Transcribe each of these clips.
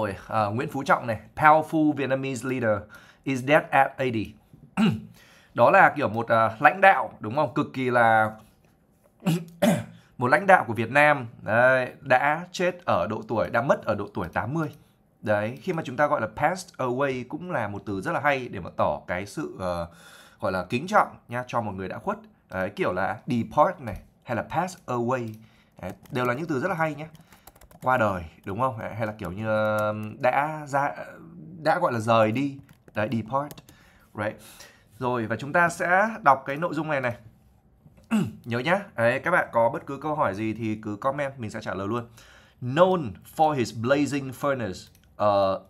Rồi, uh, à, Nguyễn Phú Trọng này, powerful Vietnamese leader is dead at 80. Đó là kiểu một uh, lãnh đạo đúng không? Cực kỳ là một lãnh đạo của Việt Nam đấy, đã chết ở độ tuổi, đã mất ở độ tuổi 80. Đấy, khi mà chúng ta gọi là passed away cũng là một từ rất là hay để mà tỏ cái sự uh, gọi là kính trọng nha cho một người đã khuất. Đấy, kiểu là depart này hay là pass away. Đấy, đều là những từ rất là hay nhé qua đời đúng không hay là kiểu như đã ra đã gọi là rời đi đấy depart right rồi và chúng ta sẽ đọc cái nội dung này này nhớ nhá đấy các bạn có bất cứ câu hỏi gì thì cứ comment mình sẽ trả lời luôn known for his blazing furnace uh,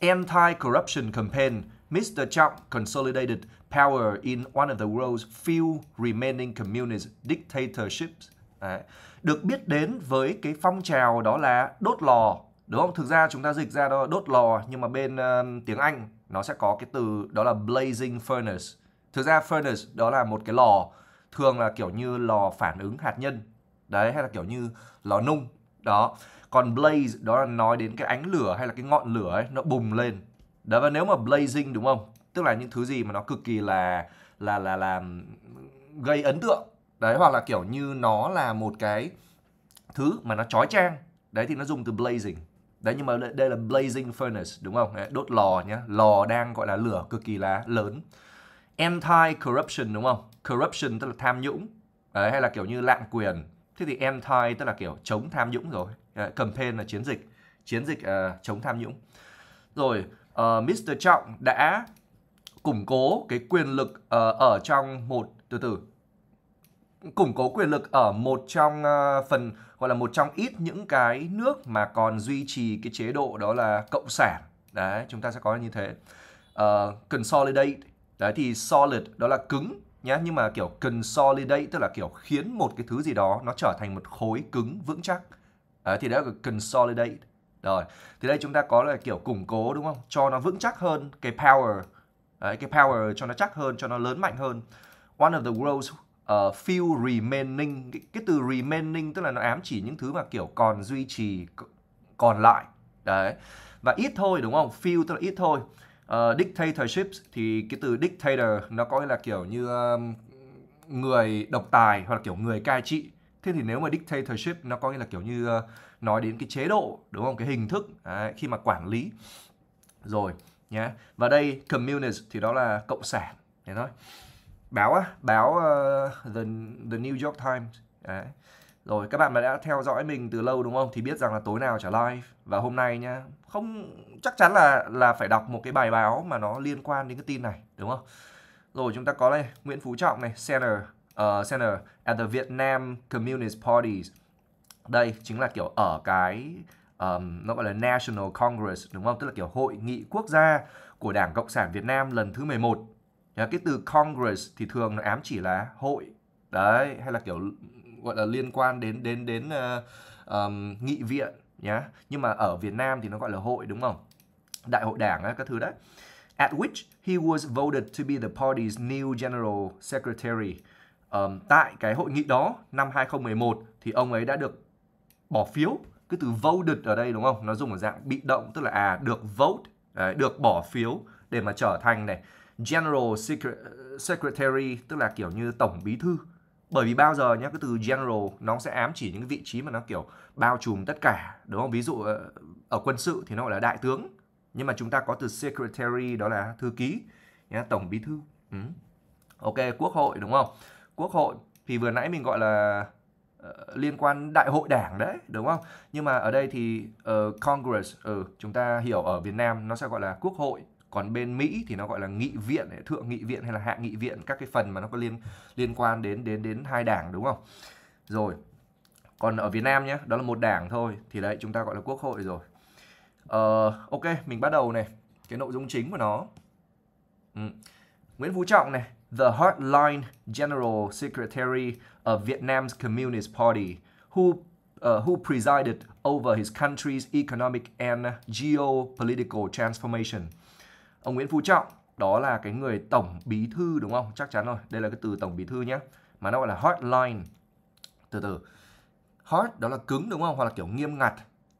anti-corruption campaign Mr. Trump consolidated power in one of the world's few remaining communist dictatorships. Đấy được biết đến với cái phong trào đó là đốt lò đúng không thực ra chúng ta dịch ra đó đốt lò nhưng mà bên uh, tiếng anh nó sẽ có cái từ đó là blazing furnace thực ra furnace đó là một cái lò thường là kiểu như lò phản ứng hạt nhân đấy hay là kiểu như lò nung đó còn blaze đó là nói đến cái ánh lửa hay là cái ngọn lửa ấy nó bùng lên đó và nếu mà blazing đúng không tức là những thứ gì mà nó cực kỳ là là là là gây ấn tượng đấy hoặc là kiểu như nó là một cái thứ mà nó chói trang đấy thì nó dùng từ blazing đấy nhưng mà đây là blazing furnace đúng không đấy, đốt lò nhá lò đang gọi là lửa cực kỳ là lớn anti corruption đúng không corruption tức là tham nhũng đấy, hay là kiểu như lạm quyền thế thì anti tức là kiểu chống tham nhũng rồi đấy, campaign là chiến dịch chiến dịch uh, chống tham nhũng rồi uh, ờ, Mr Trọng đã củng cố cái quyền lực uh, ở trong một từ từ củng cố quyền lực ở một trong uh, phần gọi là một trong ít những cái nước mà còn duy trì cái chế độ đó là cộng sản đấy chúng ta sẽ có như thế uh, consolidate đấy thì solid đó là cứng nhá nhưng mà kiểu consolidate tức là kiểu khiến một cái thứ gì đó nó trở thành một khối cứng vững chắc đấy, thì đó là consolidate rồi thì đây chúng ta có là kiểu củng cố đúng không cho nó vững chắc hơn cái power đấy, cái power cho nó chắc hơn cho nó lớn mạnh hơn one of the world's uh, ờ, few remaining cái, cái từ remaining tức là nó ám chỉ những thứ mà kiểu còn duy trì còn lại đấy và ít thôi đúng không feel tức là ít thôi uh, dictatorships thì cái từ dictator nó có là kiểu như um, người độc tài hoặc là kiểu người cai trị thế thì nếu mà dictatorship nó có nghĩa là kiểu như uh, nói đến cái chế độ đúng không cái hình thức đấy, khi mà quản lý rồi nhé và đây communist thì đó là cộng sản thế thôi báo á báo uh, the the New York Times đấy rồi các bạn mà đã theo dõi mình từ lâu đúng không thì biết rằng là tối nào trả live và hôm nay nhá không chắc chắn là là phải đọc một cái bài báo mà nó liên quan đến cái tin này đúng không rồi chúng ta có đây Nguyễn Phú Trọng này center uh, center at the Vietnam Communist Party đây chính là kiểu ở cái um, nó gọi là National Congress đúng không tức là kiểu hội nghị quốc gia của Đảng Cộng sản Việt Nam lần thứ 11 cái từ Congress thì thường nó ám chỉ là hội đấy hay là kiểu gọi là liên quan đến đến đến uh, um, nghị viện nhá nhưng mà ở Việt Nam thì nó gọi là hội đúng không đại hội đảng ấy, các thứ đấy at which he was voted to be the party's new general secretary um, tại cái hội nghị đó năm 2011 thì ông ấy đã được bỏ phiếu cái từ voted ở đây đúng không nó dùng ở dạng bị động tức là à được vote đấy, được bỏ phiếu để mà trở thành này General Secretary tức là kiểu như tổng bí thư bởi vì bao giờ nhá cái từ general nó sẽ ám chỉ những vị trí mà nó kiểu bao trùm tất cả đúng không ví dụ ờ, ở quân sự thì nó gọi là đại tướng nhưng mà chúng ta có từ secretary đó là thư ký nhá, tổng bí thư ừ. ok quốc hội đúng không quốc hội thì vừa nãy mình gọi là uh, liên quan đại hội đảng đấy đúng không nhưng mà ở đây thì uh, congress ừ, chúng ta hiểu ở việt nam nó sẽ gọi là quốc hội còn bên Mỹ thì nó gọi là nghị viện thượng nghị viện hay là hạ nghị viện các cái phần mà nó có liên liên quan đến đến đến hai đảng đúng không rồi còn ở Việt Nam nhé đó là một đảng thôi thì đấy chúng ta gọi là quốc hội rồi ờ, ok mình bắt đầu này cái nội dung chính của nó ừ. Nguyễn Phú Trọng này the hardline general secretary of Vietnam's Communist Party who uh, who presided over his country's economic and geopolitical transformation ông Nguyễn Phú Trọng đó là cái người tổng bí thư đúng không chắc chắn rồi đây là cái từ tổng bí thư nhé mà nó gọi là hotline từ từ Hot đó là cứng đúng không hoặc là kiểu nghiêm ngặt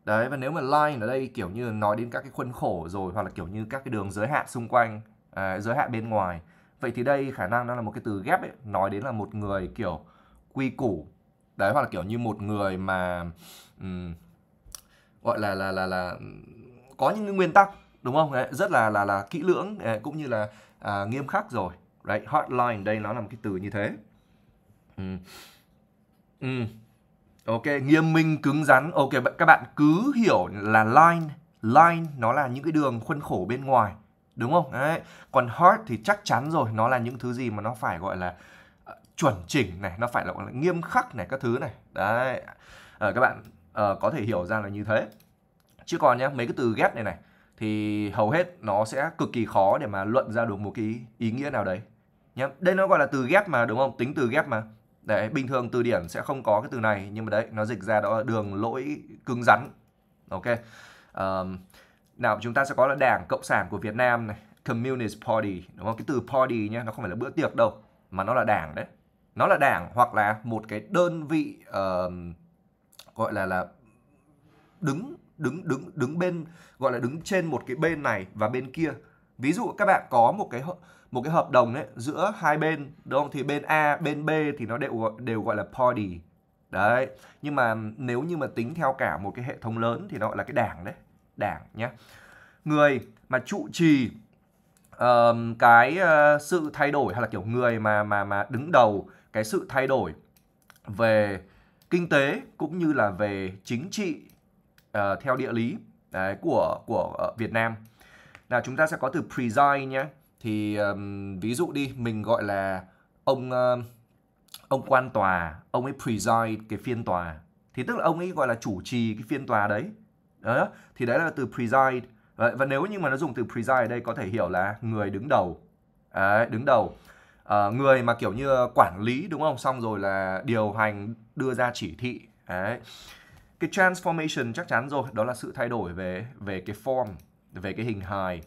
đấy và nếu mà line ở đây kiểu như nói đến các cái khuôn khổ rồi hoặc là kiểu như các cái đường giới hạn xung quanh à, giới hạn bên ngoài vậy thì đây khả năng nó là một cái từ ghép ấy nói đến là một người kiểu quy củ đấy hoặc là kiểu như một người mà um, gọi là là là là có những nguyên tắc đúng không đấy, rất là là là kỹ lưỡng ờ, cũng như là à, nghiêm khắc rồi đấy hotline đây nó là một cái từ như thế ừ. Ừ. ok nghiêm minh cứng rắn ok các bạn cứ hiểu là line line nó là những cái đường khuôn khổ bên ngoài đúng không đấy còn hard thì chắc chắn rồi nó là những thứ gì mà nó phải gọi là ờ, chuẩn chỉnh này nó phải là, là nghiêm khắc này các thứ này đấy à, các bạn à, có thể hiểu ra là như thế chứ còn nhá mấy cái từ ghép này này thì hầu hết nó sẽ cực kỳ khó để mà luận ra được một cái ý nghĩa nào đấy nhé. đây nó gọi là từ ghép mà đúng không tính từ ghép mà đấy bình thường từ điển sẽ không có cái từ này nhưng mà đấy nó dịch ra đó là đường lỗi cứng rắn ok um, nào chúng ta sẽ có là đảng cộng sản của việt nam này communist party đúng không cái từ party nhé, nó không phải là bữa tiệc đâu mà nó là đảng đấy nó là đảng hoặc là một cái đơn vị uh, gọi là là đứng đứng đứng đứng bên gọi là đứng trên một cái bên này và bên kia ví dụ các bạn có một cái một cái hợp đồng ấy giữa hai bên đúng không thì bên A bên B thì nó đều đều gọi là party đấy nhưng mà nếu như mà tính theo cả một cái hệ thống lớn thì nó gọi là cái đảng đấy đảng nhé người mà trụ trì uh, cái uh, sự thay đổi hay là kiểu người mà mà mà đứng đầu cái sự thay đổi về kinh tế cũng như là về chính trị uh, theo địa lý đấy, của của ờ, Việt Nam là chúng ta sẽ có từ preside nhé thì um, ví dụ đi mình gọi là ông um, ông quan tòa ông ấy preside cái phiên tòa thì tức là ông ấy gọi là chủ trì cái phiên tòa đấy đó thì đấy là từ preside Đấy, và nếu như mà nó dùng từ preside đây có thể hiểu là người đứng đầu đấy, đứng đầu à, người mà kiểu như quản lý đúng không xong rồi là điều hành đưa ra chỉ thị đấy cái transformation chắc chắn rồi đó là sự thay đổi về về cái form về cái hình hài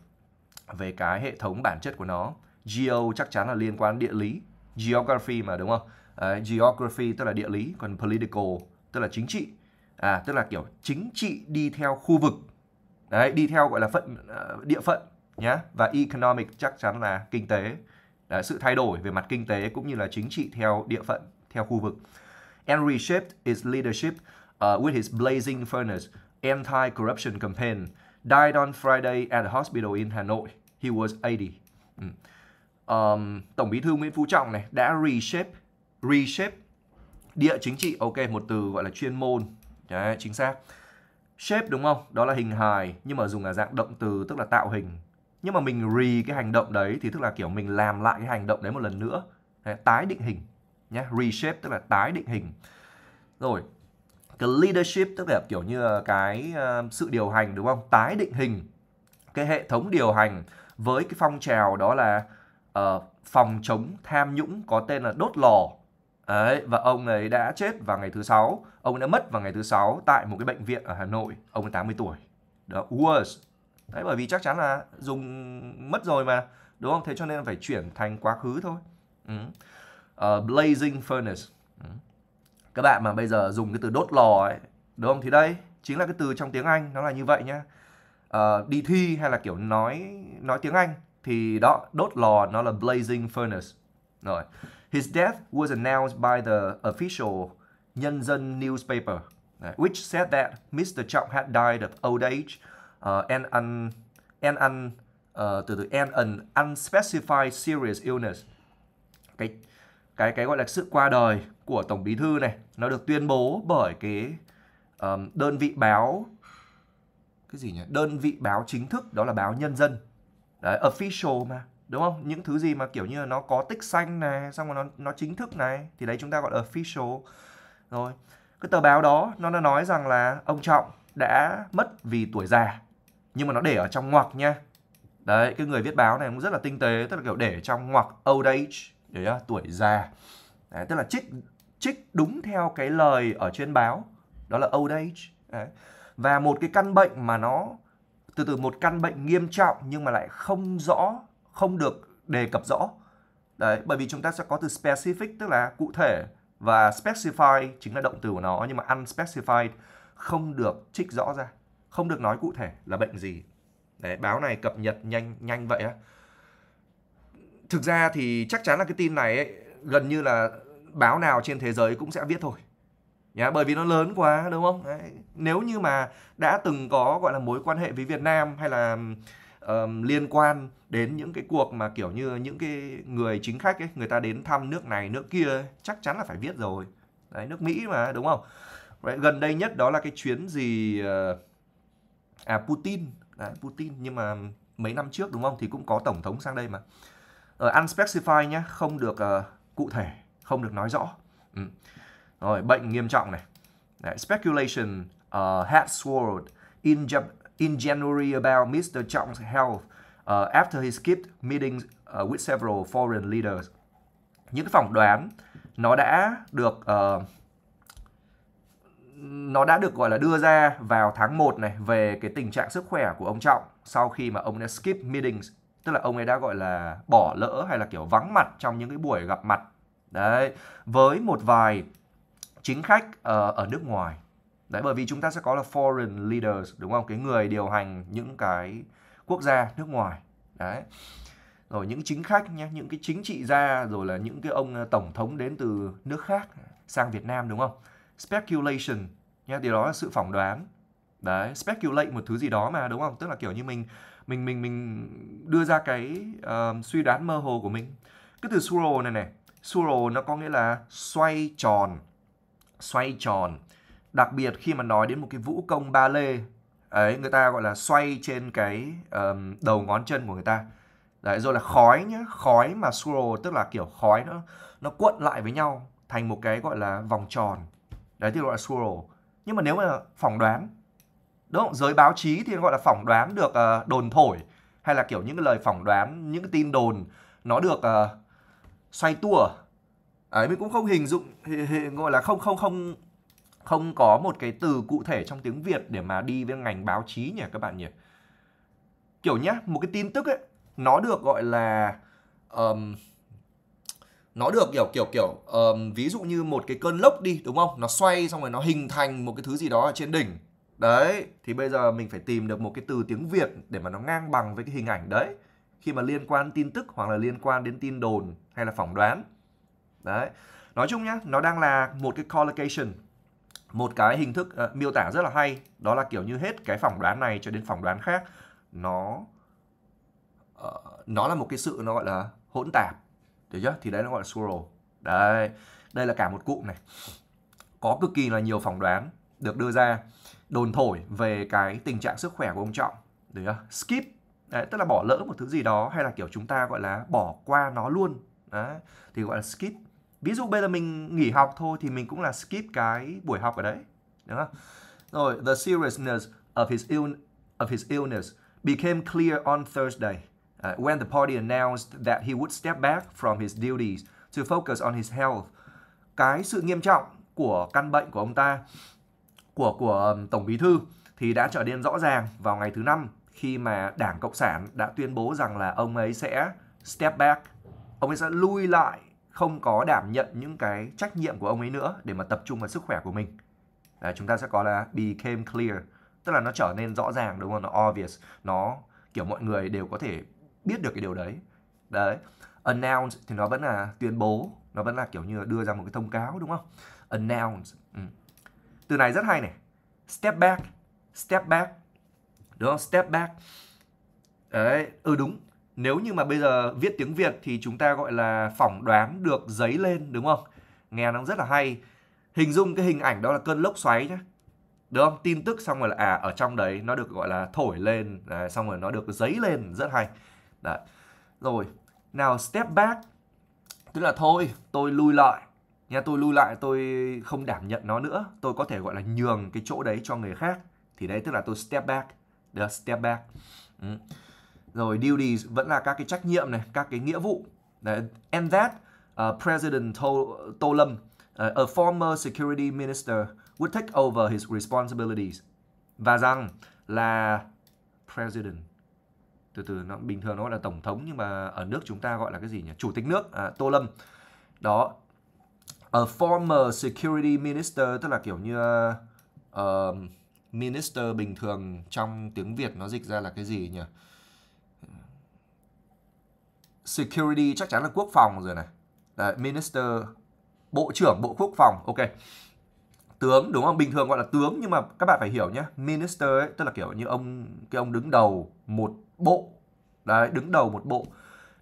về cái hệ thống bản chất của nó geo chắc chắn là liên quan địa lý geography mà đúng không Đấy, à, geography tức là địa lý còn political tức là chính trị à tức là kiểu chính trị đi theo khu vực đấy đi theo gọi là phận à, địa phận nhá và economic chắc chắn là kinh tế đấy, sự thay đổi về mặt kinh tế cũng như là chính trị theo địa phận theo khu vực and reshaped is leadership uh, with his blazing furnace anti-corruption campaign, died on Friday at a hospital in Hà Nội. He was 80. Um, ừ. Tổng bí thư Nguyễn Phú Trọng này đã reshape, reshape địa chính trị, ok, một từ gọi là chuyên môn, Đấy, chính xác. Shape đúng không? Đó là hình hài nhưng mà dùng là dạng động từ tức là tạo hình. Nhưng mà mình re cái hành động đấy thì tức là kiểu mình làm lại cái hành động đấy một lần nữa. Đấy, tái định hình Nhá, reshape tức là tái định hình. Rồi, cái leadership tức là kiểu như là cái ờ, sự điều hành đúng không tái định hình cái hệ thống điều hành với cái phong trào đó là uh, phòng chống tham nhũng có tên là đốt lò Đấy, và ông ấy đã chết vào ngày thứ sáu ông đã mất vào ngày thứ sáu tại một cái bệnh viện ở Hà Nội ông ấy 80 tuổi đó was đấy bởi vì chắc chắn là dùng mất rồi mà đúng không thế cho nên phải chuyển thành quá khứ thôi ừ. uh, blazing furnace các bạn mà bây giờ dùng cái từ đốt lò ấy đúng không thì đây chính là cái từ trong tiếng anh nó là như vậy nhá uh, đi thi hay là kiểu nói nói tiếng anh thì đó đốt lò nó là blazing furnace rồi his death was announced by the official nhân dân newspaper which said that Mr. Trọng had died of old age uh, and an and an uh, từ từ and an unspecified serious illness cái cái cái gọi là sự qua đời của tổng bí thư này nó được tuyên bố bởi cái um, đơn vị báo cái gì nhỉ đơn vị báo chính thức đó là báo nhân dân đấy official mà đúng không những thứ gì mà kiểu như là nó có tích xanh này xong rồi nó nó chính thức này thì đấy chúng ta gọi là official rồi cái tờ báo đó nó đã nói rằng là ông trọng đã mất vì tuổi già nhưng mà nó để ở trong ngoặc nha đấy cái người viết báo này cũng rất là tinh tế tức là kiểu để trong ngoặc old age đấy là tuổi già đấy, tức là trích trích đúng theo cái lời ở trên báo đó là old age đấy. và một cái căn bệnh mà nó từ từ một căn bệnh nghiêm trọng nhưng mà lại không rõ không được đề cập rõ đấy bởi vì chúng ta sẽ có từ specific tức là cụ thể và specify chính là động từ của nó nhưng mà unspecified không được trích rõ ra không được nói cụ thể là bệnh gì đấy báo này cập nhật nhanh nhanh vậy á thực ra thì chắc chắn là cái tin này ấy, gần như là báo nào trên thế giới cũng sẽ viết thôi nhá bởi vì nó lớn quá đúng không Đấy. nếu như mà đã từng có gọi là mối quan hệ với Việt Nam hay là um, liên quan đến những cái cuộc mà kiểu như những cái người chính khách ấy người ta đến thăm nước này nước kia chắc chắn là phải viết rồi Đấy, nước Mỹ mà đúng không Đấy, gần đây nhất đó là cái chuyến gì ờ, à Putin Đấy, Putin nhưng mà mấy năm trước đúng không thì cũng có tổng thống sang đây mà ở ờ, unspecified nhé, không được uh, cụ thể, không được nói rõ. Ừ. Rồi bệnh nghiêm trọng này. Đấy, speculation uh, ờ, had swirled in, Jap in January about Mr. Trump's health uh, after he skipped meetings uh, with several foreign leaders. Những cái phỏng đoán nó đã được uh, nó đã được gọi là đưa ra vào tháng 1 này về cái tình trạng sức khỏe của ông Trọng sau khi mà ông đã skip meetings tức là ông ấy đã gọi là bỏ lỡ hay là kiểu vắng mặt trong những cái buổi gặp mặt đấy với một vài chính khách uh, ở nước ngoài đấy bởi vì chúng ta sẽ có là foreign leaders đúng không cái người điều hành những cái quốc gia nước ngoài đấy rồi những chính khách nhé những cái chính trị gia rồi là những cái ông ờ, tổng thống đến từ nước khác sang Việt Nam đúng không speculation nhé điều đó là sự phỏng đoán đấy speculate một thứ gì đó mà đúng không tức là kiểu như mình mình mình mình đưa ra cái uh, suy đoán mơ hồ của mình cái từ swirl này này swirl nó có nghĩa là xoay tròn xoay tròn đặc biệt khi mà nói đến một cái vũ công ba lê ấy người ta gọi là xoay trên cái um, đầu ngón chân của người ta đấy rồi là khói nhá khói mà swirl tức là kiểu khói nó nó cuộn lại với nhau thành một cái gọi là vòng tròn đấy thì gọi là swirl nhưng mà nếu mà phỏng đoán đúng không? giới báo chí thì gọi là phỏng đoán được uh, đồn thổi hay là kiểu những cái lời phỏng đoán những cái tin đồn nó được uh, xoay tua ấy mình cũng không hình dụng gọi là không không không không có một cái từ cụ thể trong tiếng Việt để mà đi với ngành báo chí nhỉ các bạn nhỉ kiểu nhá một cái tin tức ấy nó được gọi là um, nó được kiểu kiểu kiểu um, ví dụ như một cái cơn lốc đi đúng không nó xoay xong rồi nó hình thành một cái thứ gì đó ở trên đỉnh Đấy, thì bây giờ mình phải tìm được một cái từ tiếng Việt để mà nó ngang bằng với cái hình ảnh đấy. Khi mà liên quan tin tức hoặc là liên quan đến tin đồn hay là phỏng đoán. Đấy. Nói chung nhá, nó đang là một cái collocation, một cái hình thức uh, miêu tả rất là hay, đó là kiểu như hết cái phỏng đoán này cho đến phỏng đoán khác nó uh, nó là một cái sự nó gọi là hỗn tạp. Được chưa? Thì đấy nó gọi là swirl. đây Đây là cả một cụm này. Có cực kỳ là nhiều phỏng đoán được đưa ra đồn thổi về cái tình trạng sức khỏe của ông Trọng. Đấy không? À, skip, đấy, tức là bỏ lỡ một thứ gì đó hay là kiểu chúng ta gọi là bỏ qua nó luôn. Đấy, thì gọi là skip. Ví dụ bây giờ mình nghỉ học thôi thì mình cũng là skip cái buổi học ở đấy. Đúng không? Rồi, the seriousness of his, Ill of his illness became clear on Thursday uh, when the party announced that he would step back from his duties to focus on his health. Cái sự nghiêm trọng của căn bệnh của ông ta của của tổng bí thư thì đã trở nên rõ ràng vào ngày thứ năm khi mà Đảng Cộng sản đã tuyên bố rằng là ông ấy sẽ step back, ông ấy sẽ lui lại, không có đảm nhận những cái trách nhiệm của ông ấy nữa để mà tập trung vào sức khỏe của mình. Đấy, chúng ta sẽ có là became clear, tức là nó trở nên rõ ràng đúng không? Nó obvious, nó kiểu mọi người đều có thể biết được cái điều đấy. Đấy, announce thì nó vẫn là tuyên bố, nó vẫn là kiểu như là đưa ra một cái thông cáo đúng không? Announce. Ừ từ này rất hay này step back step back đúng không step back đấy ừ đúng nếu như mà bây giờ viết tiếng việt thì chúng ta gọi là phỏng đoán được giấy lên đúng không nghe nó rất là hay hình dung cái hình ảnh đó là cơn lốc xoáy nhé đúng không tin tức xong rồi là à ở trong đấy nó được gọi là thổi lên đấy, xong rồi nó được giấy lên rất hay đấy rồi nào step back tức là thôi tôi lui lại nha tôi lưu lại tôi không đảm nhận nó nữa tôi có thể gọi là nhường cái chỗ đấy cho người khác thì đấy tức là tôi step back the step back ừ. rồi duties vẫn là các cái trách nhiệm này các cái nghĩa vụ đấy. and that uh, president tô Tolam uh, ờ, a former security minister would take over his responsibilities và rằng là president từ từ nó bình thường nó gọi là tổng thống nhưng mà ở nước chúng ta gọi là cái gì nhỉ chủ tịch nước à, tô lâm đó a former security minister tức là kiểu như uh, minister bình thường trong tiếng Việt nó dịch ra là cái gì nhỉ? Security chắc chắn là quốc phòng rồi này. Đấy, minister bộ trưởng bộ quốc phòng. Ok. Tướng đúng không? Bình thường gọi là tướng nhưng mà các bạn phải hiểu nhé. Minister ấy tức là kiểu như ông cái ông đứng đầu một bộ. Đấy, đứng đầu một bộ.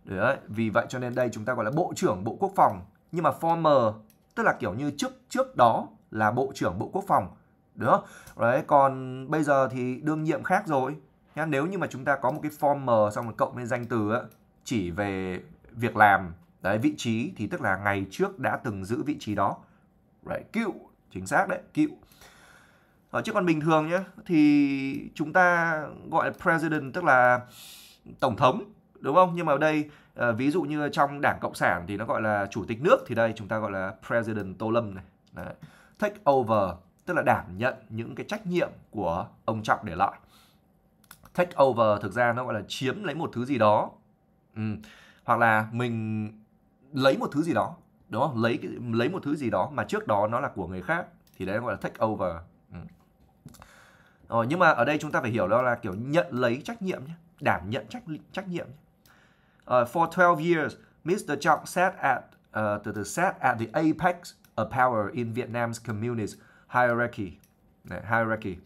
Đấy, vì vậy cho nên đây chúng ta gọi là bộ trưởng bộ quốc phòng. Nhưng mà former tức là kiểu như trước trước đó là bộ trưởng bộ quốc phòng đúng không? Đấy còn bây giờ thì đương nhiệm khác rồi nhá. Nếu như mà chúng ta có một cái form m xong rồi cộng lên danh từ á, chỉ về việc làm đấy vị trí thì tức là ngày trước đã từng giữ vị trí đó. Đấy, cựu chính xác đấy, cựu. Ở ờ, chứ còn bình thường nhé thì chúng ta gọi là president tức là tổng thống đúng không nhưng mà ở đây à, ví dụ như trong đảng cộng sản thì nó gọi là chủ tịch nước thì đây chúng ta gọi là president tô lâm này Đấy. take over tức là đảm nhận những cái trách nhiệm của ông trọng để lại take over thực ra nó gọi là chiếm lấy một thứ gì đó ừ. hoặc là mình lấy một thứ gì đó đúng không lấy lấy một thứ gì đó mà trước đó nó là của người khác thì đấy gọi là take over ừ. Rồi, ờ, nhưng mà ở đây chúng ta phải hiểu đó là kiểu nhận lấy trách nhiệm nhé đảm nhận trách trách nhiệm nhé uh, for 12 years, Mr. Chung sat at uh, the từ sat at the apex of power in Vietnam's communist hierarchy. Này, hierarchy.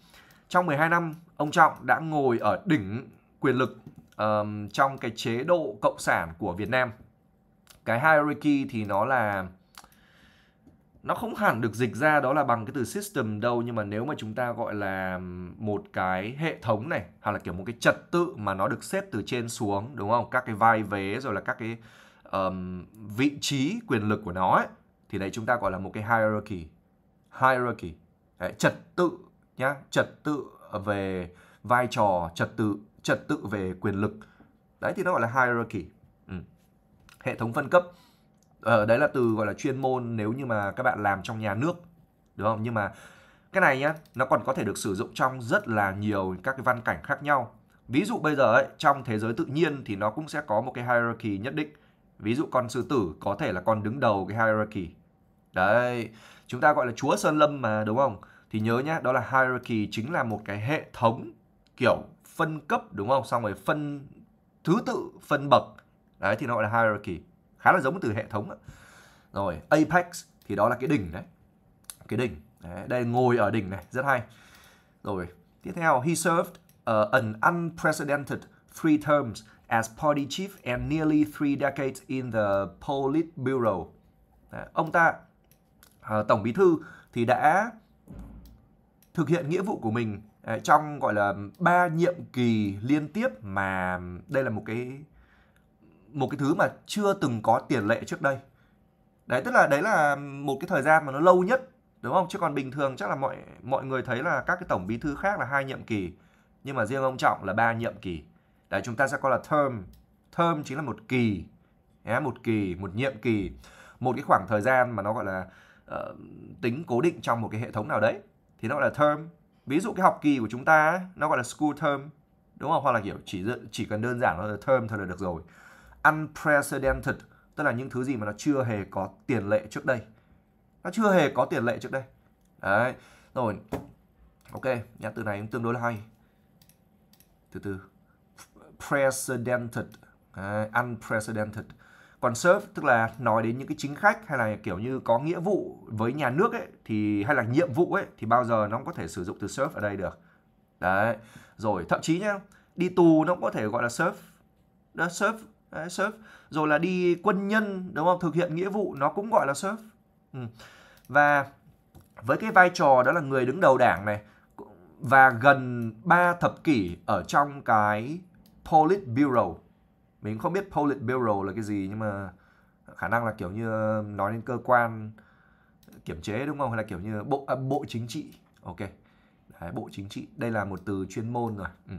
Trong 12 năm, ông Trọng đã ngồi ở đỉnh quyền lực um, trong cái chế độ cộng sản của Việt Nam. Cái hierarchy thì nó là nó không hẳn được dịch ra đó là bằng cái từ system đâu nhưng mà nếu mà chúng ta gọi là một cái hệ thống này hoặc là kiểu một cái trật tự mà nó được xếp từ trên xuống đúng không các cái vai vế rồi là các cái um, vị trí quyền lực của nó ấy thì đấy chúng ta gọi là một cái hierarchy hierarchy đấy, trật tự nhá trật tự về vai trò trật tự trật tự về quyền lực đấy thì nó gọi là hierarchy ừ. hệ thống phân cấp ờ, đấy là từ gọi là chuyên môn nếu như mà các bạn làm trong nhà nước đúng không nhưng mà cái này nhá nó còn có thể được sử dụng trong rất là nhiều các cái văn cảnh khác nhau ví dụ bây giờ ấy, trong thế giới tự nhiên thì nó cũng sẽ có một cái hierarchy nhất định ví dụ con sư tử có thể là con đứng đầu cái hierarchy đấy chúng ta gọi là chúa sơn lâm mà đúng không thì nhớ nhá đó là hierarchy chính là một cái hệ thống kiểu phân cấp đúng không xong rồi phân thứ tự phân bậc đấy thì nó gọi là hierarchy khá là giống từ hệ thống đó. rồi apex thì đó là cái đỉnh đấy cái đỉnh đấy, đây ngồi ở đỉnh này rất hay rồi tiếp theo he served uh, an unprecedented three terms as party chief and nearly three decades in the Politburo đấy, ông ta uh, tổng bí thư thì đã thực hiện nghĩa vụ của mình trong gọi là ba nhiệm kỳ liên tiếp mà đây là một cái một cái thứ mà chưa từng có tiền lệ trước đây đấy tức là đấy là một cái thời gian mà nó lâu nhất đúng không chứ còn bình thường chắc là mọi mọi người thấy là các cái tổng bí thư khác là hai nhiệm kỳ nhưng mà riêng ông trọng là ba nhiệm kỳ đấy chúng ta sẽ coi là term term chính là một kỳ yeah, một kỳ một nhiệm kỳ một cái khoảng thời gian mà nó gọi là uh, tính cố định trong một cái hệ thống nào đấy thì nó gọi là term ví dụ cái học kỳ của chúng ta nó gọi là school term đúng không hoặc là kiểu chỉ chỉ cần đơn giản là term thôi là được rồi unprecedented tức là những thứ gì mà nó chưa hề có tiền lệ trước đây nó chưa hề có tiền lệ trước đây đấy rồi ok nhá từ này cũng tương đối là hay từ từ precedented đấy, unprecedented còn serve tức là nói đến những cái chính khách hay là kiểu như có nghĩa vụ với nhà nước ấy thì hay là nhiệm vụ ấy thì bao giờ nó cũng có thể sử dụng từ serve ở đây được đấy rồi thậm chí nhá đi tù nó cũng có thể gọi là serve đó serve Đấy, serve rồi là đi quân nhân đúng không thực hiện nghĩa vụ nó cũng gọi là serve ừ. và với cái vai trò đó là người đứng đầu đảng này và gần 3 thập kỷ ở trong cái Politburo mình không biết Politburo là cái gì nhưng mà khả năng là kiểu như um, nói đến cơ quan kiểm chế đúng không hay là kiểu như bộ à, bộ chính trị ok Đấy, bộ chính trị đây là một từ chuyên môn rồi ừ.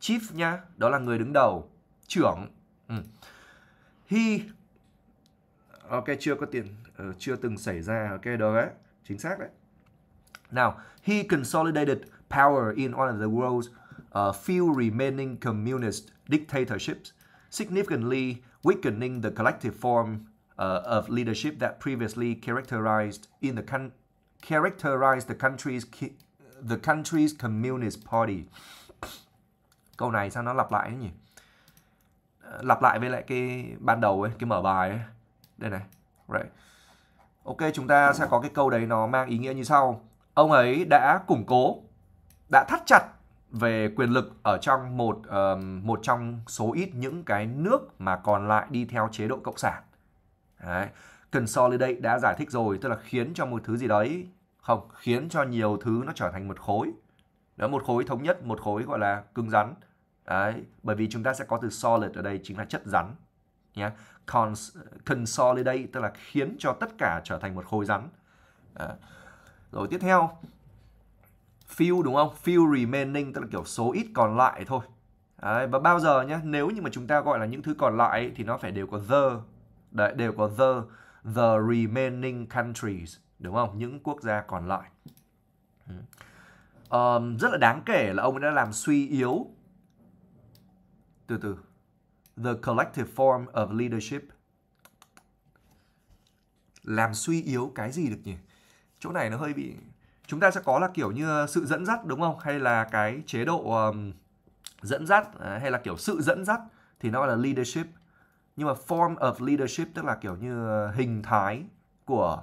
chief nha, đó là người đứng đầu trưởng ừ. he ok chưa có tiền uh, chưa từng xảy ra ok được đấy chính xác đấy now he consolidated power in one of the world's uh, few remaining communist dictatorships significantly weakening the collective form Uh, of leadership that previously characterized in the characterized the country's the country's communist party. Câu này sao nó lặp lại nhỉ? lặp lại với lại cái ban đầu ấy cái mở bài ấy đây này right. ok chúng ta sẽ có cái câu đấy nó mang ý nghĩa như sau ông ấy đã củng cố đã thắt chặt về quyền lực ở trong một um, một trong số ít những cái nước mà còn lại đi theo chế độ cộng sản đấy. consolidate đã giải thích rồi tức là khiến cho một thứ gì đấy không khiến cho nhiều thứ nó trở thành một khối đó một khối thống nhất một khối gọi là cứng rắn Đấy, bởi vì chúng ta sẽ có từ solid ở đây chính là chất rắn nhé. Cons consolidate tức là khiến cho tất cả trở thành một khối rắn. Đấy. Rồi tiếp theo few đúng không? Few remaining tức là kiểu số ít còn lại thôi. Đấy, và bao giờ nhé, nếu như mà chúng ta gọi là những thứ còn lại thì nó phải đều có the. Đấy, đều có the the remaining countries đúng không? Những quốc gia còn lại. Um, rất là đáng kể là ông đã làm suy yếu từ từ the collective form of leadership làm suy yếu cái gì được nhỉ chỗ này nó hơi bị chúng ta sẽ có là kiểu như sự dẫn dắt đúng không hay là cái chế độ um, dẫn dắt à, hay là kiểu sự dẫn dắt thì nó gọi là leadership nhưng mà form of leadership tức là kiểu như hình thái của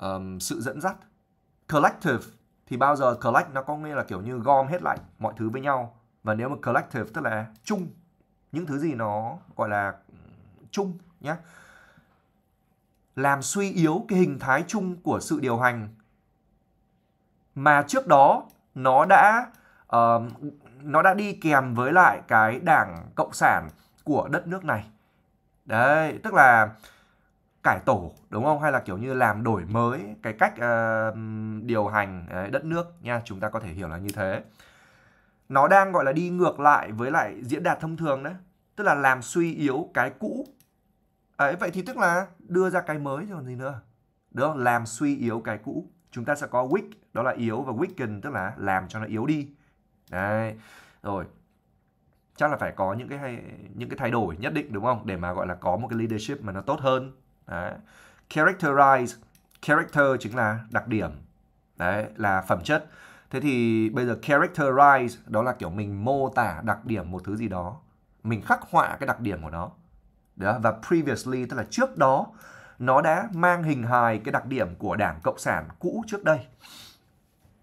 um, sự dẫn dắt collective thì bao giờ collect nó có nghĩa là kiểu như gom hết lại mọi thứ với nhau và nếu mà collective tức là chung những thứ gì nó gọi là chung nhé làm suy yếu cái hình thái chung của sự điều hành mà trước đó nó đã uh, nó đã đi kèm với lại cái đảng cộng sản của đất nước này đấy tức là cải tổ đúng không hay là kiểu như làm đổi mới cái cách uh, điều hành đấy, đất nước nha chúng ta có thể hiểu là như thế nó đang gọi là đi ngược lại với lại diễn đạt thông thường đấy tức là làm suy yếu cái cũ ấy vậy thì tức là đưa ra cái mới rồi gì nữa được không? làm suy yếu cái cũ chúng ta sẽ có weak đó là yếu và weaken tức là làm cho nó yếu đi đấy rồi chắc là phải có những cái hay, những cái thay đổi nhất định đúng không để mà gọi là có một cái leadership mà nó tốt hơn đấy. characterize character chính là đặc điểm đấy là phẩm chất Thế thì bây giờ characterize đó là kiểu mình mô tả đặc điểm một thứ gì đó. Mình khắc họa cái đặc điểm của nó. Đó, và previously tức là trước đó nó đã mang hình hài cái đặc điểm của Đảng Cộng sản cũ trước đây.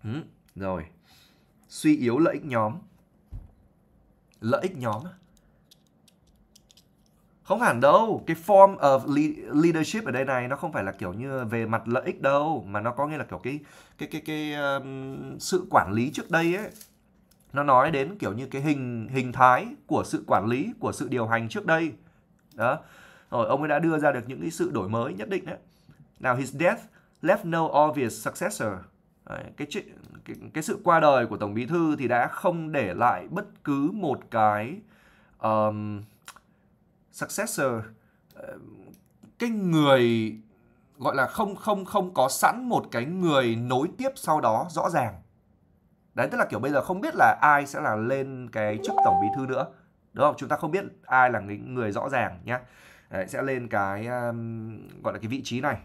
Ừ, rồi. Suy yếu lợi ích nhóm. Lợi ích nhóm không hẳn đâu, cái form of leadership ở đây này nó không phải là kiểu như về mặt lợi ích đâu mà nó có nghĩa là kiểu cái cái cái cái um, sự quản lý trước đây ấy. Nó nói đến kiểu như cái hình hình thái của sự quản lý, của sự điều hành trước đây. Đó. Rồi ông ấy đã đưa ra được những cái sự đổi mới nhất định đấy. nào his death left no obvious successor. cái, cái cái sự qua đời của tổng bí thư thì đã không để lại bất cứ một cái um, successor ờ, cái người gọi là không không không có sẵn một cái người nối tiếp sau đó rõ ràng đấy tức là kiểu bây giờ không biết là ai sẽ là lên cái chức tổng bí thư nữa đúng không chúng ta không biết ai là người rõ ràng nhé đấy, sẽ lên cái um, gọi là cái vị trí này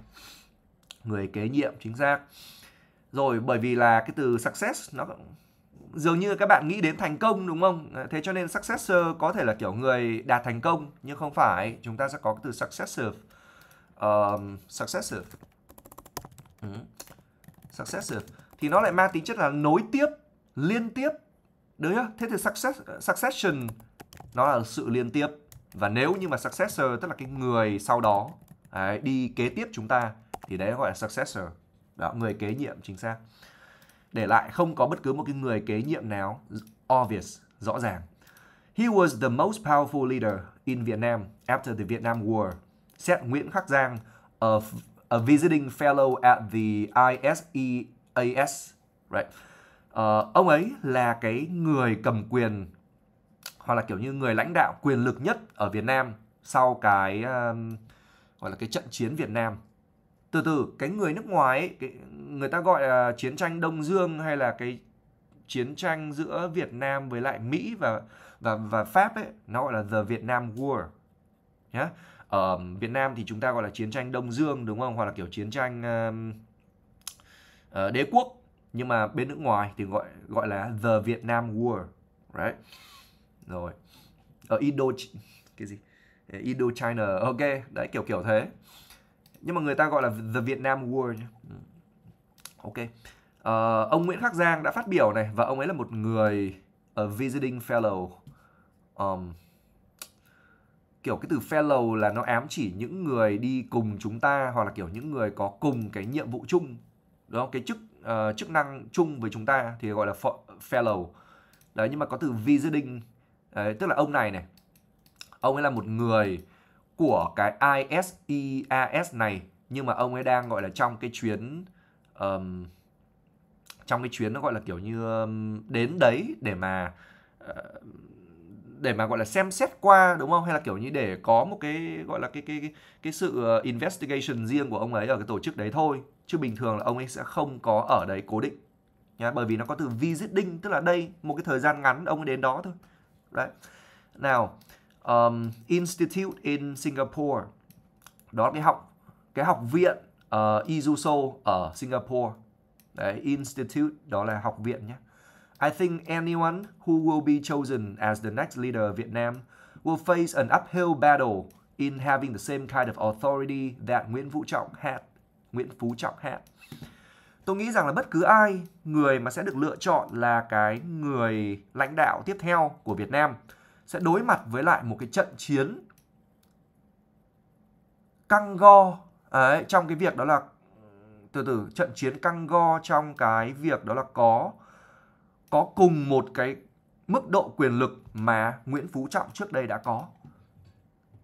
người kế nhiệm chính xác rồi bởi vì là cái từ success nó dường như các bạn nghĩ đến thành công đúng không ờ, thế cho nên successor có thể là kiểu người đạt thành công nhưng không phải chúng ta sẽ có cái từ successive um, successive ừ. successive thì nó lại mang tính chất là nối tiếp liên tiếp đấy. thế thì success, succession nó là sự liên tiếp và nếu như mà successor tức là cái người sau đó đấy, đi kế tiếp chúng ta thì đấy gọi là successor đó người kế nhiệm chính xác để lại không có bất cứ một cái người kế nhiệm nào obvious, rõ ràng. He was the most powerful leader in Vietnam after the Vietnam War, said Nguyễn Khắc Giang, a, a visiting fellow at the ISEAS. E right. Uh, ông ấy là cái người cầm quyền hoặc là kiểu như người lãnh đạo quyền lực nhất ở Việt Nam sau cái um, gọi là cái trận chiến Việt Nam từ từ cái người nước ngoài ấy, cái, người ta gọi là chiến tranh Đông Dương hay là cái chiến tranh giữa Việt Nam với lại Mỹ và và và Pháp ấy nó gọi là the Vietnam War nhá ở Việt Nam thì chúng ta gọi là chiến tranh Đông Dương đúng không hoặc là kiểu chiến tranh uh, uh, đế quốc nhưng mà bên nước ngoài thì gọi gọi là the Vietnam War right rồi ở ờ, Indo cái gì ờ, Indo China ok đấy kiểu kiểu thế nhưng mà người ta gọi là the Vietnam War nhé. Ừ. Ok. Uh, ông Nguyễn Khắc Giang đã phát biểu này và ông ấy là một người uh, visiting fellow. Um, kiểu cái từ fellow là nó ám chỉ những người đi cùng chúng ta hoặc là kiểu những người có cùng cái nhiệm vụ chung đó cái chức uh, chức năng chung với chúng ta thì gọi là fellow đấy nhưng mà có từ visiting đấy, tức là ông này này ông ấy là một người của cái ISEAS này nhưng mà ông ấy đang gọi là trong cái chuyến um, trong cái chuyến nó gọi là kiểu như um, đến đấy để mà uh, để mà gọi là xem xét qua đúng không hay là kiểu như để có một cái gọi là cái cái cái, cái sự ờ, investigation riêng của ông ấy ở cái tổ chức đấy thôi chứ bình thường là ông ấy sẽ không có ở đấy cố định nhá bởi vì nó có từ visiting tức là đây một cái thời gian ngắn ông ấy đến đó thôi đấy nào um, institute in Singapore đó cái học cái học viện uh, Izuso ở Singapore Đấy, institute đó là học viện nhé I think anyone who will be chosen as the next leader of Vietnam will face an uphill battle in having the same kind of authority that Nguyễn Vũ Trọng had. Nguyễn Phú Trọng had. Tôi nghĩ rằng là bất cứ ai, người mà sẽ được lựa chọn là cái người lãnh đạo tiếp theo của Việt Nam sẽ đối mặt với lại một cái trận chiến căng go ấy, trong cái việc đó là từ từ trận chiến căng go trong cái việc đó là có có cùng một cái mức độ quyền lực mà Nguyễn Phú Trọng trước đây đã có.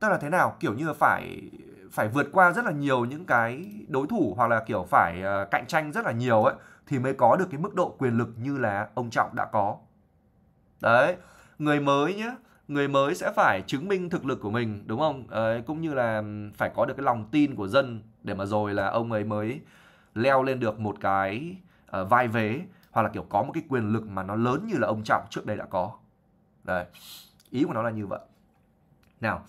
Tức là thế nào? Kiểu như là phải phải vượt qua rất là nhiều những cái đối thủ hoặc là kiểu phải ờ, cạnh tranh rất là nhiều ấy thì mới có được cái mức độ quyền lực như là ông Trọng đã có. Đấy, người mới nhé người mới sẽ phải chứng minh thực lực của mình đúng không à, cũng như là phải có được cái lòng tin của dân để mà rồi là ông ấy mới leo lên được một cái uh, vai vế hoặc là kiểu có một cái quyền lực mà nó lớn như là ông trọng trước đây đã có đấy ý của nó là như vậy nào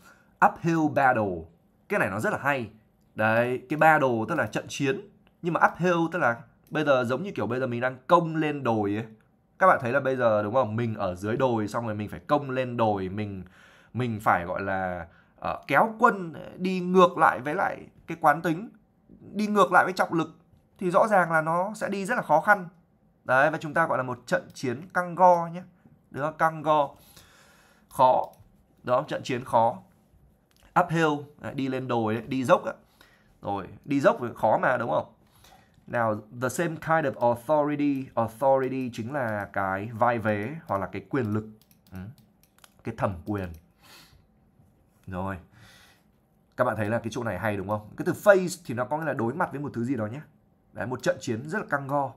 uphill battle cái này nó rất là hay đấy cái battle tức là trận chiến nhưng mà uphill tức là bây giờ giống như kiểu bây giờ mình đang công lên đồi ấy các bạn thấy là bây giờ đúng không mình ở dưới đồi xong rồi mình phải công lên đồi mình mình phải gọi là uh, kéo quân đi ngược lại với lại cái quán tính đi ngược lại với trọng lực thì rõ ràng là nó sẽ đi rất là khó khăn đấy và chúng ta gọi là một trận chiến căng go nhé được không? căng go khó đó trận chiến khó uphill đi lên đồi đi dốc rồi đi dốc khó mà đúng không Now, the same kind of authority, authority chính là cái vai vế hoặc là cái quyền lực, ừ, cái thẩm quyền. Rồi. Các bạn thấy là cái chỗ này hay đúng không? Cái từ face thì nó có nghĩa là đối mặt với một thứ gì đó nhé. Đấy, một trận chiến rất là căng go.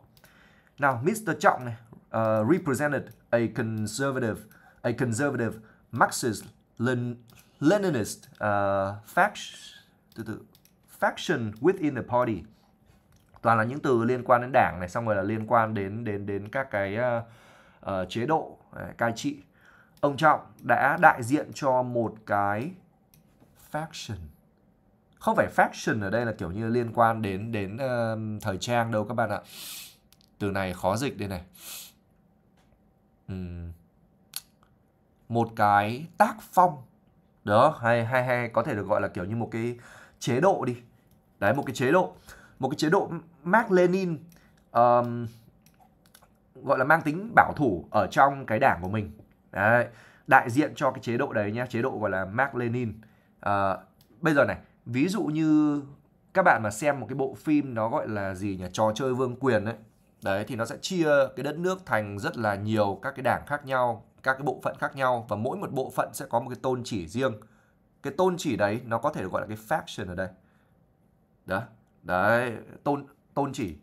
Nào, Mr. Trọng này, uh, represented a conservative, a conservative Marxist Leninist uh, ờ, faction, faction within the party toàn là những từ liên quan đến đảng này xong rồi là liên quan đến đến đến các cái uh, uh, chế độ uh, cai trị ông trọng đã đại diện cho một cái faction không phải faction ở đây là kiểu như liên quan đến đến uh, thời trang đâu các bạn ạ từ này khó dịch đây này uhm. một cái tác phong đó hay hay hay có thể được gọi là kiểu như một cái chế độ đi đấy một cái chế độ một cái chế độ Mark Lenin um, gọi là mang tính bảo thủ ở trong cái đảng của mình đấy, đại diện cho cái chế độ đấy nhé chế độ gọi là Mark Lenin uh, bây giờ này ví dụ như các bạn mà xem một cái bộ phim nó gọi là gì nhỉ trò chơi vương quyền đấy đấy thì nó sẽ chia cái đất nước thành rất là nhiều các cái đảng khác nhau các cái bộ phận khác nhau và mỗi một bộ phận sẽ có một cái tôn chỉ riêng cái tôn chỉ đấy nó có thể gọi là cái faction ở đây đó đấy tôn tôn chỉ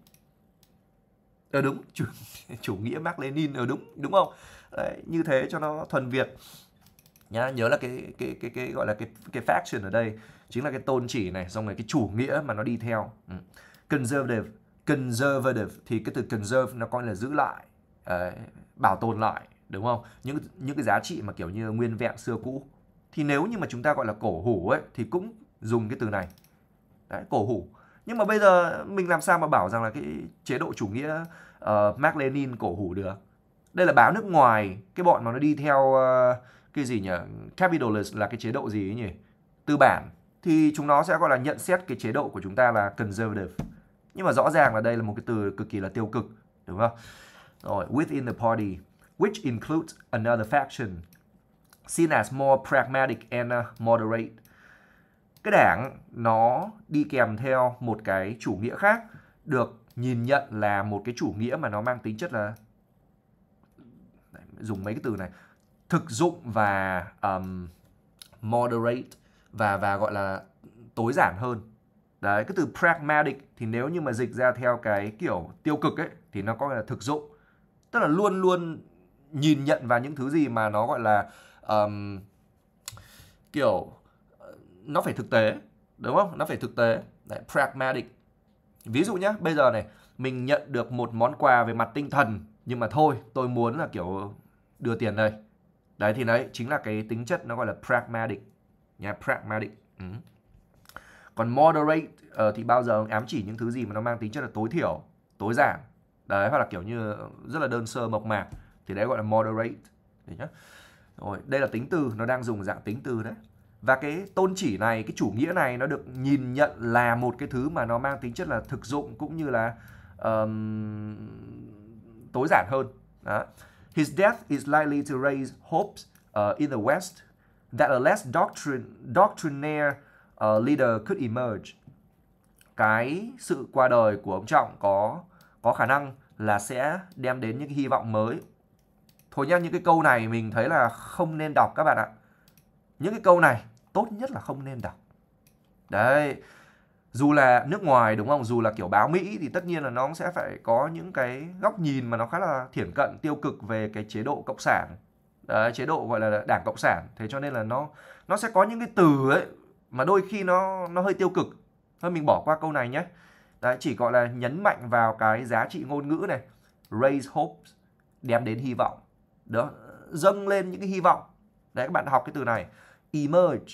ờ đúng chủ, chủ nghĩa Mark Lenin ờ đúng đúng không đấy, như thế cho nó thuần Việt nhá nhớ là cái cái cái cái gọi là cái cái faction ở đây chính là cái tôn chỉ này xong rồi cái chủ nghĩa mà nó đi theo ừ. conservative conservative thì cái từ conserve nó coi là giữ lại đấy, bảo tồn lại đúng không những những cái giá trị mà kiểu như nguyên vẹn xưa cũ thì nếu như mà chúng ta gọi là cổ hủ ấy thì cũng dùng cái từ này đấy, cổ hủ nhưng mà bây giờ mình làm sao mà bảo rằng là cái chế độ chủ nghĩa uh, Mark Lenin cổ hủ được đây là báo nước ngoài cái bọn mà nó đi theo uh, cái gì nhỉ capitalist là cái chế độ gì ấy nhỉ tư bản thì chúng nó sẽ gọi là nhận xét cái chế độ của chúng ta là conservative nhưng mà rõ ràng là đây là một cái từ cực kỳ là tiêu cực đúng không rồi within the party which includes another faction seen as more pragmatic and ờ, moderate cái đảng nó đi kèm theo một cái chủ nghĩa khác được nhìn nhận là một cái chủ nghĩa mà nó mang tính chất là dùng mấy cái từ này thực dụng và um, moderate và và gọi là tối giản hơn đấy cái từ pragmatic thì nếu như mà dịch ra theo cái kiểu tiêu cực ấy thì nó có là thực dụng tức là luôn luôn nhìn nhận vào những thứ gì mà nó gọi là um, kiểu nó phải thực tế đúng không nó phải thực tế Đấy, pragmatic ví dụ nhé, bây giờ này mình nhận được một món quà về mặt tinh thần nhưng mà thôi tôi muốn là kiểu đưa tiền đây đấy thì đấy chính là cái tính chất nó gọi là pragmatic nha pragmatic ừ. còn moderate uh, thì bao giờ ám chỉ những thứ gì mà nó mang tính chất là tối thiểu tối giản đấy hoặc là kiểu như rất là đơn sơ mộc mạc thì đấy gọi là moderate đấy nhá rồi đây là tính từ nó đang dùng dạng tính từ đấy và cái tôn chỉ này cái chủ nghĩa này nó được nhìn nhận là một cái thứ mà nó mang tính chất là thực dụng cũng như là um, tối giản hơn đó. His death is likely to raise hopes uh, in the West that a less doctrine, doctrinaire uh, leader could emerge. Cái sự qua đời của ông Trọng có có khả năng là sẽ đem đến những cái hy vọng mới. Thôi nhá, những cái câu này mình thấy là không nên đọc các bạn ạ. Những cái câu này tốt nhất là không nên đọc đấy dù là nước ngoài đúng không dù là kiểu báo mỹ thì tất nhiên là nó sẽ phải có những cái góc nhìn mà nó khá là thiển cận tiêu cực về cái chế độ cộng sản đấy, chế độ gọi là đảng cộng sản thế cho nên là nó nó sẽ có những cái từ ấy mà đôi khi nó nó hơi tiêu cực thôi mình bỏ qua câu này nhé đấy chỉ gọi là nhấn mạnh vào cái giá trị ngôn ngữ này raise hopes đem đến hy vọng đó dâng lên những cái hy vọng đấy các bạn học cái từ này emerge.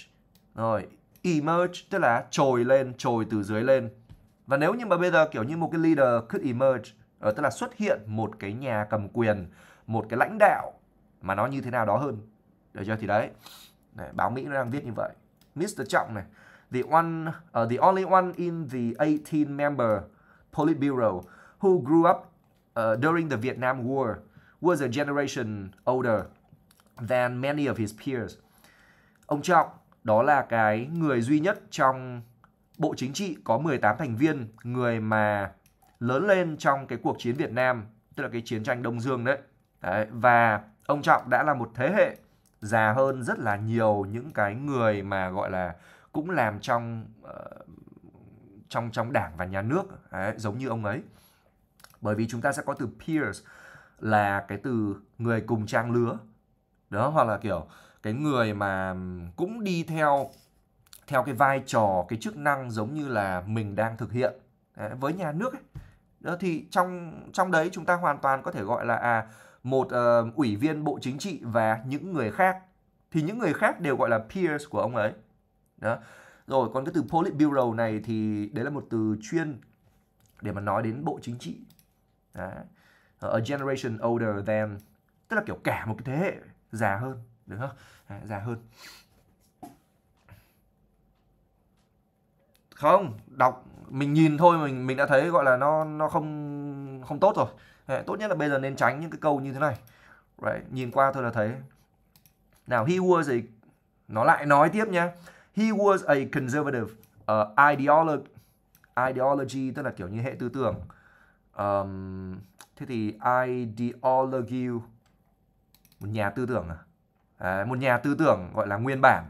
Rồi, emerge tức là trồi lên, trồi từ dưới lên. Và nếu như mà bây giờ kiểu như một cái leader could emerge, uh, tức là xuất hiện một cái nhà cầm quyền, một cái lãnh đạo mà nó như thế nào đó hơn. Được chưa? Thì đấy, này, báo Mỹ nó đang viết như vậy. Mr. Trọng này, the one, uh, the only one in the 18-member Politburo who grew up uh, during the Vietnam War was a generation older than many of his peers. Ông Trọng đó là cái người duy nhất trong Bộ Chính trị có 18 thành viên, người mà lớn lên trong cái cuộc chiến Việt Nam, tức là cái chiến tranh Đông Dương đấy. đấy. Và ông Trọng đã là một thế hệ già hơn rất là nhiều những cái người mà gọi là cũng làm trong uh, trong trong đảng và nhà nước đấy, giống như ông ấy. Bởi vì chúng ta sẽ có từ peers là cái từ người cùng trang lứa. Đó hoặc là kiểu cái người mà cũng đi theo theo cái vai trò cái chức năng giống như là mình đang thực hiện đấy, với nhà nước ấy. Đó thì trong trong đấy chúng ta hoàn toàn có thể gọi là à một uh, ủy viên bộ chính trị và những người khác thì những người khác đều gọi là peers của ông ấy đó rồi còn cái từ Politburo này thì đấy là một từ chuyên để mà nói đến bộ chính trị đó. a generation older than tức là kiểu cả một cái thế hệ già hơn được không à, già hơn không đọc mình nhìn thôi mình mình đã thấy gọi là nó nó không không tốt rồi à, tốt nhất là bây giờ nên tránh những cái câu như thế này right. nhìn qua thôi là thấy nào he was a nó lại nói tiếp nhá he was a conservative uh, ờ, ideology ideology tức là kiểu như hệ tư tưởng um, thế thì ideology một nhà tư tưởng à À, một nhà tư tưởng gọi là nguyên bản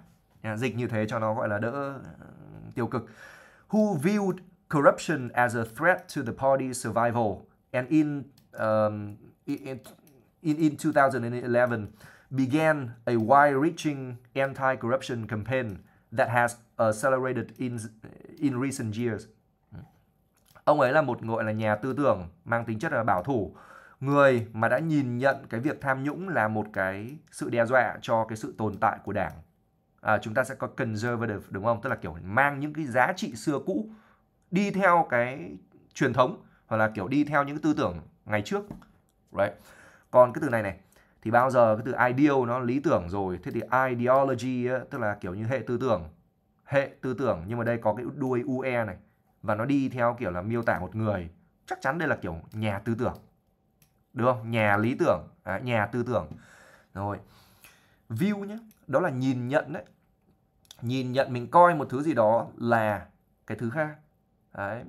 dịch như thế cho nó gọi là đỡ ừ, tiêu cực who viewed corruption as a threat to the party's survival and in um, in, in, in 2011 began a wide-reaching anti-corruption campaign that has accelerated in in recent years. Ông ấy là một gọi là nhà tư tưởng mang tính chất là bảo thủ người mà đã nhìn nhận cái việc tham nhũng là một cái sự đe dọa cho cái sự tồn tại của đảng à, chúng ta sẽ có conservative đúng không tức là kiểu mang những cái giá trị xưa cũ đi theo cái truyền thống hoặc là kiểu đi theo những tư tưởng ngày trước right còn cái từ này này thì bao giờ cái từ ideal nó lý tưởng rồi thế thì ideology tức là kiểu như hệ tư tưởng hệ tư tưởng nhưng mà đây có cái đuôi ue này và nó đi theo kiểu là miêu tả một người chắc chắn đây là kiểu nhà tư tưởng được không nhà lý tưởng à, nhà tư tưởng rồi view nhé đó là nhìn nhận đấy nhìn nhận mình coi một thứ gì đó là cái thứ khác đấy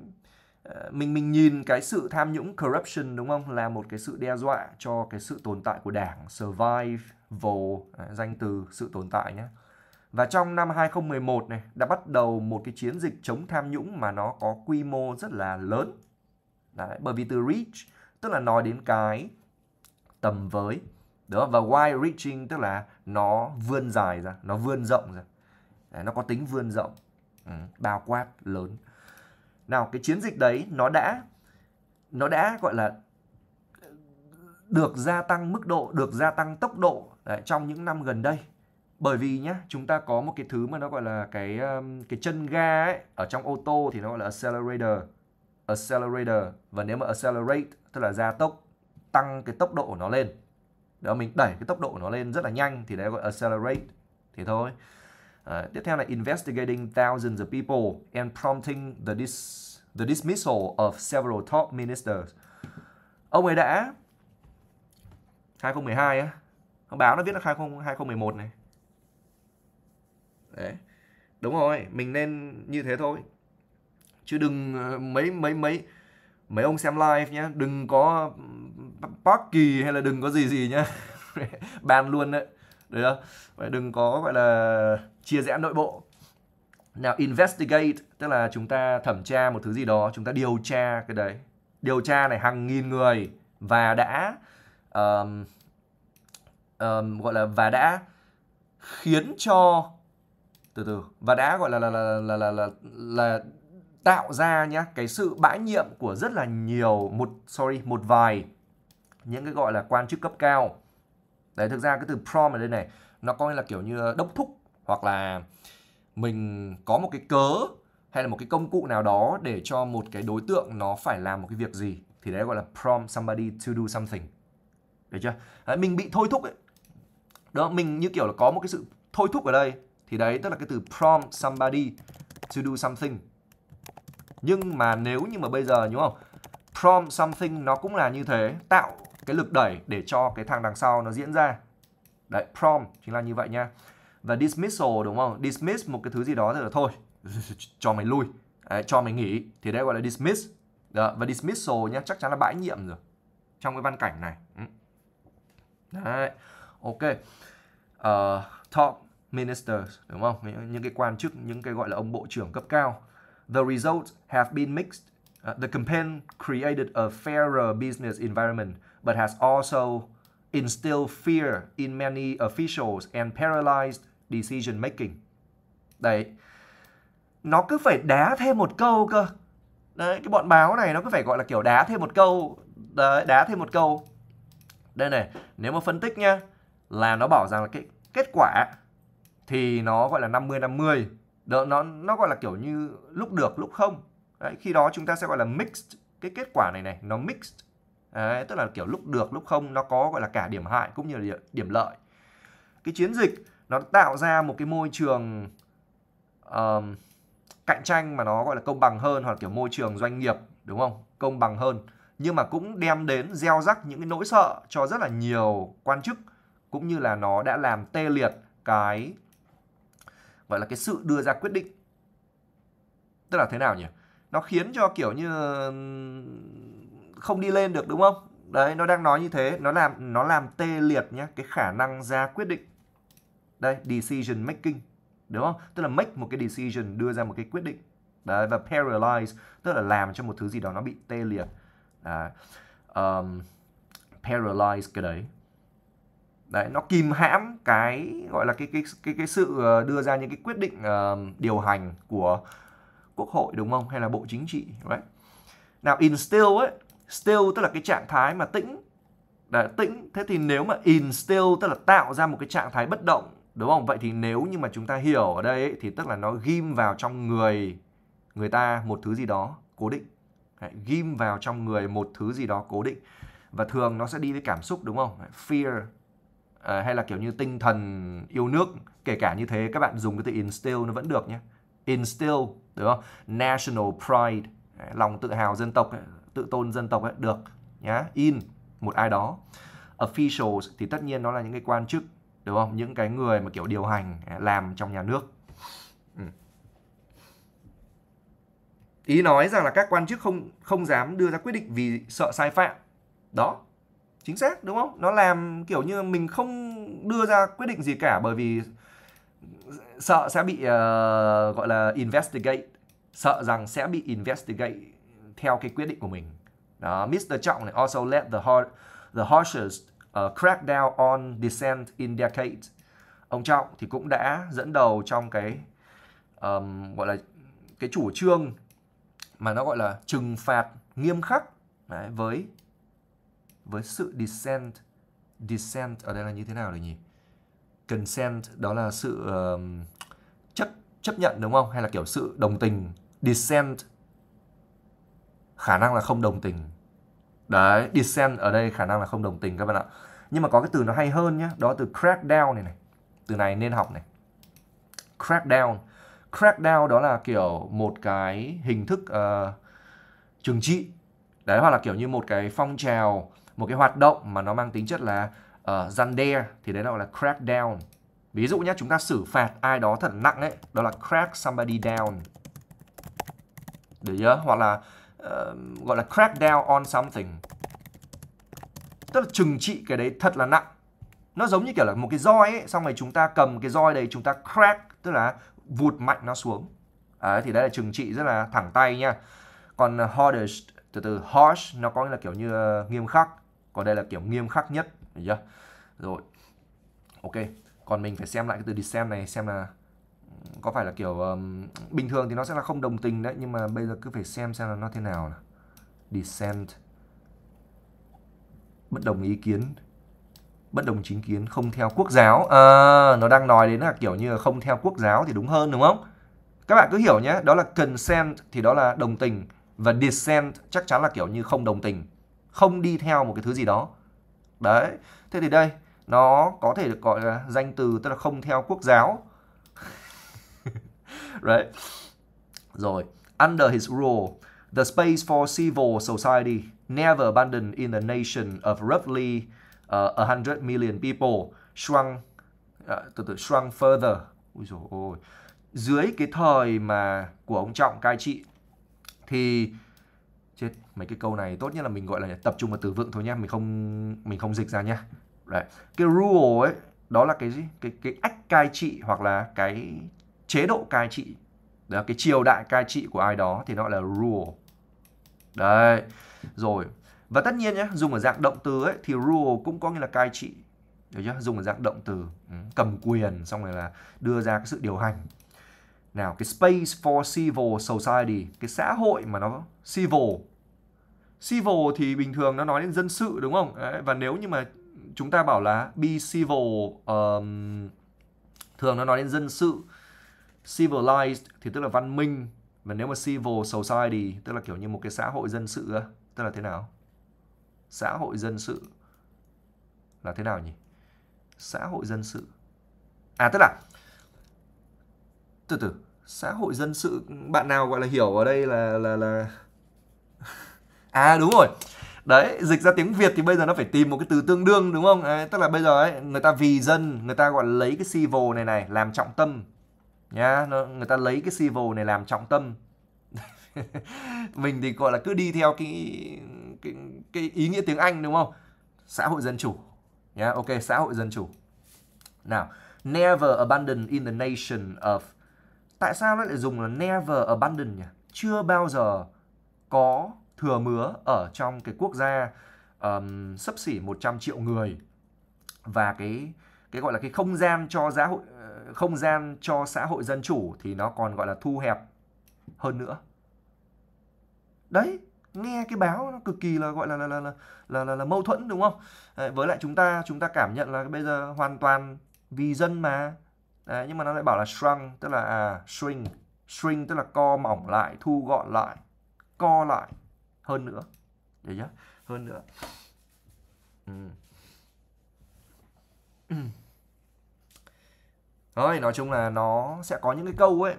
ờ, mình mình nhìn cái sự tham nhũng corruption đúng không là một cái sự đe dọa cho cái sự tồn tại của đảng survival à, danh từ sự tồn tại nhé và trong năm 2011 này đã bắt đầu một cái chiến dịch chống tham nhũng mà nó có quy mô rất là lớn Đấy, bởi vì từ REACH tức là nói đến cái tầm với đó và wide reaching tức là nó vươn dài ra nó vươn rộng ra đấy, nó có tính vươn rộng ừ, bao quát lớn nào cái chiến dịch đấy nó đã nó đã gọi là được gia tăng mức độ được gia tăng tốc độ đấy, trong những năm gần đây bởi vì nhá chúng ta có một cái thứ mà nó gọi là cái um, cái chân ga ấy ở trong ô tô thì nó gọi là accelerator accelerator và nếu mà accelerate tức là gia tốc tăng cái tốc độ của nó lên đó mình đẩy cái tốc độ của nó lên rất là nhanh thì đấy gọi accelerate thì thôi à, tiếp theo là investigating thousands of people and prompting the dis the dismissal of several top ministers ông ấy đã 2012 á báo nó viết là 2011 này đấy đúng rồi mình nên như thế thôi chứ đừng ờ, mấy mấy mấy mấy ông xem live nhá đừng có bất kỳ hay là đừng có gì gì nhá bàn luôn đấy đấy đó đừng có gọi là chia rẽ nội bộ nào investigate tức là chúng ta thẩm tra một thứ gì đó chúng ta điều tra cái đấy điều tra này hàng nghìn người và đã um, um, gọi là và đã khiến cho từ từ và đã gọi là là là là là là, là tạo ra nhá cái sự bãi nhiệm của rất là nhiều một sorry một vài những cái gọi là quan chức cấp cao đấy thực ra cái từ prom ở đây này nó coi là kiểu như đốc thúc hoặc là mình có một cái cớ hay là một cái công cụ nào đó để cho một cái đối tượng nó phải làm một cái việc gì thì đấy gọi là prom somebody to do something được chưa đấy, mình bị thôi thúc ấy đó mình như kiểu là có một cái sự thôi thúc ở đây thì đấy tức là cái từ prom somebody to do something nhưng mà nếu như mà bây giờ đúng không from something nó cũng là như thế tạo cái lực đẩy để cho cái thằng đằng sau nó diễn ra đấy from chính là như vậy nha và dismissal đúng không dismiss một cái thứ gì đó thì là thôi cho mày lui đấy, cho mày nghỉ thì đây gọi là dismiss đó, và dismissal nhá chắc chắn là bãi nhiệm rồi trong cái văn cảnh này ừ. đấy ok uh, top ministers đúng không những cái quan chức những cái gọi là ông bộ trưởng cấp cao The results have been mixed. Uh, the campaign created a fairer business environment, but has also instilled fear in many officials and paralyzed decision making. Đấy. Nó cứ phải đá thêm một câu cơ. Đấy, cái bọn báo này nó cứ phải gọi là kiểu đá thêm một câu. Đấy, đá thêm một câu. Đây này, nếu mà phân tích nhá, là nó bảo rằng là cái kết quả thì nó gọi là 50 50 đó nó nó gọi là kiểu như lúc được lúc không đấy, khi đó chúng ta sẽ gọi là mixed cái kết quả này này nó mixed đấy, tức là kiểu lúc được lúc không nó có gọi là cả điểm hại cũng như là điểm, lợi cái chiến dịch nó tạo ra một cái môi trường uh, cạnh tranh mà nó gọi là công bằng hơn hoặc là kiểu môi trường doanh nghiệp đúng không công bằng hơn nhưng mà cũng đem đến gieo rắc những cái nỗi sợ cho rất là nhiều quan chức cũng như là nó đã làm tê liệt cái gọi là cái sự đưa ra quyết định tức là thế nào nhỉ nó khiến cho kiểu như không đi lên được đúng không đấy nó đang nói như thế nó làm nó làm tê liệt nhé cái khả năng ra quyết định đây decision making đúng không tức là make một cái decision đưa ra một cái quyết định đấy và paralyze tức là làm cho một thứ gì đó nó bị tê liệt à, um, paralyze cái đấy đấy nó kìm hãm cái gọi là cái cái cái cái sự ờ, đưa ra những cái quyết định uh, điều hành của quốc hội đúng không hay là bộ chính trị đấy nào in still ấy still tức là cái trạng thái mà tĩnh đã tĩnh thế thì nếu mà in still tức là tạo ra một cái trạng thái bất động đúng không vậy thì nếu như mà chúng ta hiểu ở đây ấy, thì tức là nó ghim vào trong người người ta một thứ gì đó cố định Đấy, ghim vào trong người một thứ gì đó cố định và thường nó sẽ đi với cảm xúc đúng không fear à, hay là kiểu như tinh thần yêu nước kể cả như thế các bạn dùng cái từ instill nó vẫn được nhé instill đúng không national pride à, lòng tự hào dân tộc tự tôn dân tộc ấy, được nhá in một ai đó officials thì tất nhiên nó là những cái quan chức đúng không những cái người mà kiểu điều hành à, làm trong nhà nước ừ. ý nói rằng là các quan chức không không dám đưa ra quyết định vì sợ sai phạm đó chính xác đúng không nó làm kiểu như mình không đưa ra quyết định gì cả bởi vì sợ sẽ bị uh, gọi là investigate sợ rằng sẽ bị investigate theo cái quyết định của mình đó Mr Trọng này also let the horse the horses uh, crack down on dissent in their ông Trọng thì cũng đã dẫn đầu trong cái um, gọi là cái chủ trương mà nó gọi là trừng phạt nghiêm khắc đấy, với với sự descent descent ở đây là như thế nào đấy nhỉ consent đó là sự uh, chấp chấp nhận đúng không hay là kiểu sự đồng tình dissent khả năng là không đồng tình đấy dissent ở đây khả năng là không đồng tình các bạn ạ nhưng mà có cái từ nó hay hơn nhé đó từ crackdown này này từ này nên học này crackdown crackdown đó là kiểu một cái hình thức uh, ờ, trừng trị đấy hoặc là kiểu như một cái phong trào một cái hoạt động mà nó mang tính chất là uh, ờ, gian đe thì đấy là gọi là crack down ví dụ nhé chúng ta xử phạt ai đó thật nặng đấy đó là crack somebody down được chưa hoặc là uh, gọi là crack down on something tức là trừng trị cái đấy thật là nặng nó giống như kiểu là một cái roi ấy xong rồi chúng ta cầm cái roi đấy chúng ta crack tức là vụt mạnh nó xuống à, thì đấy là trừng trị rất là thẳng tay nha còn ờ, hardest từ từ harsh nó có nghĩa là kiểu như uh, nghiêm khắc còn đây là kiểu nghiêm khắc nhất được chưa rồi ok còn mình phải xem lại cái từ descend này xem là ừ, có phải là kiểu um, bình thường thì nó sẽ là không đồng tình đấy nhưng mà bây giờ cứ phải xem xem là nó thế nào nào dissent bất đồng ý kiến bất đồng chính kiến không theo quốc giáo à, nó đang nói đến là kiểu như là không theo quốc giáo thì đúng hơn đúng không các bạn cứ hiểu nhé đó là consent thì đó là đồng tình và dissent chắc chắn là kiểu như không đồng tình không đi theo một cái thứ gì đó đấy thế thì đây nó có thể được gọi là danh từ tức là không theo quốc giáo đấy rồi under his rule the space for civil society never abandoned in the nation of roughly uh, 100 million people shrunk uh, từ từ shrunk further Ui dồi ôi. dưới cái thời mà của ông Trọng cai trị thì mấy cái câu này tốt nhất là mình gọi là tập trung vào từ vựng thôi nhá mình không mình không dịch ra nhá đấy cái rule ấy đó là cái gì cái cái ách cai trị hoặc là cái chế độ cai trị đó cái triều đại cai trị của ai đó thì nó gọi là rule đấy rồi và tất nhiên nhé dùng ở dạng động từ ấy thì rule cũng có nghĩa là cai trị được chưa dùng ở dạng động từ ừ, cầm quyền xong rồi là đưa ra cái sự điều hành nào cái space for civil society cái xã hội mà nó civil civil thì bình thường nó nói đến dân sự đúng không Đấy, và nếu như mà chúng ta bảo là be civil um, thường nó nói đến dân sự civilized thì tức là văn minh và nếu mà civil society tức là kiểu như một cái xã hội dân sự tức là thế nào xã hội dân sự là thế nào nhỉ xã hội dân sự à tức là từ từ xã hội dân sự bạn nào gọi là hiểu ở đây là là là à đúng rồi đấy dịch ra tiếng việt thì bây giờ nó phải tìm một cái từ tương đương đúng không đấy, tức là bây giờ ấy người ta vì dân người ta gọi lấy cái civil này này làm trọng tâm nhá người ta lấy cái civil này làm trọng tâm mình thì gọi là cứ đi theo cái cái, cái ý nghĩa tiếng anh đúng không xã hội dân chủ nhá yeah, ok xã hội dân chủ nào never abandon in the nation of tại sao nó lại dùng là never abandon nhỉ chưa bao giờ có thừa mứa ở trong cái quốc gia um, sấp xỉ 100 triệu người và cái cái gọi là cái không gian cho xã hội ờ, không gian cho xã hội dân chủ thì nó còn gọi là thu hẹp hơn nữa đấy nghe cái báo nó cực kỳ là gọi là là là là là, là, là mâu thuẫn đúng không đấy, với lại chúng ta chúng ta cảm nhận là bây giờ hoàn toàn vì dân mà đấy, nhưng mà nó lại bảo là shrunk tức là à, shrink shrink tức là co mỏng lại thu gọn lại co lại hơn nữa được chưa hơn nữa ừ. nói chung là nó sẽ có những cái câu ấy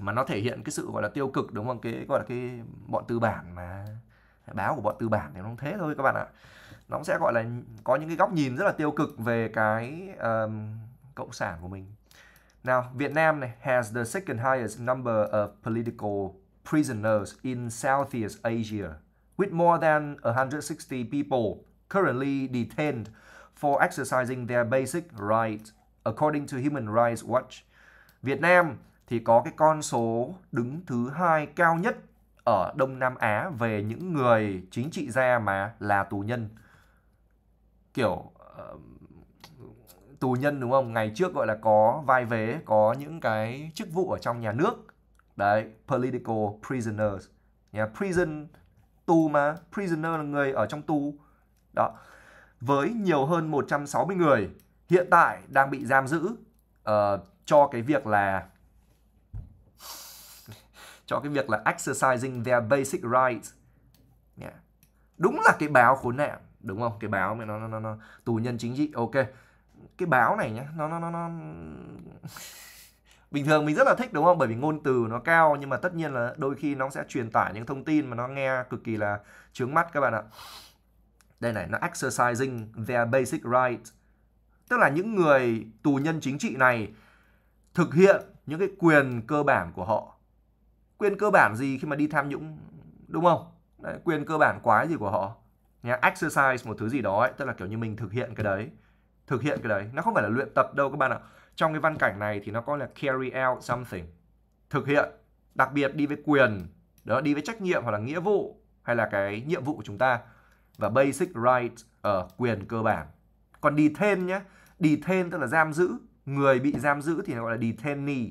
mà nó thể hiện cái sự gọi là tiêu cực đúng không? Cái gọi là cái bọn tư bản mà báo của bọn tư bản thì nó thế thôi các bạn ạ. Nó cũng sẽ gọi là có những cái góc nhìn rất là tiêu cực về cái um, cộng sản của mình. nào, Việt Nam này has the second highest number of political prisoners in Southeast Asia, with more than 160 people currently detained for exercising their basic rights, according to Human Rights Watch. Việt Nam thì có cái con số đứng thứ hai cao nhất ở Đông Nam Á về những người chính trị gia mà là tù nhân. Kiểu tù nhân đúng không? Ngày trước gọi là có vai vế, có những cái chức vụ ở trong nhà nước đấy political prisoners nhà yeah, prison tù mà prisoner là người ở trong tù đó với nhiều hơn 160 người hiện tại đang bị giam giữ uh, cho cái việc là cho cái việc là exercising their basic rights yeah. đúng là cái báo khốn nạn đúng không cái báo mà nó nó nó, nó tù nhân chính trị ok cái báo này nhá nó nó nó nó bình thường mình rất là thích đúng không bởi vì ngôn từ nó cao nhưng mà tất nhiên là đôi khi nó sẽ truyền tải những thông tin mà nó nghe cực kỳ là trướng mắt các bạn ạ đây này nó exercising their basic right tức là những người tù nhân chính trị này thực hiện những cái quyền cơ bản của họ quyền cơ bản gì khi mà đi tham nhũng đúng không đấy, quyền cơ bản quái gì của họ nhá exercise một thứ gì đó ấy, tức là kiểu như mình thực hiện cái đấy thực hiện cái đấy nó không phải là luyện tập đâu các bạn ạ trong cái văn cảnh này thì nó có là carry out something thực hiện đặc biệt đi với quyền đó đi với trách nhiệm hoặc là nghĩa vụ hay là cái nhiệm vụ của chúng ta và basic right ở quyền cơ bản còn detain nhé detain tức là giam giữ người bị giam giữ thì nó gọi là detainee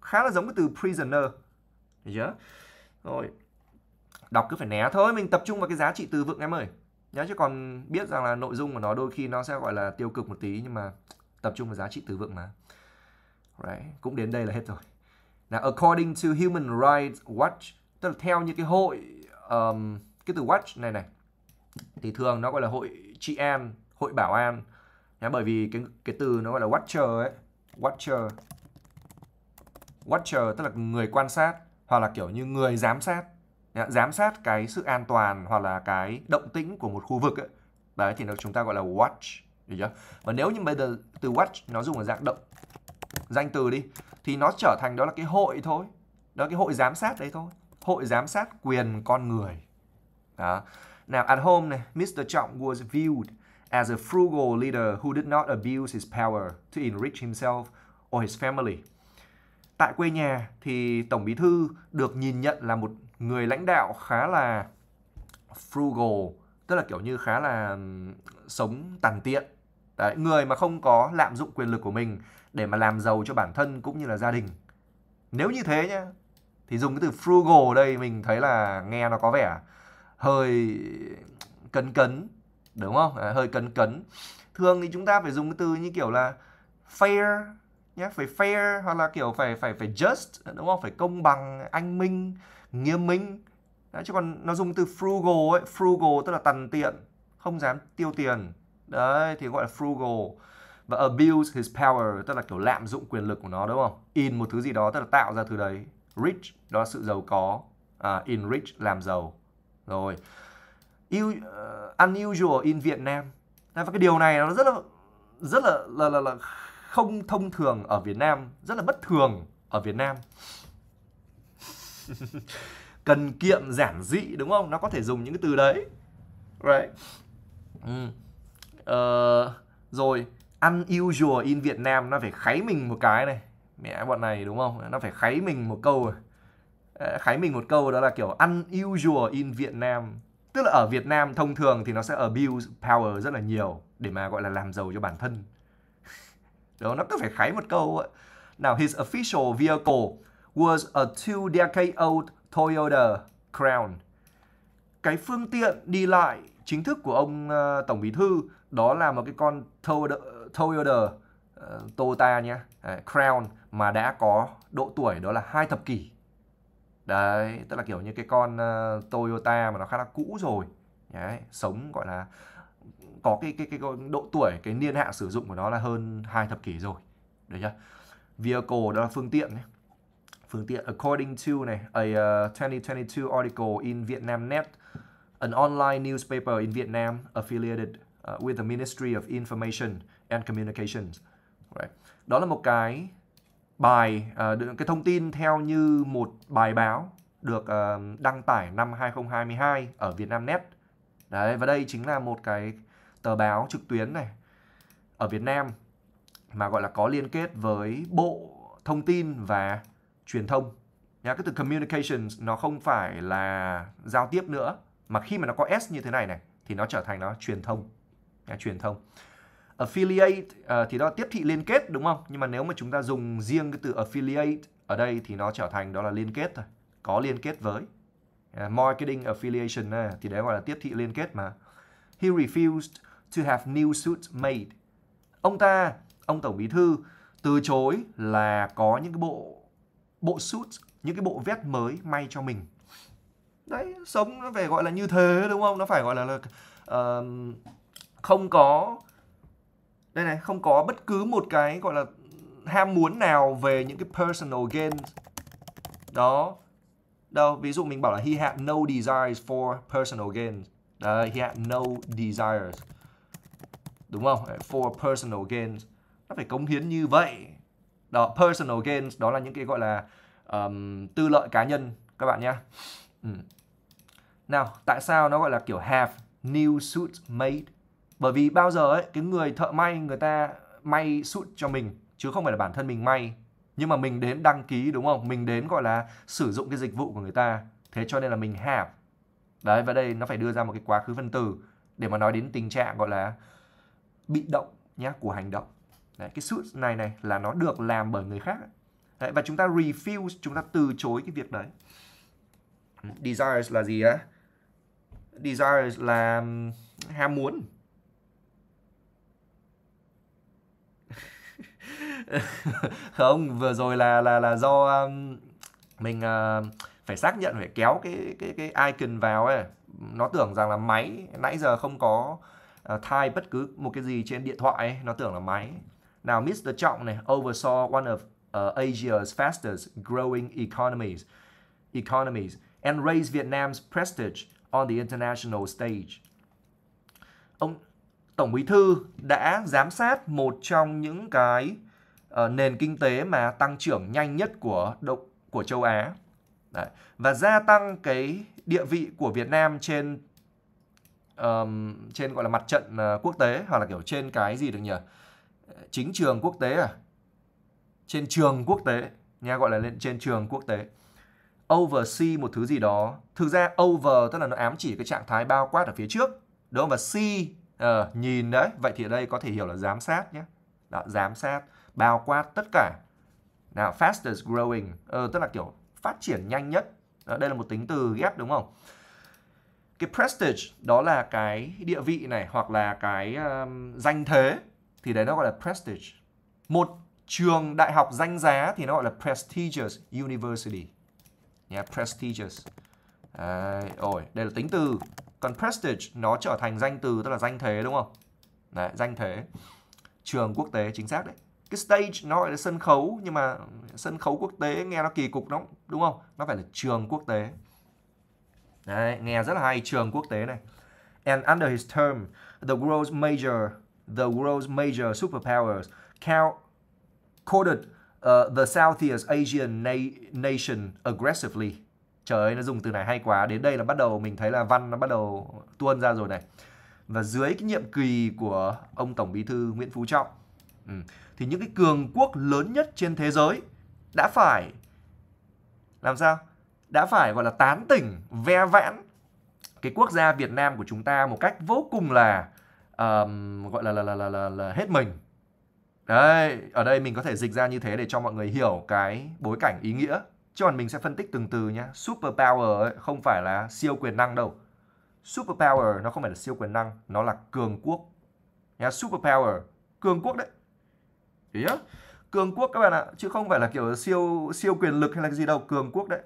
khá là giống cái từ prisoner Được chưa? Rồi. Đọc cứ phải né thôi, mình tập trung vào cái giá trị từ vựng em ơi. nhớ chứ còn biết rằng là nội dung của nó đôi khi nó sẽ gọi là tiêu cực một tí nhưng mà tập trung vào giá trị từ vựng mà. Right. Cũng đến đây là hết rồi. Now, according to Human Rights Watch, tức là theo như cái hội, um, cái từ watch này này, thì thường nó gọi là hội trị an, hội bảo an. Nhá, bởi vì cái cái từ nó gọi là watcher ấy, watcher, watcher tức là người quan sát hoặc là kiểu như người giám sát, nhá, giám sát cái sự an toàn hoặc là cái động tĩnh của một khu vực ấy. Đấy thì nó chúng ta gọi là watch được chưa và nếu như bây giờ từ watch nó dùng ở dạng động danh từ đi thì nó trở thành đó là cái hội thôi đó là cái hội giám sát đấy thôi hội giám sát quyền con người đó nào at home này Mr Trọng was viewed as a frugal leader who did not abuse his power to enrich himself or his family tại quê nhà thì tổng bí thư được nhìn nhận là một người lãnh đạo khá là frugal tức là kiểu như khá là sống tàn tiện Đấy, người mà không có lạm dụng quyền lực của mình để mà làm giàu cho bản thân cũng như là gia đình. Nếu như thế nhá, thì dùng cái từ frugal ở đây mình thấy là nghe nó có vẻ hơi cấn cấn, đúng không? À, hơi cấn cấn. Thường thì chúng ta phải dùng cái từ như kiểu là fair nhé, phải fair hoặc là kiểu phải phải phải just đúng không? Phải công bằng, anh minh, nghiêm minh. Đấy, chứ còn nó dùng từ frugal ấy, frugal tức là tằn tiện, không dám tiêu tiền đấy thì gọi là frugal và abuse his power tức là kiểu lạm dụng quyền lực của nó đúng không in một thứ gì đó tức là tạo ra thứ đấy rich đó là sự giàu có à, in rich làm giàu rồi U, uh, ờ, unusual in Việt Nam và cái điều này nó rất là rất là là là, là không thông thường ở Việt Nam rất là bất thường ở Việt Nam cần kiệm giản dị đúng không nó có thể dùng những cái từ đấy right ừ uh, rồi unusual in Việt Nam nó phải kháy mình một cái này mẹ bọn này đúng không nó phải kháy mình một câu rồi à. ờ, khái mình một câu đó là kiểu unusual in Việt Nam tức là ở Việt Nam thông thường thì nó sẽ abuse power rất là nhiều để mà gọi là làm giàu cho bản thân đó nó cứ phải khái một câu nào his official vehicle was a two decade old Toyota Crown cái phương tiện đi lại chính thức của ông uh, tổng bí thư đó là một cái con Toyota uh, Toyota nhé à, Crown mà đã có độ tuổi đó là hai thập kỷ đấy tức là kiểu như cái con uh, ờ, Toyota mà nó khá là cũ rồi đấy, sống gọi là có cái, cái cái cái độ tuổi cái niên hạn sử dụng của nó là hơn hai thập kỷ rồi được chưa vehicle đó là phương tiện ấy. phương tiện according to này a uh, ờ, 2022 article in Vietnam net an online newspaper in Vietnam affiliated uh, with the Ministry of Information and Communications. Right. Đó là một cái bài uh, cái thông tin theo như một bài báo được uh, đăng tải năm 2022 ở Vietnamnet. Đấy và đây chính là một cái tờ báo trực tuyến này ở Việt Nam mà gọi là có liên kết với Bộ Thông tin và Truyền thông. Nha, cái từ communications nó không phải là giao tiếp nữa mà khi mà nó có S như thế này này thì nó trở thành nó truyền thông à, truyền thông affiliate à, thì đó tiếp thị liên kết đúng không nhưng mà nếu mà chúng ta dùng riêng cái từ affiliate ở đây thì nó trở thành đó là liên kết thôi có liên kết với à, marketing affiliation à, thì đấy gọi là tiếp thị liên kết mà he refused to have new suits made ông ta ông tổng bí thư từ chối là có những cái bộ bộ suit những cái bộ vest mới may cho mình đấy sống nó phải gọi là như thế đúng không nó phải gọi là, là uh, không có đây này không có bất cứ một cái gọi là ham muốn nào về những cái personal gain đó đâu ví dụ mình bảo là he had no desires for personal gain đây he had no desires đúng không for personal gain nó phải cống hiến như vậy đó personal gain đó là những cái gọi là um, tư lợi cá nhân các bạn nhé ừ. nào tại sao nó gọi là kiểu have new suit made bởi vì bao giờ ấy cái người thợ may người ta may sút cho mình chứ không phải là bản thân mình may nhưng mà mình đến đăng ký đúng không mình đến gọi là sử dụng cái dịch vụ của người ta thế cho nên là mình have đấy và đây nó phải đưa ra một cái quá khứ phân từ để mà nói đến tình trạng gọi là bị động nhá của hành động đấy, cái suit này này là nó được làm bởi người khác đấy, và chúng ta refuse chúng ta từ chối cái việc đấy desires là gì á desires là ham muốn không vừa rồi là là là do um, mình uh, phải xác nhận phải kéo cái cái cái icon vào ấy nó tưởng rằng là máy nãy giờ không có uh, à, thay bất cứ một cái gì trên điện thoại ấy. nó tưởng là máy nào Mr. Trọng này oversaw one of uh, Asia's fastest growing economies economies and raised Vietnam's prestige on the international stage ông tổng bí thư đã giám sát một trong những cái uh, nền kinh tế mà tăng trưởng nhanh nhất của động của châu Á Đấy. và gia tăng cái địa vị của Việt Nam trên um, trên gọi là mặt trận uh, quốc tế hoặc là kiểu trên cái gì được nhỉ chính trường quốc tế à trên trường quốc tế nha gọi là lên trên trường quốc tế oversee một thứ gì đó thực ra over tức là nó ám chỉ cái trạng thái bao quát ở phía trước đúng không và see uh, nhìn đấy vậy thì ở đây có thể hiểu là giám sát nhé đó, giám sát bao quát tất cả nào fastest growing ờ, tức là kiểu phát triển nhanh nhất đó, đây là một tính từ ghép đúng không cái prestige đó là cái địa vị này hoặc là cái um, danh thế thì đấy nó gọi là prestige một trường đại học danh giá thì nó gọi là prestigious university nha yeah, prestigious đấy, ôi đây là tính từ còn prestige nó trở thành danh từ tức là danh thế đúng không đấy, danh thế trường quốc tế chính xác đấy cái stage nó gọi là sân khấu nhưng mà sân khấu quốc tế nghe nó kỳ cục lắm đúng không nó phải là trường quốc tế Đấy, nghe rất là hay trường quốc tế này and under his term the world's major the world's major superpowers count courted uh, the Southeast Asian na nation aggressively trời ơi nó dùng từ này hay quá đến đây là bắt đầu mình thấy là văn nó bắt đầu tuôn ra rồi này và dưới cái nhiệm kỳ của ông tổng bí thư Nguyễn Phú Trọng Ừ. thì những cái cường quốc lớn nhất trên thế giới đã phải làm sao đã phải gọi là tán tỉnh ve vãn cái quốc gia Việt Nam của chúng ta một cách vô cùng là um, gọi là là, là là là là hết mình đấy ở đây mình có thể dịch ra như thế để cho mọi người hiểu cái bối cảnh ý nghĩa chứ còn mình sẽ phân tích từng từ nhé super power không phải là siêu quyền năng đâu super power nó không phải là siêu quyền năng nó là cường quốc nhá super power cường quốc đấy ý á cường quốc các bạn ạ chứ không phải là kiểu siêu siêu quyền lực hay là cái gì đâu cường quốc đấy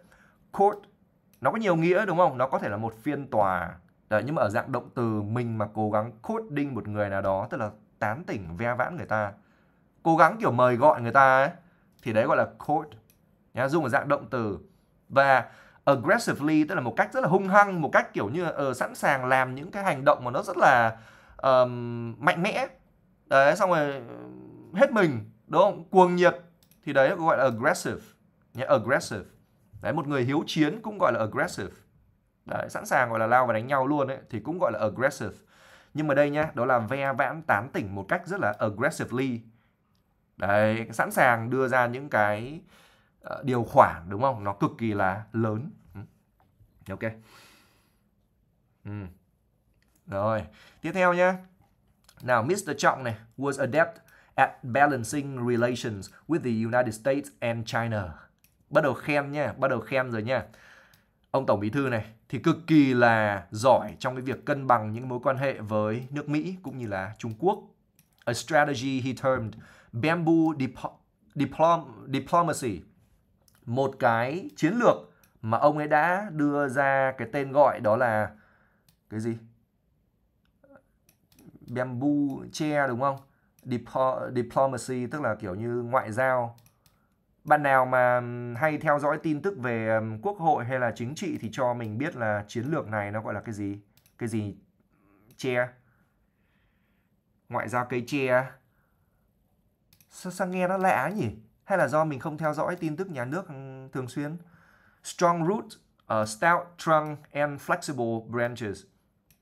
court nó có nhiều nghĩa đúng không nó có thể là một phiên tòa đấy, nhưng mà ở dạng động từ mình mà cố gắng coding một người nào đó tức là tán tỉnh ve vãn người ta cố gắng kiểu mời gọi người ta ấy thì đấy gọi là court nhá dùng ở dạng động từ và aggressively tức là một cách rất là hung hăng một cách kiểu như uh, sẵn sàng làm những cái hành động mà nó rất là um, mạnh mẽ đấy xong rồi hết mình đúng không cuồng nhiệt thì đấy gọi là aggressive nhé aggressive đấy một người hiếu chiến cũng gọi là aggressive đấy, sẵn sàng gọi là lao và đánh nhau luôn ấy thì cũng gọi là aggressive nhưng mà đây nhá đó là ve vãn tán tỉnh một cách rất là aggressively đấy sẵn sàng đưa ra những cái uh, điều khoản đúng không nó cực kỳ là lớn ừ. ok ừ. rồi tiếp theo nhá nào Mr Trọng này was adept at balancing relations with the United States and China. Bắt đầu khen nha, bắt đầu khen rồi nha. Ông Tổng Bí Thư này thì cực kỳ là giỏi trong cái việc cân bằng những mối quan hệ với nước Mỹ cũng như là Trung Quốc. A strategy he termed bamboo diplom diplomacy. Một cái chiến lược mà ông ấy đã đưa ra cái tên gọi đó là cái gì? Bamboo che đúng không? diplomacy tức là kiểu như ngoại giao bạn nào mà hay theo dõi tin tức về quốc hội hay là chính trị thì cho mình biết là chiến lược này nó gọi là cái gì cái gì che ngoại giao cây che sao, sao nghe nó lạ nhỉ hay là do mình không theo dõi tin tức nhà nước thường xuyên strong root uh, stout trunk and flexible branches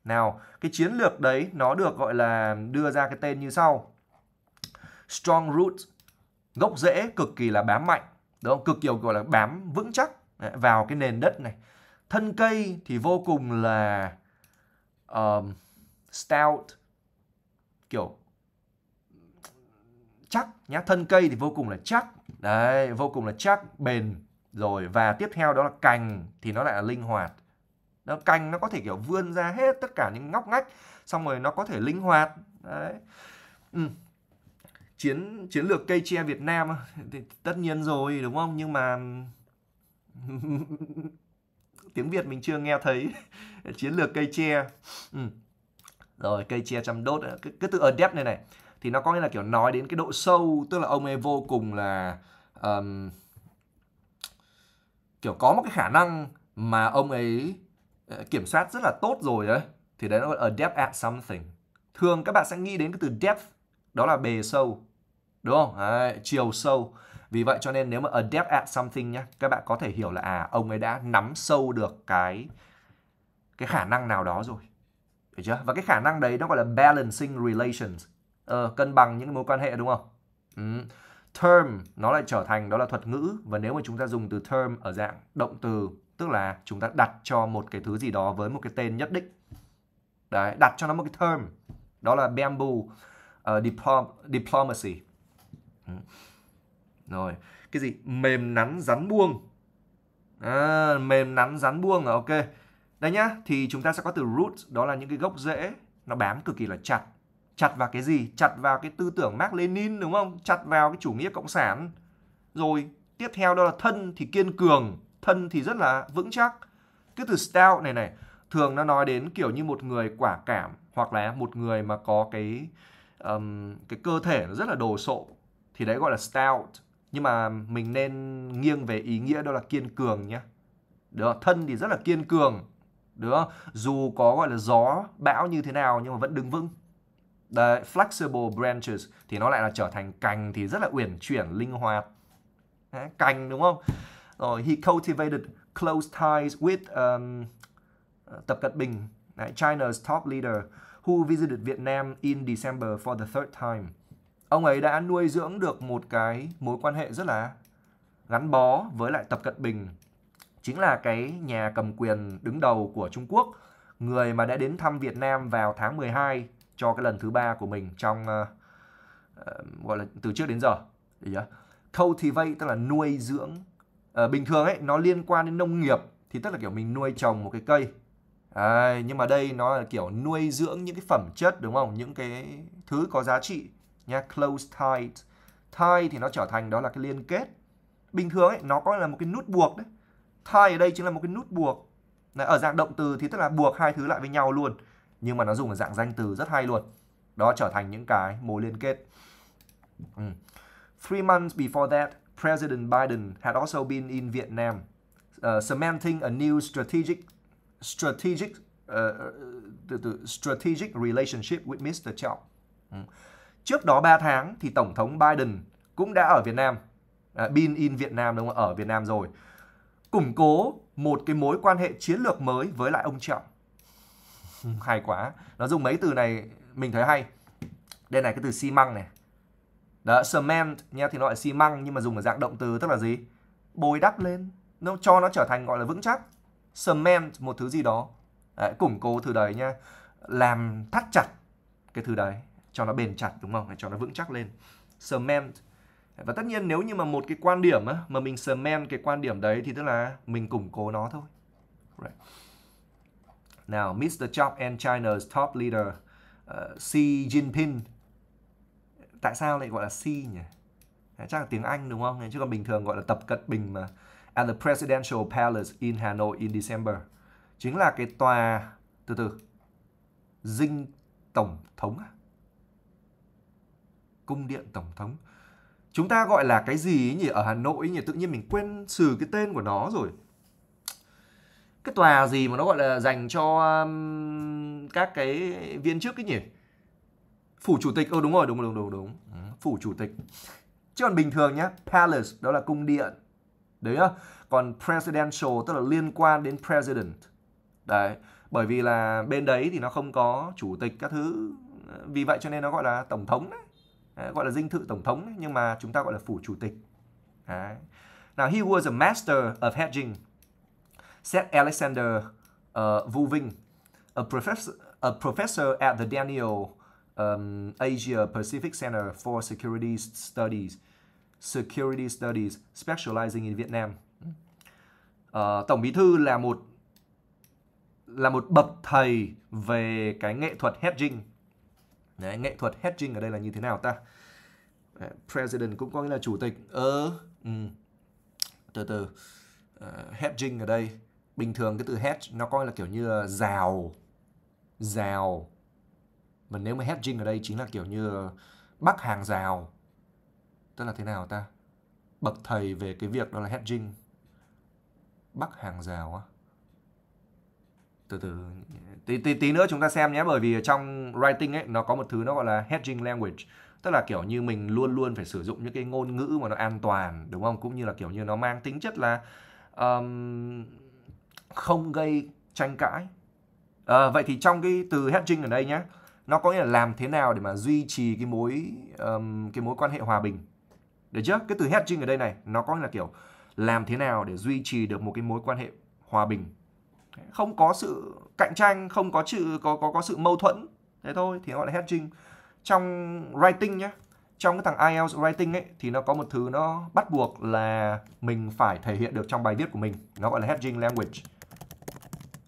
nào cái chiến lược đấy nó được gọi là đưa ra cái tên như sau strong root gốc rễ cực kỳ là bám mạnh đúng không cực kiểu gọi là bám vững chắc vào cái nền đất này thân cây thì vô cùng là um, stout kiểu chắc nhá thân cây thì vô cùng là chắc đấy vô cùng là chắc bền rồi và tiếp theo đó là cành thì nó lại là linh hoạt nó cành nó có thể kiểu vươn ra hết tất cả những ngóc ngách xong rồi nó có thể linh hoạt đấy ừ chiến chiến lược cây tre Việt Nam thì tất nhiên rồi đúng không nhưng mà tiếng Việt mình chưa nghe thấy chiến lược cây tre ừ. rồi cây tre chăm đốt cái cứ từ ở depth này này thì nó có nghĩa là kiểu nói đến cái độ sâu tức là ông ấy vô cùng là um, kiểu có một cái khả năng mà ông ấy ờ, kiểm soát rất là tốt rồi đấy thì đấy nó gọi là depth at something thường các bạn sẽ nghĩ đến cái từ depth đó là bề sâu đúng không Đấy, chiều sâu vì vậy cho nên nếu mà adept at something nhá các bạn có thể hiểu là à ông ấy đã nắm sâu được cái cái khả năng nào đó rồi được chưa và cái khả năng đấy nó gọi là balancing relations ờ, cân bằng những mối quan hệ đúng không ừ. term nó lại trở thành đó là thuật ngữ và nếu mà chúng ta dùng từ term ở dạng động từ tức là chúng ta đặt cho một cái thứ gì đó với một cái tên nhất định đấy đặt cho nó một cái term đó là bamboo uh, diplom diplomacy rồi cái gì mềm nắn rắn buông à, mềm nắn rắn buông à, ok đây nhá thì chúng ta sẽ có từ root đó là những cái gốc rễ nó bám cực kỳ là chặt chặt vào cái gì chặt vào cái tư tưởng Mark Lenin đúng không chặt vào cái chủ nghĩa cộng sản rồi tiếp theo đó là thân thì kiên cường thân thì rất là vững chắc cái từ stout này này thường nó nói đến kiểu như một người quả cảm hoặc là một người mà có cái um, cái cơ thể nó rất là đồ sộ thì đấy gọi là stout nhưng mà mình nên nghiêng về ý nghĩa đó là kiên cường nhé được thân thì rất là kiên cường được dù có gọi là gió bão như thế nào nhưng mà vẫn đứng vững Đấy, flexible branches thì nó lại là trở thành cành thì rất là uyển chuyển linh hoạt Đấy, cành đúng không rồi he cultivated close ties with um, Tập Cận Bình Đấy, China's top leader who visited Vietnam in December for the third time Ông ấy đã nuôi dưỡng được một cái mối quan hệ rất là gắn bó với lại Tập Cận Bình, chính là cái nhà cầm quyền đứng đầu của Trung Quốc, người mà đã đến thăm Việt Nam vào tháng 12 cho cái lần thứ ba của mình trong uh, gọi là từ trước đến giờ. thì Cultivate tức là nuôi dưỡng. Uh, bình thường ấy nó liên quan đến nông nghiệp thì tức là kiểu mình nuôi trồng một cái cây À, nhưng mà đây nó là kiểu nuôi dưỡng những cái phẩm chất đúng không? Những cái thứ có giá trị nha close tight tight thì nó trở thành đó là cái liên kết bình thường ấy nó có là một cái nút buộc đấy tight ở đây chính là một cái nút buộc Đấy, ở dạng động từ thì tức là buộc hai thứ lại với nhau luôn nhưng mà nó dùng ở dạng danh từ rất hay luôn đó trở thành những cái mối liên kết ừ. three months before that President Biden had also been in Vietnam uh, cementing a new strategic strategic uh, the, uh, the strategic relationship with Mr. Trump Ừ. Trước đó 3 tháng thì Tổng thống Biden cũng đã ở Việt Nam, à, Bin in Việt Nam đúng không? ở Việt Nam rồi. Củng cố một cái mối quan hệ chiến lược mới với lại ông Trọng. hay quá. Nó dùng mấy từ này mình thấy hay. Đây này cái từ xi măng này. Đó, cement nha thì nó gọi xi măng nhưng mà dùng ở dạng động từ tức là gì? Bồi đắp lên, nó cho nó trở thành gọi là vững chắc. Cement một thứ gì đó. Đấy, củng cố thứ đấy nha. Làm thắt chặt cái thứ đấy cho nó bền chặt đúng không để cho nó vững chắc lên cement và tất nhiên nếu như mà một cái quan điểm á, mà mình cement cái quan điểm đấy thì tức là mình củng cố nó thôi right. Now, Mr. Trump and China's top leader uh, Xi Jinping Tại sao lại gọi là Xi nhỉ? Chắc là tiếng Anh đúng không? Chứ còn bình thường gọi là Tập Cận Bình mà At the Presidential Palace in Hanoi in December Chính là cái tòa Từ từ Dinh Tổng thống à? cung điện tổng thống chúng ta gọi là cái gì ấy nhỉ ở Hà Nội ấy nhỉ tự nhiên mình quên sử cái tên của nó rồi cái tòa gì mà nó gọi là dành cho um, các cái viên chức ấy nhỉ phủ chủ tịch ơ ừ, đúng rồi đúng đúng đúng đúng ừ, phủ chủ tịch chứ còn bình thường nhá palace đó là cung điện đấy nhá còn presidential tức là liên quan đến president đấy bởi vì là bên đấy thì nó không có chủ tịch các thứ vì vậy cho nên nó gọi là tổng thống đấy gọi là dinh thự tổng thống nhưng mà chúng ta gọi là phủ chủ tịch Đấy. Now he was a master of hedging said Alexander uh, Vuving a professor a professor at the Daniel um, Asia Pacific Center for Security Studies Security Studies specializing in Vietnam uh, tổng bí thư là một là một bậc thầy về cái nghệ thuật hedging Đấy, nghệ thuật hedging ở đây là như thế nào ta? Đấy, president cũng có nghĩa là chủ tịch. Ờ, ừ. từ từ. Uh, hedging ở đây, bình thường cái từ hedge nó coi là kiểu như là rào, rào. Mà nếu mà hedging ở đây chính là kiểu như bắc hàng rào. Tức là thế nào ta? Bậc thầy về cái việc đó là hedging. Bắc hàng rào á. Từ từ tí, tí tí nữa chúng ta xem nhé bởi vì trong writing ấy nó có một thứ nó gọi là hedging language tức là kiểu như mình luôn luôn phải sử dụng những cái ngôn ngữ mà nó an toàn đúng không cũng như là kiểu như nó mang tính chất là um, không gây tranh cãi à, vậy thì trong cái từ hedging ở đây nhé nó có nghĩa là làm thế nào để mà duy trì cái mối um, cái mối quan hệ hòa bình được chưa cái từ hedging ở đây này nó có nghĩa là kiểu làm thế nào để duy trì được một cái mối quan hệ hòa bình không có sự cạnh tranh không có chữ có có có sự mâu thuẫn thế thôi thì gọi là hedging trong writing nhé trong cái thằng IELTS writing ấy thì nó có một thứ nó bắt buộc là mình phải thể hiện được trong bài viết của mình nó gọi là hedging language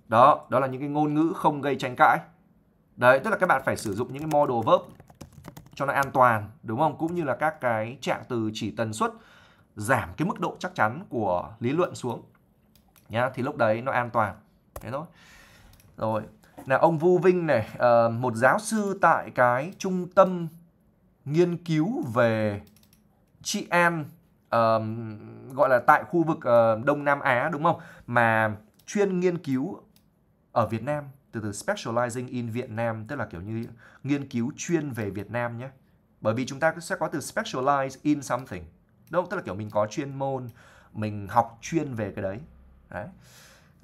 đó đó là những cái ngôn ngữ không gây tranh cãi đấy tức là các bạn phải sử dụng những cái model verb cho nó an toàn đúng không cũng như là các cái trạng từ chỉ tần suất giảm cái mức độ chắc chắn của lý luận xuống nhá thì lúc đấy nó an toàn thế thôi rồi là ông Vu Vinh này ờ, một giáo sư tại cái trung tâm nghiên cứu về trị an ờ, gọi là tại khu vực ờ, Đông Nam Á đúng không mà chuyên nghiên cứu ở Việt Nam từ từ specializing in Việt Nam tức là kiểu như nghiên cứu chuyên về Việt Nam nhé bởi vì chúng ta sẽ có từ specialize in something đúng không? tức là kiểu mình có chuyên môn mình học chuyên về cái đấy đấy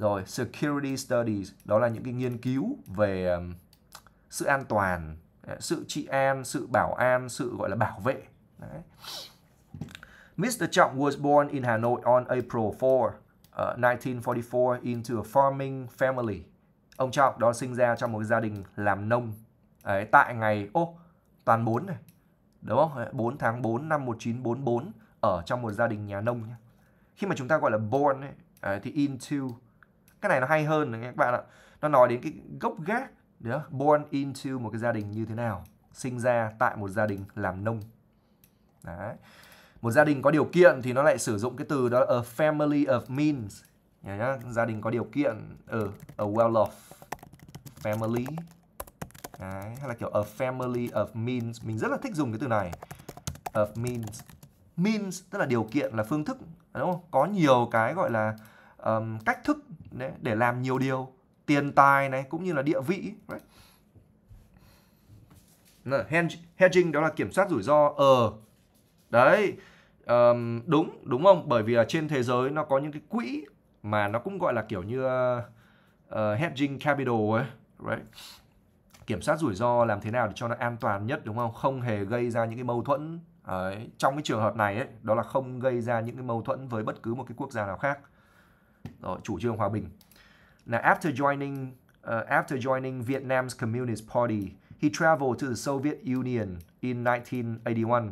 rồi security studies đó là những cái nghiên cứu về um, sự an toàn ờ, sự trị an sự bảo an sự gọi là bảo vệ Đấy. Mr. Trọng was born in Hà Nội on April 4, uh, 1944 into a farming family. Ông Trọng đó sinh ra trong một gia đình làm nông. Đấy, tại ngày ô oh, toàn 4 này. Đúng không? 4 tháng 4 năm 1944 ở trong một gia đình nhà nông nhé. Khi mà chúng ta gọi là born ấy, thì into cái này nó hay hơn này các bạn ạ nó nói đến cái gốc gác đó born into một cái gia đình như thế nào sinh ra tại một gia đình làm nông đấy một gia đình có điều kiện thì nó lại sử dụng cái từ đó a family of means nhá, nhá. gia đình có điều kiện ở ừ, a well off family Đấy, hay là kiểu a family of means mình rất là thích dùng cái từ này of means means tức là điều kiện là phương thức đúng không có nhiều cái gọi là um, cách thức để, để làm nhiều điều tiền tài này cũng như là địa vị right? hedging đó là kiểm soát rủi ro ờ đấy um, đúng đúng không bởi vì là trên thế giới nó có những cái quỹ mà nó cũng gọi là kiểu như uh, hedging capital ấy right? kiểm soát rủi ro làm thế nào để cho nó an toàn nhất đúng không không hề gây ra những cái mâu thuẫn Đấy, trong cái trường hợp này ấy, đó là không gây ra những cái mâu thuẫn với bất cứ một cái quốc gia nào khác rồi chủ trương hòa bình là after joining uh, after joining Vietnam's Communist Party he traveled to the Soviet Union in 1981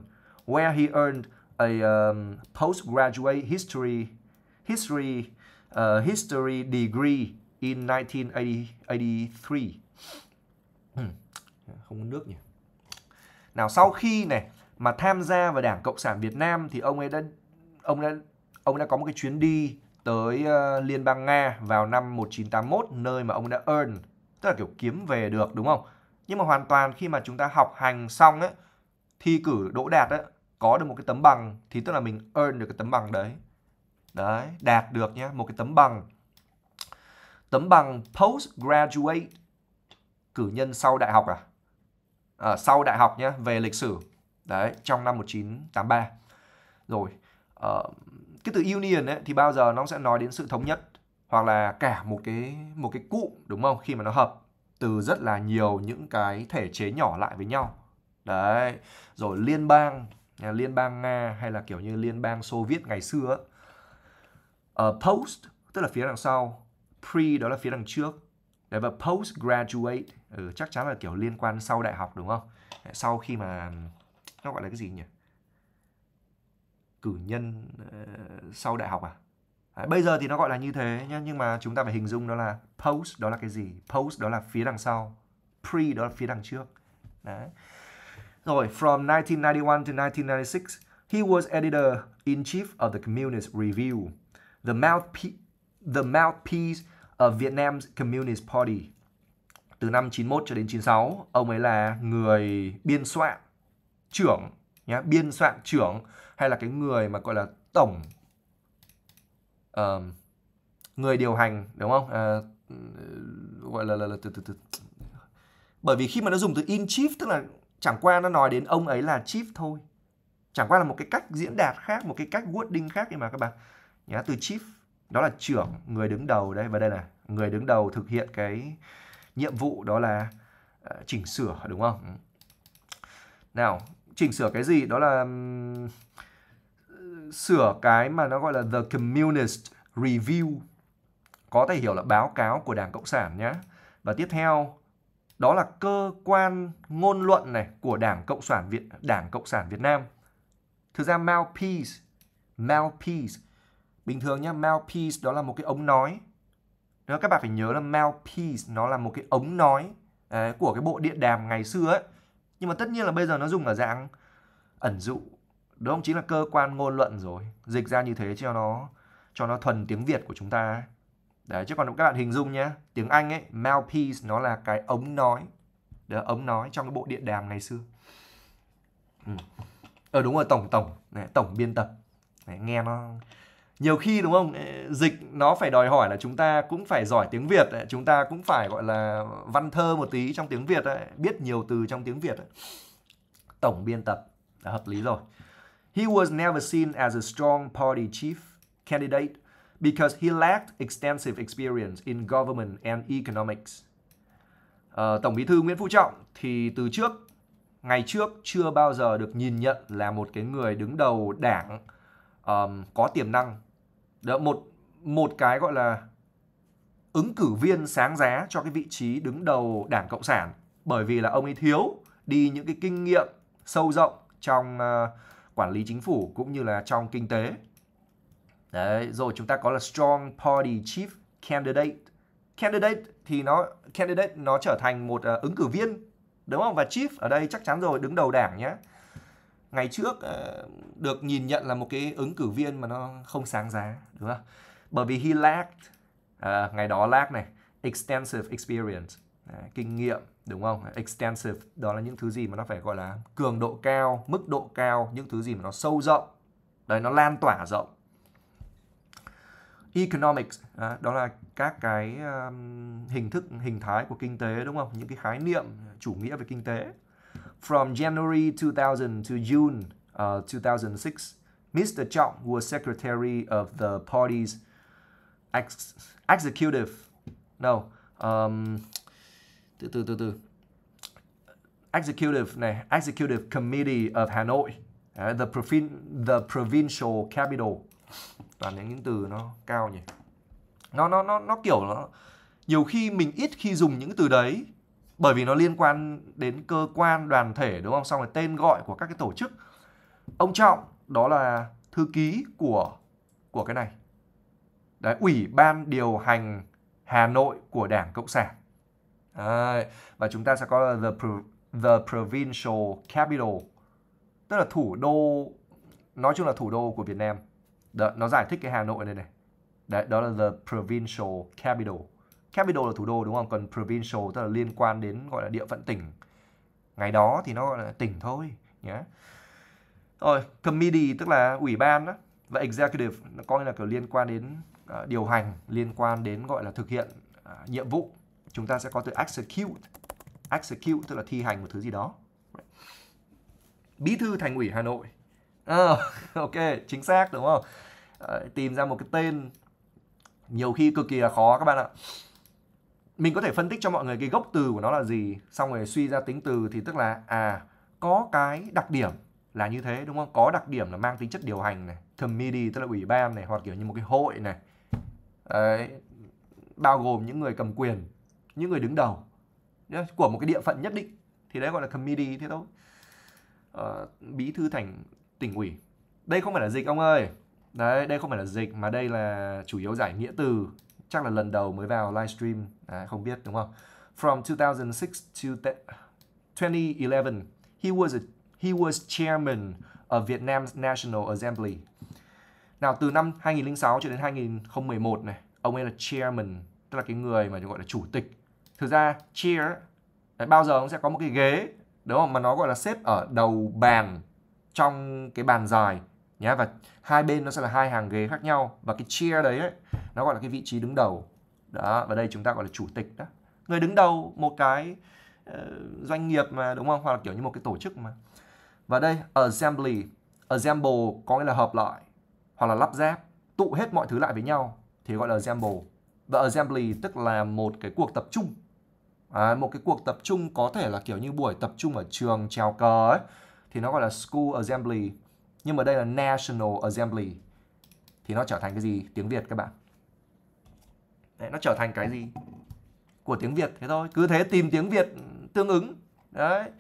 where he earned a um, postgraduate history history uh, history degree in 1983 hmm. không có nước nhỉ nào sau khi này mà tham gia vào Đảng Cộng sản Việt Nam thì ông ấy đã ông đã ông đã có một cái chuyến đi tới uh, Liên bang Nga vào năm 1981 nơi mà ông đã earn, tức là kiểu kiếm về được đúng không? Nhưng mà hoàn toàn khi mà chúng ta học hành xong ấy, thi cử đỗ đạt ấy, có được một cái tấm bằng thì tức là mình earn được cái tấm bằng đấy. Đấy, đạt được nhé, một cái tấm bằng. Tấm bằng postgraduate cử nhân sau đại học à? à sau đại học nhé, về lịch sử. Đấy, trong năm 1983. Rồi, uh, cái từ union ấy, thì bao giờ nó sẽ nói đến sự thống nhất hoặc là cả một cái một cái cụm đúng không khi mà nó hợp từ rất là nhiều những cái thể chế nhỏ lại với nhau đấy rồi liên bang liên bang nga hay là kiểu như liên bang xô viết ngày xưa ở Uh, ờ, post tức là phía đằng sau pre đó là phía đằng trước đấy và postgraduate ừ, chắc chắn là kiểu liên quan sau đại học đúng không sau khi mà nó gọi là cái gì nhỉ cử nhân ờ, sau đại học à Đấy, à, bây giờ thì nó gọi là như thế nhé nhưng mà chúng ta phải hình dung đó là post đó là cái gì post đó là phía đằng sau pre đó là phía đằng trước Đấy. rồi from 1991 to 1996 he was editor in chief of the Communist Review the mouthpiece the mouthpiece of Vietnam's Communist Party từ năm 91 cho đến 96 ông ấy là người biên soạn trưởng nhá biên soạn trưởng hay là cái người mà gọi là tổng uh, người điều hành đúng không uh, gọi là, là, là từ, từ, từ. bởi vì khi mà nó dùng từ in chief tức là chẳng qua nó nói đến ông ấy là chief thôi chẳng qua là một cái cách diễn đạt khác một cái cách wording khác nhưng mà các bạn nhá từ chief đó là trưởng người đứng đầu đây và đây là người đứng đầu thực hiện cái nhiệm vụ đó là ờ, chỉnh sửa đúng không nào chỉnh sửa cái gì đó là sửa cái mà nó gọi là The Communist Review có thể hiểu là báo cáo của Đảng Cộng sản nhé. Và tiếp theo đó là cơ quan ngôn luận này của Đảng Cộng sản Việt Đảng Cộng sản Việt Nam. Thực ra mouthpiece, mouthpiece bình thường nhá, mouthpiece đó là một cái ống nói. Đó các bạn phải nhớ là mouthpiece nó là một cái ống nói đấy, à, của cái bộ điện đàm ngày xưa ấy. Nhưng mà tất nhiên là bây giờ nó dùng ở dạng ẩn dụ đó cũng chính là cơ quan ngôn luận rồi. Dịch ra như thế cho nó cho nó thuần tiếng Việt của chúng ta. Đấy, chứ còn các bạn hình dung nhé, tiếng Anh ấy, mouthpiece nó là cái ống nói. Đó, ống nói trong cái bộ điện đàm ngày xưa. Ừ. Ờ đúng rồi, tổng tổng, này, tổng biên tập. Này, nghe nó nhiều khi đúng không dịch nó phải đòi hỏi là chúng ta cũng phải giỏi tiếng việt ấy. chúng ta cũng phải gọi là văn thơ một tí trong tiếng việt ấy. biết nhiều từ trong tiếng việt ấy. tổng biên tập là hợp lý rồi He was never seen as a strong party chief candidate because he lacked extensive experience in government and economics. Uh, Tổng bí thư Nguyễn Phú Trọng thì từ trước, ngày trước chưa bao giờ được nhìn nhận là một cái người đứng đầu đảng um, có tiềm năng. Đó, một, một cái gọi là ứng cử viên sáng giá cho cái vị trí đứng đầu đảng Cộng sản bởi vì là ông ấy thiếu đi những cái kinh nghiệm sâu rộng trong uh, quản lý chính phủ cũng như là trong kinh tế. Đấy, rồi chúng ta có là strong party chief candidate. Candidate thì nó candidate nó trở thành một uh, ứng cử viên đúng không? Và chief ở đây chắc chắn rồi đứng đầu đảng nhé. Ngày trước uh, được nhìn nhận là một cái ứng cử viên mà nó không sáng giá đúng không? Bởi vì he lacked uh, ngày đó lack này extensive experience Đấy, à, kinh nghiệm đúng không extensive đó là những thứ gì mà nó phải gọi là cường độ cao mức độ cao những thứ gì mà nó sâu rộng đấy nó lan tỏa rộng economics à, đó là các cái um, hình thức hình thái của kinh tế đúng không những cái khái niệm chủ nghĩa về kinh tế from January 2000 to June uh, 2006 Mr. Trọng was secretary of the party's ex executive no um, từ từ từ từ Executive này, Executive Committee of Hanoi, uh, the, Provin the Provincial Capital. Toàn những, những từ nó cao nhỉ. Nó nó nó nó kiểu nó nhiều khi mình ít khi dùng những từ đấy bởi vì nó liên quan đến cơ quan, đoàn thể đúng không? Xong rồi tên gọi của các cái tổ chức. Ông Trọng đó là thư ký của của cái này. Đấy, Ủy ban điều hành Hà Nội của Đảng Cộng sản Đấy. Và chúng ta sẽ có là the, pro, the provincial capital. Tức là thủ đô, nói chung là thủ đô của Việt Nam. Đó, nó giải thích cái Hà Nội này này. Đấy, đó là the provincial capital. Capital là thủ đô đúng không? Còn provincial tức là liên quan đến gọi là địa phận tỉnh. Ngày đó thì nó gọi là tỉnh thôi nhé. Rồi, committee tức là ủy ban đó. Và executive nó coi là kiểu liên quan đến uh, điều hành, liên quan đến gọi là thực hiện uh, nhiệm vụ chúng ta sẽ có từ execute execute tức là thi hành một thứ gì đó bí thư thành ủy hà nội à, ok chính xác đúng không à, tìm ra một cái tên nhiều khi cực kỳ là khó các bạn ạ mình có thể phân tích cho mọi người cái gốc từ của nó là gì xong rồi suy ra tính từ thì tức là à có cái đặc điểm là như thế đúng không có đặc điểm là mang tính chất điều hành này committee tức là ủy ban này hoặc kiểu như một cái hội này Đấy, bao gồm những người cầm quyền những người đứng đầu của một cái địa phận nhất định thì đấy gọi là committee thế thôi ờ, bí thư thành tỉnh ủy đây không phải là dịch ông ơi đấy đây không phải là dịch mà đây là chủ yếu giải nghĩa từ chắc là lần đầu mới vào livestream à, không biết đúng không from 2006 to 2011 he was a, he was chairman of Vietnam's National Assembly nào từ năm 2006 cho đến 2011 này ông ấy là chairman tức là cái người mà gọi là chủ tịch thực ra chair đấy, bao giờ cũng sẽ có một cái ghế đúng không mà nó gọi là xếp ở đầu bàn trong cái bàn dài nhá và hai bên nó sẽ là hai hàng ghế khác nhau và cái chair đấy ấy, nó gọi là cái vị trí đứng đầu đó và đây chúng ta gọi là chủ tịch đó người đứng đầu một cái uh, doanh nghiệp mà đúng không hoặc là kiểu như một cái tổ chức mà và đây assembly assemble có nghĩa là hợp lại hoặc là lắp ráp tụ hết mọi thứ lại với nhau thì gọi là assemble và assembly tức là một cái cuộc tập trung Đấy, một cái cuộc tập trung có thể là kiểu như buổi tập trung ở trường trèo cờ ấy thì nó gọi là school assembly nhưng mà đây là national assembly thì nó trở thành cái gì tiếng Việt các bạn Đấy, nó trở thành cái gì của tiếng Việt thế thôi cứ thế tìm tiếng Việt tương ứng đấy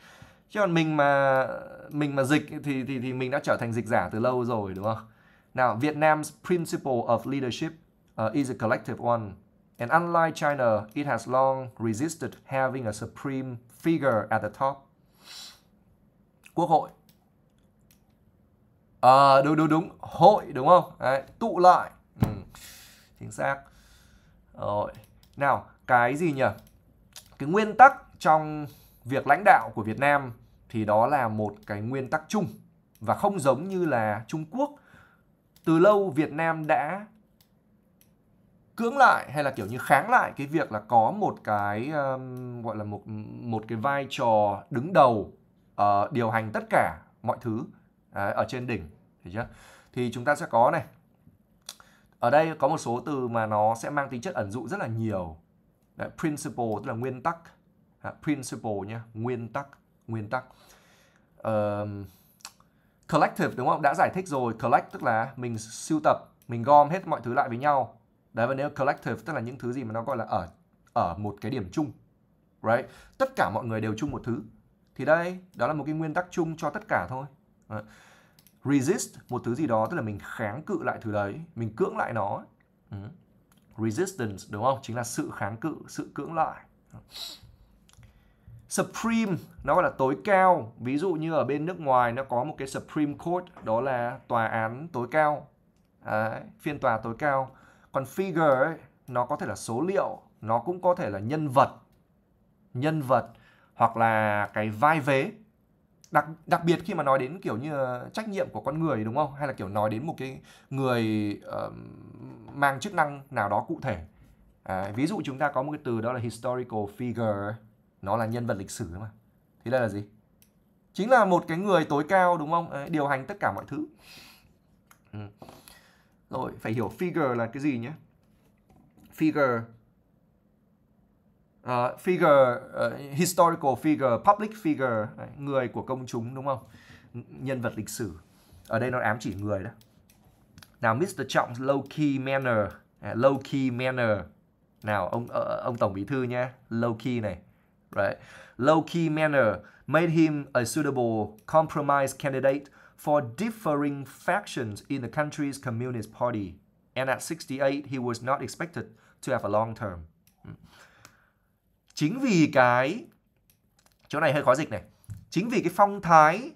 chứ còn mình mà mình mà dịch thì thì thì mình đã trở thành dịch giả từ lâu rồi đúng không nào Vietnam's principle of leadership uh, is a collective one And unlike China, it has long resisted having a supreme figure at the top. Quốc hội. À, đúng đúng đúng, hội đúng không? Đấy, tụ lại. Ừ, chính xác. Rồi. Nào, cái gì nhỉ? Cái nguyên tắc trong việc lãnh đạo của Việt Nam thì đó là một cái nguyên tắc chung và không giống như là Trung Quốc. Từ lâu Việt Nam đã cưỡng lại hay là kiểu như kháng lại cái việc là có một cái um, gọi là một một cái vai trò đứng đầu uh, điều hành tất cả mọi thứ Đấy, à, ở trên đỉnh thấy chưa thì chúng ta sẽ có này ở đây có một số từ mà nó sẽ mang tính chất ẩn dụ rất là nhiều Đấy, principle tức là nguyên tắc à, principle nhé nguyên tắc nguyên tắc uh, collective đúng không đã giải thích rồi collect tức là mình sưu tập mình gom hết mọi thứ lại với nhau đấy và nếu collective tức là những thứ gì mà nó gọi là ở ở một cái điểm chung right tất cả mọi người đều chung một thứ thì đây đó là một cái nguyên tắc chung cho tất cả thôi đấy. resist một thứ gì đó tức là mình kháng cự lại thứ đấy mình cưỡng lại nó ừ. resistance đúng không chính là sự kháng cự sự cưỡng lại Supreme nó gọi là tối cao ví dụ như ở bên nước ngoài nó có một cái Supreme Court đó là tòa án tối cao Đấy, phiên tòa tối cao còn figure ấy, nó có thể là số liệu nó cũng có thể là nhân vật nhân vật hoặc là cái vai vế đặc đặc biệt khi mà nói đến kiểu như ờ, trách nhiệm của con người đúng không hay là kiểu nói đến một cái người uh, mang chức năng nào đó cụ thể à, ví dụ chúng ta có một cái từ đó là historical figure nó là nhân vật lịch sử mà thì đây là gì chính là một cái người tối cao đúng không điều hành tất cả mọi thứ ừ. Rồi, phải hiểu figure là cái gì nhé. Figure uh, figure uh, historical figure, public figure, người của công chúng đúng không? Nhân vật lịch sử. Ở đây nó ám chỉ người đó. Nào Mr. Trọng low key manner, à, low key manner. Nào ông ờ, ông tổng bí thư nhé, low key này. Right. Low key manner made him a suitable compromise candidate for differing factions in the country's Communist Party. And at 68, he was not expected to have a long term. Hmm. Chính vì cái... Chỗ này hơi khó dịch này. Chính vì cái phong thái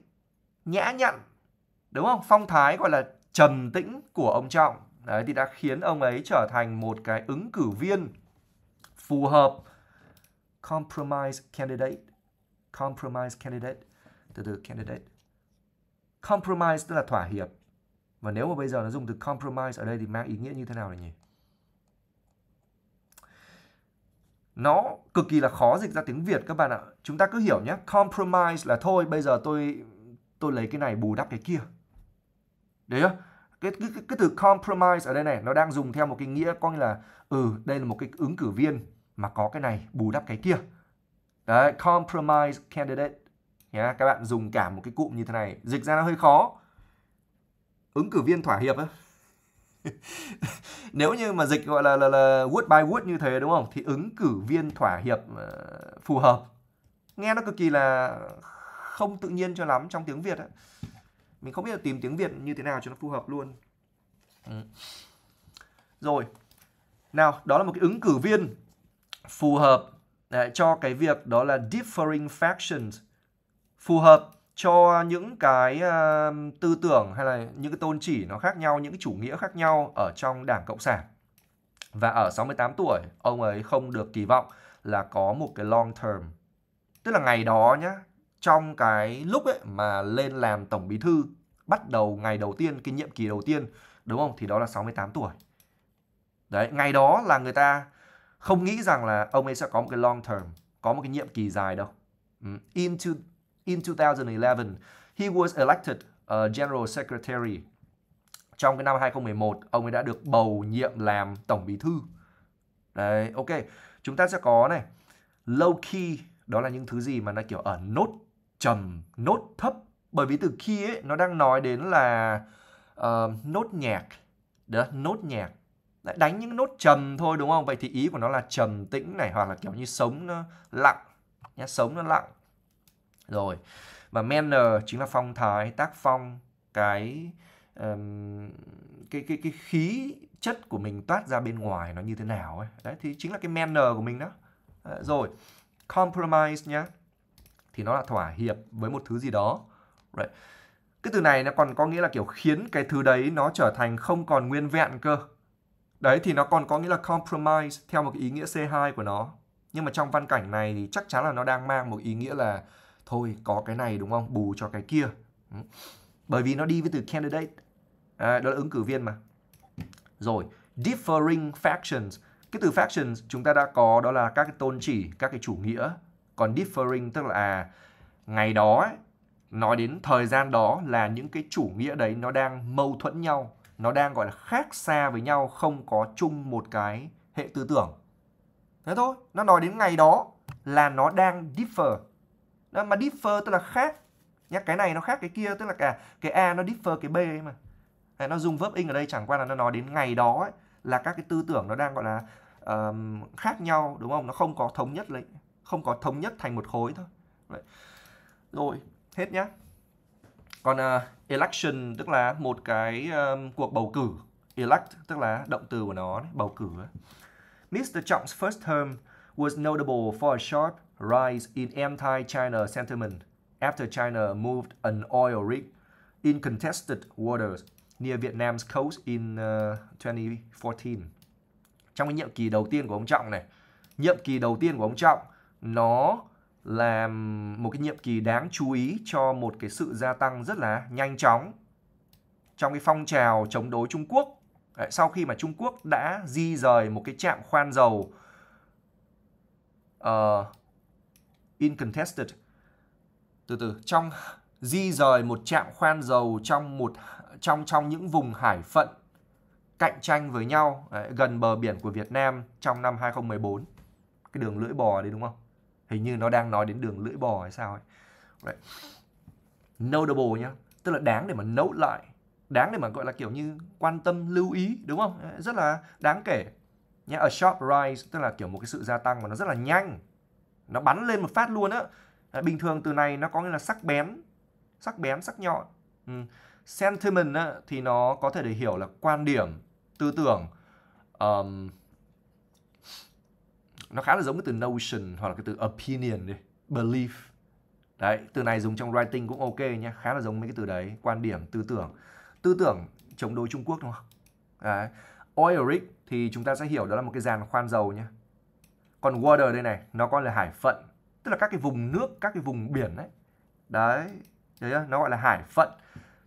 nhã nhặn, đúng không? Phong thái gọi là trầm tĩnh của ông Trọng. Đấy, thì đã khiến ông ấy trở thành một cái ứng cử viên phù hợp compromise candidate compromise candidate từ từ candidate Compromise tức là thỏa hiệp. Và nếu mà bây giờ nó dùng từ compromise ở đây thì mang ý nghĩa như thế nào này nhỉ? Nó cực kỳ là khó dịch ra tiếng Việt các bạn ạ. Chúng ta cứ hiểu nhé. Compromise là thôi bây giờ tôi tôi lấy cái này bù đắp cái kia. Đấy không? cái, cái, cái, cái từ compromise ở đây này nó đang dùng theo một cái nghĩa coi là ừ đây là một cái ứng cử viên mà có cái này bù đắp cái kia đấy compromise candidate nhá các bạn dùng cả một cái cụm như thế này dịch ra nó hơi khó ứng cử viên thỏa hiệp á nếu như mà dịch gọi là, là là word by word như thế đúng không thì ứng cử viên thỏa hiệp ờ, phù hợp nghe nó cực kỳ là không tự nhiên cho lắm trong tiếng việt á mình không biết là tìm tiếng việt như thế nào cho nó phù hợp luôn ừ. rồi nào đó là một cái ứng cử viên phù hợp để cho cái việc đó là differing factions phù hợp cho những cái à, tư tưởng hay là những cái tôn chỉ nó khác nhau, những cái chủ nghĩa khác nhau ở trong Đảng Cộng sản. Và ở 68 tuổi, ông ấy không được kỳ vọng là có một cái long term. Tức là ngày đó nhá, trong cái lúc ấy mà lên làm tổng bí thư, bắt đầu ngày đầu tiên, cái nhiệm kỳ đầu tiên, đúng không? Thì đó là 68 tuổi. Đấy, ngày đó là người ta không nghĩ rằng là ông ấy sẽ có một cái long term, có một cái nhiệm kỳ dài đâu. Ừ, into in 2011, he was elected uh, General Secretary. Trong cái năm 2011, ông ấy đã được bầu nhiệm làm Tổng Bí Thư. Đấy, ok. Chúng ta sẽ có này, low key, đó là những thứ gì mà nó kiểu ở nốt trầm, nốt thấp. Bởi vì từ key ấy, nó đang nói đến là uh, nốt nhạc. Đó, nốt nhạc. đánh những nốt trầm thôi đúng không? Vậy thì ý của nó là trầm tĩnh này hoặc là kiểu như sống nó lặng, nhá, sống nó lặng rồi và manner chính là phong thái tác phong cái um, cái cái cái khí chất của mình toát ra bên ngoài nó như thế nào ấy đấy thì chính là cái manner của mình đó à, rồi compromise nhá thì nó là thỏa hiệp với một thứ gì đó right. cái từ này nó còn có nghĩa là kiểu khiến cái thứ đấy nó trở thành không còn nguyên vẹn cơ đấy thì nó còn có nghĩa là compromise theo một cái ý nghĩa C2 của nó nhưng mà trong văn cảnh này thì chắc chắn là nó đang mang một ý nghĩa là thôi có cái này đúng không bù cho cái kia bởi vì nó đi với từ candidate à, đó là ứng cử viên mà rồi differing factions cái từ factions chúng ta đã có đó là các cái tôn chỉ các cái chủ nghĩa còn differing tức là à, ngày đó nói đến thời gian đó là những cái chủ nghĩa đấy nó đang mâu thuẫn nhau nó đang gọi là khác xa với nhau không có chung một cái hệ tư tưởng thế thôi nó nói đến ngày đó là nó đang differ đó mà differ tức là khác nhá cái này nó khác cái kia tức là cả cái a nó differ cái b ấy mà Đấy, nó dùng verb in ở đây chẳng qua là nó nói đến ngày đó ấy, là các cái tư tưởng nó đang gọi là um, khác nhau đúng không nó không có thống nhất lấy không có thống nhất thành một khối thôi Đấy. rồi hết nhá còn uh, election tức là một cái um, cuộc bầu cử elect tức là động từ của nó bầu cử Mr. Trump's first term was notable for a sharp rise in anti-China sentiment after China moved an oil rig in contested waters near Vietnam's coast in ờ, uh, 2014. Trong cái nhiệm kỳ đầu tiên của ông Trọng này, nhiệm kỳ đầu tiên của ông Trọng nó là một cái nhiệm kỳ đáng chú ý cho một cái sự gia tăng rất là nhanh chóng trong cái phong trào chống đối Trung Quốc. Sau khi mà Trung Quốc đã di rời một cái trạm khoan dầu uh, incontested từ từ trong di rời một trạm khoan dầu trong một trong trong những vùng hải phận cạnh tranh với nhau đấy, gần bờ biển của Việt Nam trong năm 2014 cái đường lưỡi bò đấy đúng không hình như nó đang nói đến đường lưỡi bò hay sao ấy đấy. notable nhá tức là đáng để mà nốt lại đáng để mà gọi là kiểu như quan tâm lưu ý đúng không rất là đáng kể nhé a sharp rise tức là kiểu một cái sự gia tăng mà nó rất là nhanh nó bắn lên một phát luôn á bình thường từ này nó có nghĩa là sắc bén sắc bén sắc nhọn ừ. sentiment á, thì nó có thể để hiểu là quan điểm tư tưởng um, nó khá là giống cái từ notion hoặc là cái từ opinion đi belief đấy từ này dùng trong writing cũng ok nhé khá là giống mấy cái từ đấy quan điểm tư tưởng tư tưởng chống đối Trung Quốc đúng không đấy oil rig thì chúng ta sẽ hiểu đó là một cái dàn khoan dầu nhé còn water đây này nó gọi là hải phận tức là các cái vùng nước các cái vùng biển đấy đấy đấy nó gọi là hải phận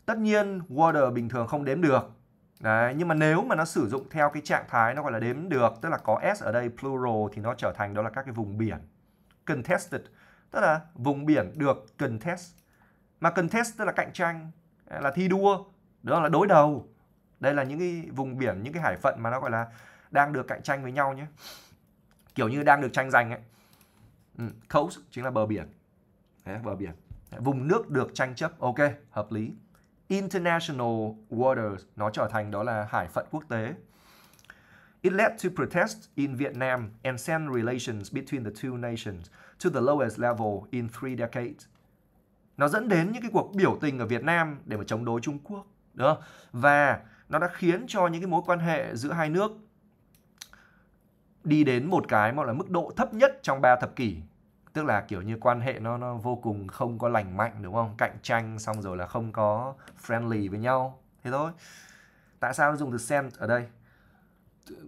tất nhiên water bình thường không đếm được đấy nhưng mà nếu mà nó sử dụng theo cái trạng thái nó gọi là đếm được tức là có s ở đây plural thì nó trở thành đó là các cái vùng biển contested tức là vùng biển được contest mà contest tức là cạnh tranh là thi đua đó là đối đầu đây là những cái vùng biển những cái hải phận mà nó gọi là đang được cạnh tranh với nhau nhé kiểu như đang được tranh giành ấy ừ, coast chính là bờ biển Đấy, bờ biển Đấy, vùng nước được tranh chấp ok hợp lý international waters nó trở thành đó là hải phận quốc tế It led to protests in Vietnam and sent relations between the two nations to the lowest level in three decades. Nó dẫn đến những cái cuộc biểu tình ở Việt Nam để mà chống đối Trung Quốc. Đúng không? Và nó đã khiến cho những cái mối quan hệ giữa hai nước đi đến một cái gọi là mức độ thấp nhất trong ba thập kỷ tức là kiểu như quan hệ nó nó vô cùng không có lành mạnh đúng không cạnh tranh xong rồi là không có friendly với nhau thế thôi tại sao nó dùng từ send ở đây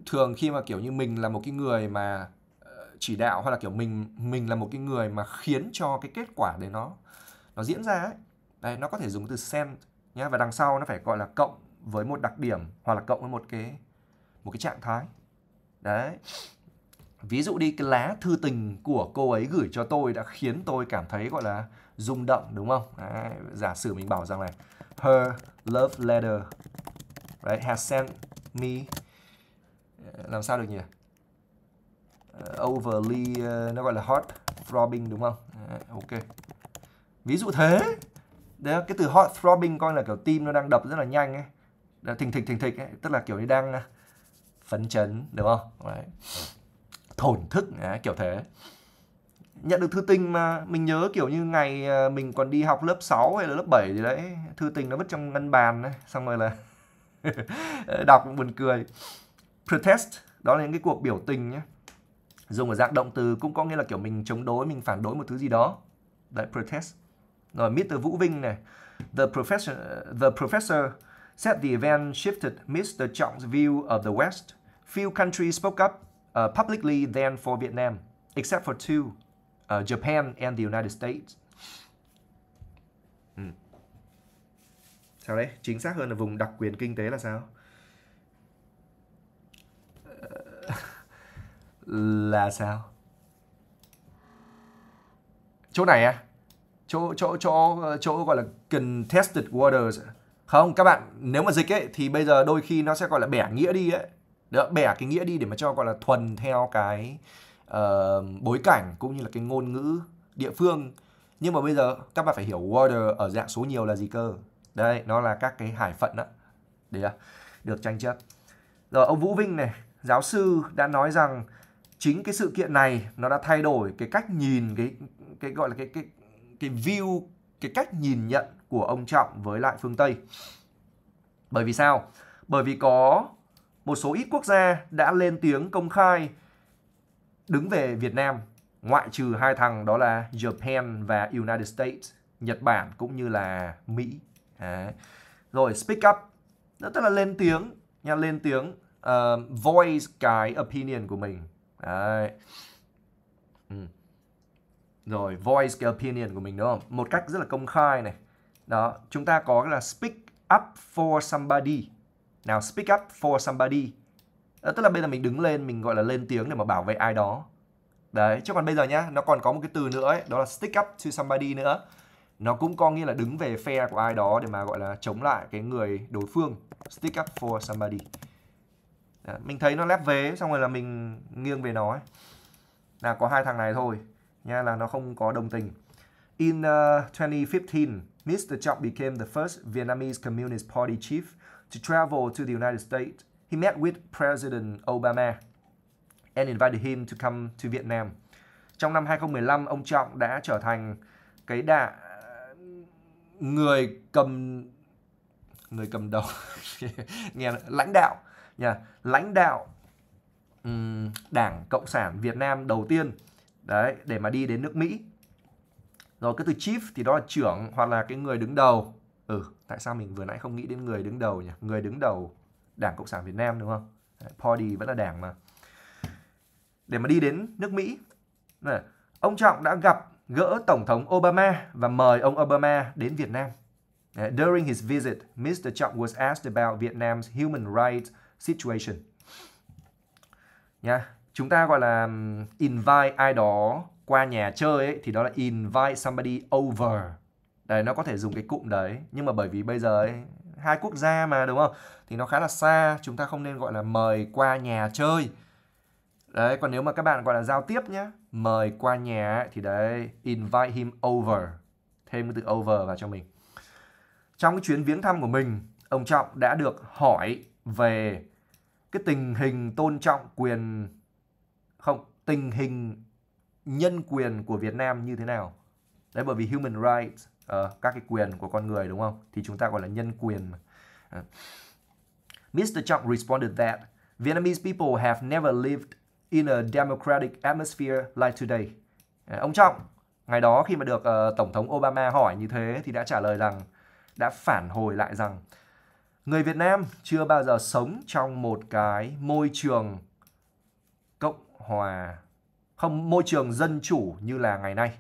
thường khi mà kiểu như mình là một cái người mà ờ, chỉ đạo hoặc là kiểu mình mình là một cái người mà khiến cho cái kết quả đấy nó nó diễn ra ấy. Đấy, nó có thể dùng từ send nhé và đằng sau nó phải gọi là cộng với một đặc điểm hoặc là cộng với một cái một cái trạng thái đấy ví dụ đi cái lá thư tình của cô ấy gửi cho tôi đã khiến tôi cảm thấy gọi là rung động đúng không đấy, giả sử mình bảo rằng này her love letter right, has sent me ờ, làm sao được nhỉ uh, overly uh, nó gọi là hot throbbing đúng không đấy, ok ví dụ thế đấy cái từ hot throbbing coi là kiểu tim nó đang đập rất là nhanh ấy thình thịch thình thịch ấy. tức là kiểu như đang à, phấn chấn đúng không đấy. thổn thức đấy, kiểu thế nhận được thư tình mà mình nhớ kiểu như ngày ờ, mình còn đi học lớp 6 hay là lớp 7 gì đấy thư tình nó vứt trong ngăn bàn đấy. xong rồi là ờ, đọc buồn cười protest đó là những cái cuộc biểu tình nhé dùng ở dạng động từ cũng có nghĩa là kiểu mình chống đối mình phản đối một thứ gì đó đấy protest rồi Mr. Vũ Vinh này the professor the professor said the event shifted Mr. Trọng view of the West few countries spoke up uh, publicly than for Vietnam, except for two, uh, Japan and the United States. Ừ. Sao đấy? Chính xác hơn là vùng đặc quyền kinh tế là sao? Ờ, là sao? Chỗ này à? Chỗ chỗ chỗ chỗ gọi là contested waters. À? Không, các bạn nếu mà dịch ấy thì bây giờ đôi khi nó sẽ gọi là bẻ nghĩa đi ấy được, bẻ cái nghĩa đi để mà cho gọi là thuần theo cái uh, bối cảnh cũng như là cái ngôn ngữ địa phương. Nhưng mà bây giờ các bạn phải hiểu water ở dạng số nhiều là gì cơ. Đây, nó là các cái hải phận đó. để được tranh chấp. Rồi ông Vũ Vinh này, giáo sư đã nói rằng chính cái sự kiện này nó đã thay đổi cái cách nhìn cái cái gọi là cái cái cái view cái cách nhìn nhận của ông Trọng với lại phương Tây. Bởi vì sao? Bởi vì có một số ít quốc gia đã lên tiếng công khai đứng về Việt Nam, ngoại trừ hai thằng đó là Japan và United States, Nhật Bản cũng như là Mỹ. Đấy. Rồi speak up, đó tức là lên tiếng, nha lên tiếng uh, voice cái opinion của mình. Đấy. Ừ. Rồi voice cái opinion của mình đúng không? Một cách rất là công khai này. Đó, chúng ta có là speak up for somebody Now speak up for somebody. Đó, ờ, tức là bây giờ mình đứng lên, mình gọi là lên tiếng để mà bảo vệ ai đó. Đấy, chứ còn bây giờ nhá, nó còn có một cái từ nữa ấy, đó là stick up to somebody nữa. Nó cũng có nghĩa là đứng về phe của ai đó để mà gọi là chống lại cái người đối phương. Stick up for somebody. Đó, mình thấy nó lép vế xong rồi là mình nghiêng về nó ấy. Là có hai thằng này thôi nha là nó không có đồng tình. In uh, 2015, Mr. Chop became the first Vietnamese Communist Party chief to travel to the United States, he met with President Obama and invited him to come to Vietnam. Trong năm 2015, ông Trọng đã trở thành cái đạ người cầm người cầm đầu nghe lãnh đạo nha, lãnh đạo um, đảng cộng sản Việt Nam đầu tiên đấy để mà đi đến nước Mỹ rồi cái từ chief thì đó là trưởng hoặc là cái người đứng đầu ừ tại sao mình vừa nãy không nghĩ đến người đứng đầu nhỉ người đứng đầu đảng cộng sản việt nam đúng không party vẫn là đảng mà để mà đi đến nước mỹ này, ông trọng đã gặp gỡ tổng thống obama và mời ông obama đến việt nam During his visit, Mr. Trọng was asked about Vietnam's human rights situation. Nha, yeah. chúng ta gọi là invite ai đó qua nhà chơi ấy, thì đó là invite somebody over đấy nó có thể dùng cái cụm đấy nhưng mà bởi vì bây giờ ấy hai quốc gia mà đúng không thì nó khá là xa chúng ta không nên gọi là mời qua nhà chơi đấy còn nếu mà các bạn gọi là giao tiếp nhá mời qua nhà thì đấy invite him over thêm cái từ over vào cho mình trong cái chuyến viếng thăm của mình ông trọng đã được hỏi về cái tình hình tôn trọng quyền không tình hình nhân quyền của Việt Nam như thế nào đấy bởi vì human rights uh, các cái quyền của con người đúng không? Thì chúng ta gọi là nhân quyền. Uh. Mr. Chung responded that Vietnamese people have never lived in a democratic atmosphere like today. Uh, ông Trọng ngày đó khi mà được uh, tổng thống Obama hỏi như thế thì đã trả lời rằng đã phản hồi lại rằng người Việt Nam chưa bao giờ sống trong một cái môi trường cộng hòa không môi trường dân chủ như là ngày nay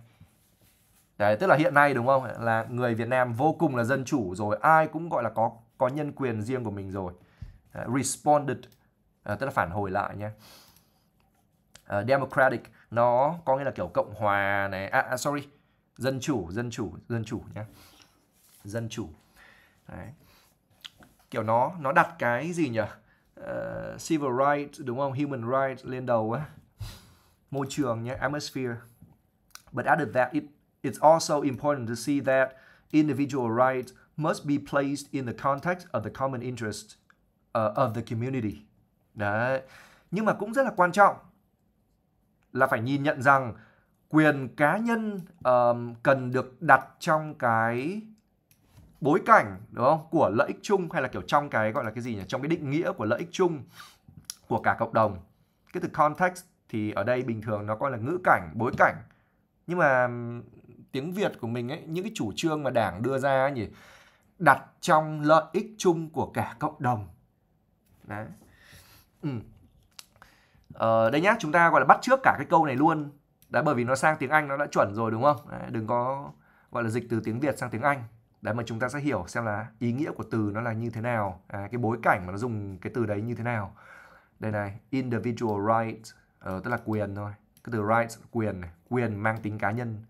Đấy, tức là hiện nay đúng không? Là người Việt Nam vô cùng là dân chủ rồi, ai cũng gọi là có có nhân quyền riêng của mình rồi. Uh, responded uh, tức là phản hồi lại nha. Uh, à, democratic nó có nghĩa là kiểu cộng hòa này, à, à sorry, dân chủ, dân chủ, dân chủ nhá. Dân chủ. Đấy. Kiểu nó nó đặt cái gì nhỉ? Uh, civil rights đúng không? Human rights lên đầu á. Môi trường nhé, atmosphere. But added that it It's also important to see that individual rights must be placed in the context of the common interest uh, of the community. Đấy. Nhưng mà cũng rất là quan trọng là phải nhìn nhận rằng quyền cá nhân um, cần được đặt trong cái bối cảnh đúng không của lợi ích chung hay là kiểu trong cái gọi là cái gì nhỉ trong cái định nghĩa của lợi ích chung của cả cộng đồng cái từ context thì ở đây bình thường nó coi là ngữ cảnh bối cảnh nhưng mà tiếng Việt của mình ấy, những cái chủ trương mà Đảng đưa ra ấy nhỉ, đặt trong lợi ích chung của cả cộng đồng. Đấy. Ừ. Ờ, đây nhá, chúng ta gọi là bắt trước cả cái câu này luôn. Đấy bởi vì nó sang tiếng Anh nó đã chuẩn rồi đúng không? Đấy, đừng có gọi là dịch từ tiếng Việt sang tiếng Anh. Đấy mà chúng ta sẽ hiểu xem là ý nghĩa của từ nó là như thế nào, à, cái bối cảnh mà nó dùng cái từ đấy như thế nào. Đây này, individual right, ờ, tức là quyền thôi. Cái từ rights quyền này, quyền mang tính cá nhân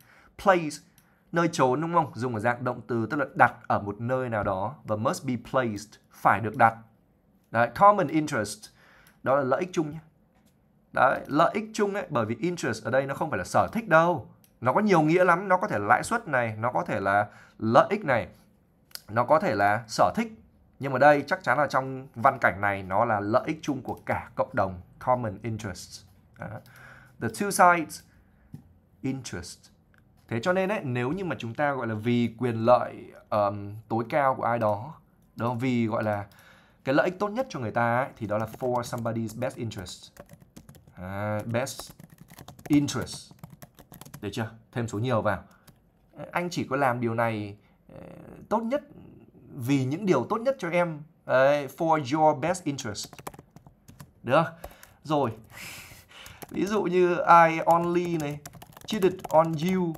place nơi trốn đúng không? Dùng ở dạng động từ tức là đặt ở một nơi nào đó và must be placed phải được đặt. Đấy, common interest đó là lợi ích chung nhé. Đấy, lợi ích chung ấy bởi vì interest ở đây nó không phải là sở thích đâu. Nó có nhiều nghĩa lắm, nó có thể là lãi suất này, nó có thể là lợi ích này, nó có thể là sở thích. Nhưng mà đây chắc chắn là trong văn cảnh này nó là lợi ích chung của cả cộng đồng, common interest. Đó. The two sides interest thế cho nên ấy, nếu như mà chúng ta gọi là vì quyền lợi um, tối cao của ai đó đó vì gọi là cái lợi ích tốt nhất cho người ta ấy, thì đó là for somebody's best interest à, best interest được chưa thêm số nhiều vào anh chỉ có làm điều này ờ, tốt nhất vì những điều tốt nhất cho em Đấy, for your best interest được không? rồi ví dụ như I only này cheated on you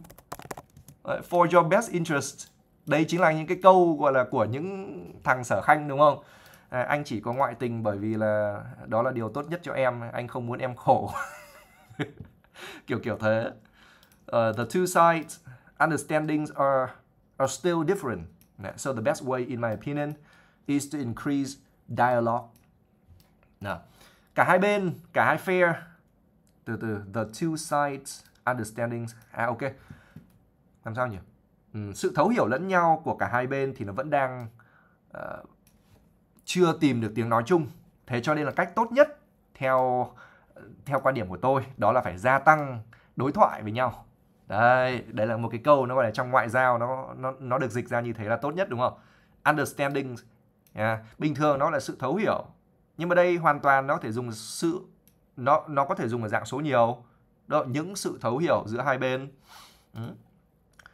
Ờ, for your best interest đấy chính là những cái câu gọi là của những thằng sở khanh đúng không à, anh chỉ có ngoại tình bởi vì là đó là điều tốt nhất cho em anh không muốn em khổ kiểu kiểu thế uh, the two sides understandings are are still different so the best way in my opinion is to increase dialogue nào cả hai bên cả hai phe từ từ the two sides understandings à ok làm sao nhỉ ừ, sự thấu hiểu lẫn nhau của cả hai bên thì nó vẫn đang uh, chưa tìm được tiếng nói chung thế cho nên là cách tốt nhất theo theo quan điểm của tôi đó là phải gia tăng đối thoại với nhau đây đây là một cái câu nó gọi là trong ngoại giao nó nó nó được dịch ra như thế là tốt nhất đúng không understanding yeah. À, bình thường nó là sự thấu hiểu nhưng mà đây hoàn toàn nó có thể dùng sự nó nó có thể dùng ở dạng số nhiều đó những sự thấu hiểu giữa hai bên ừ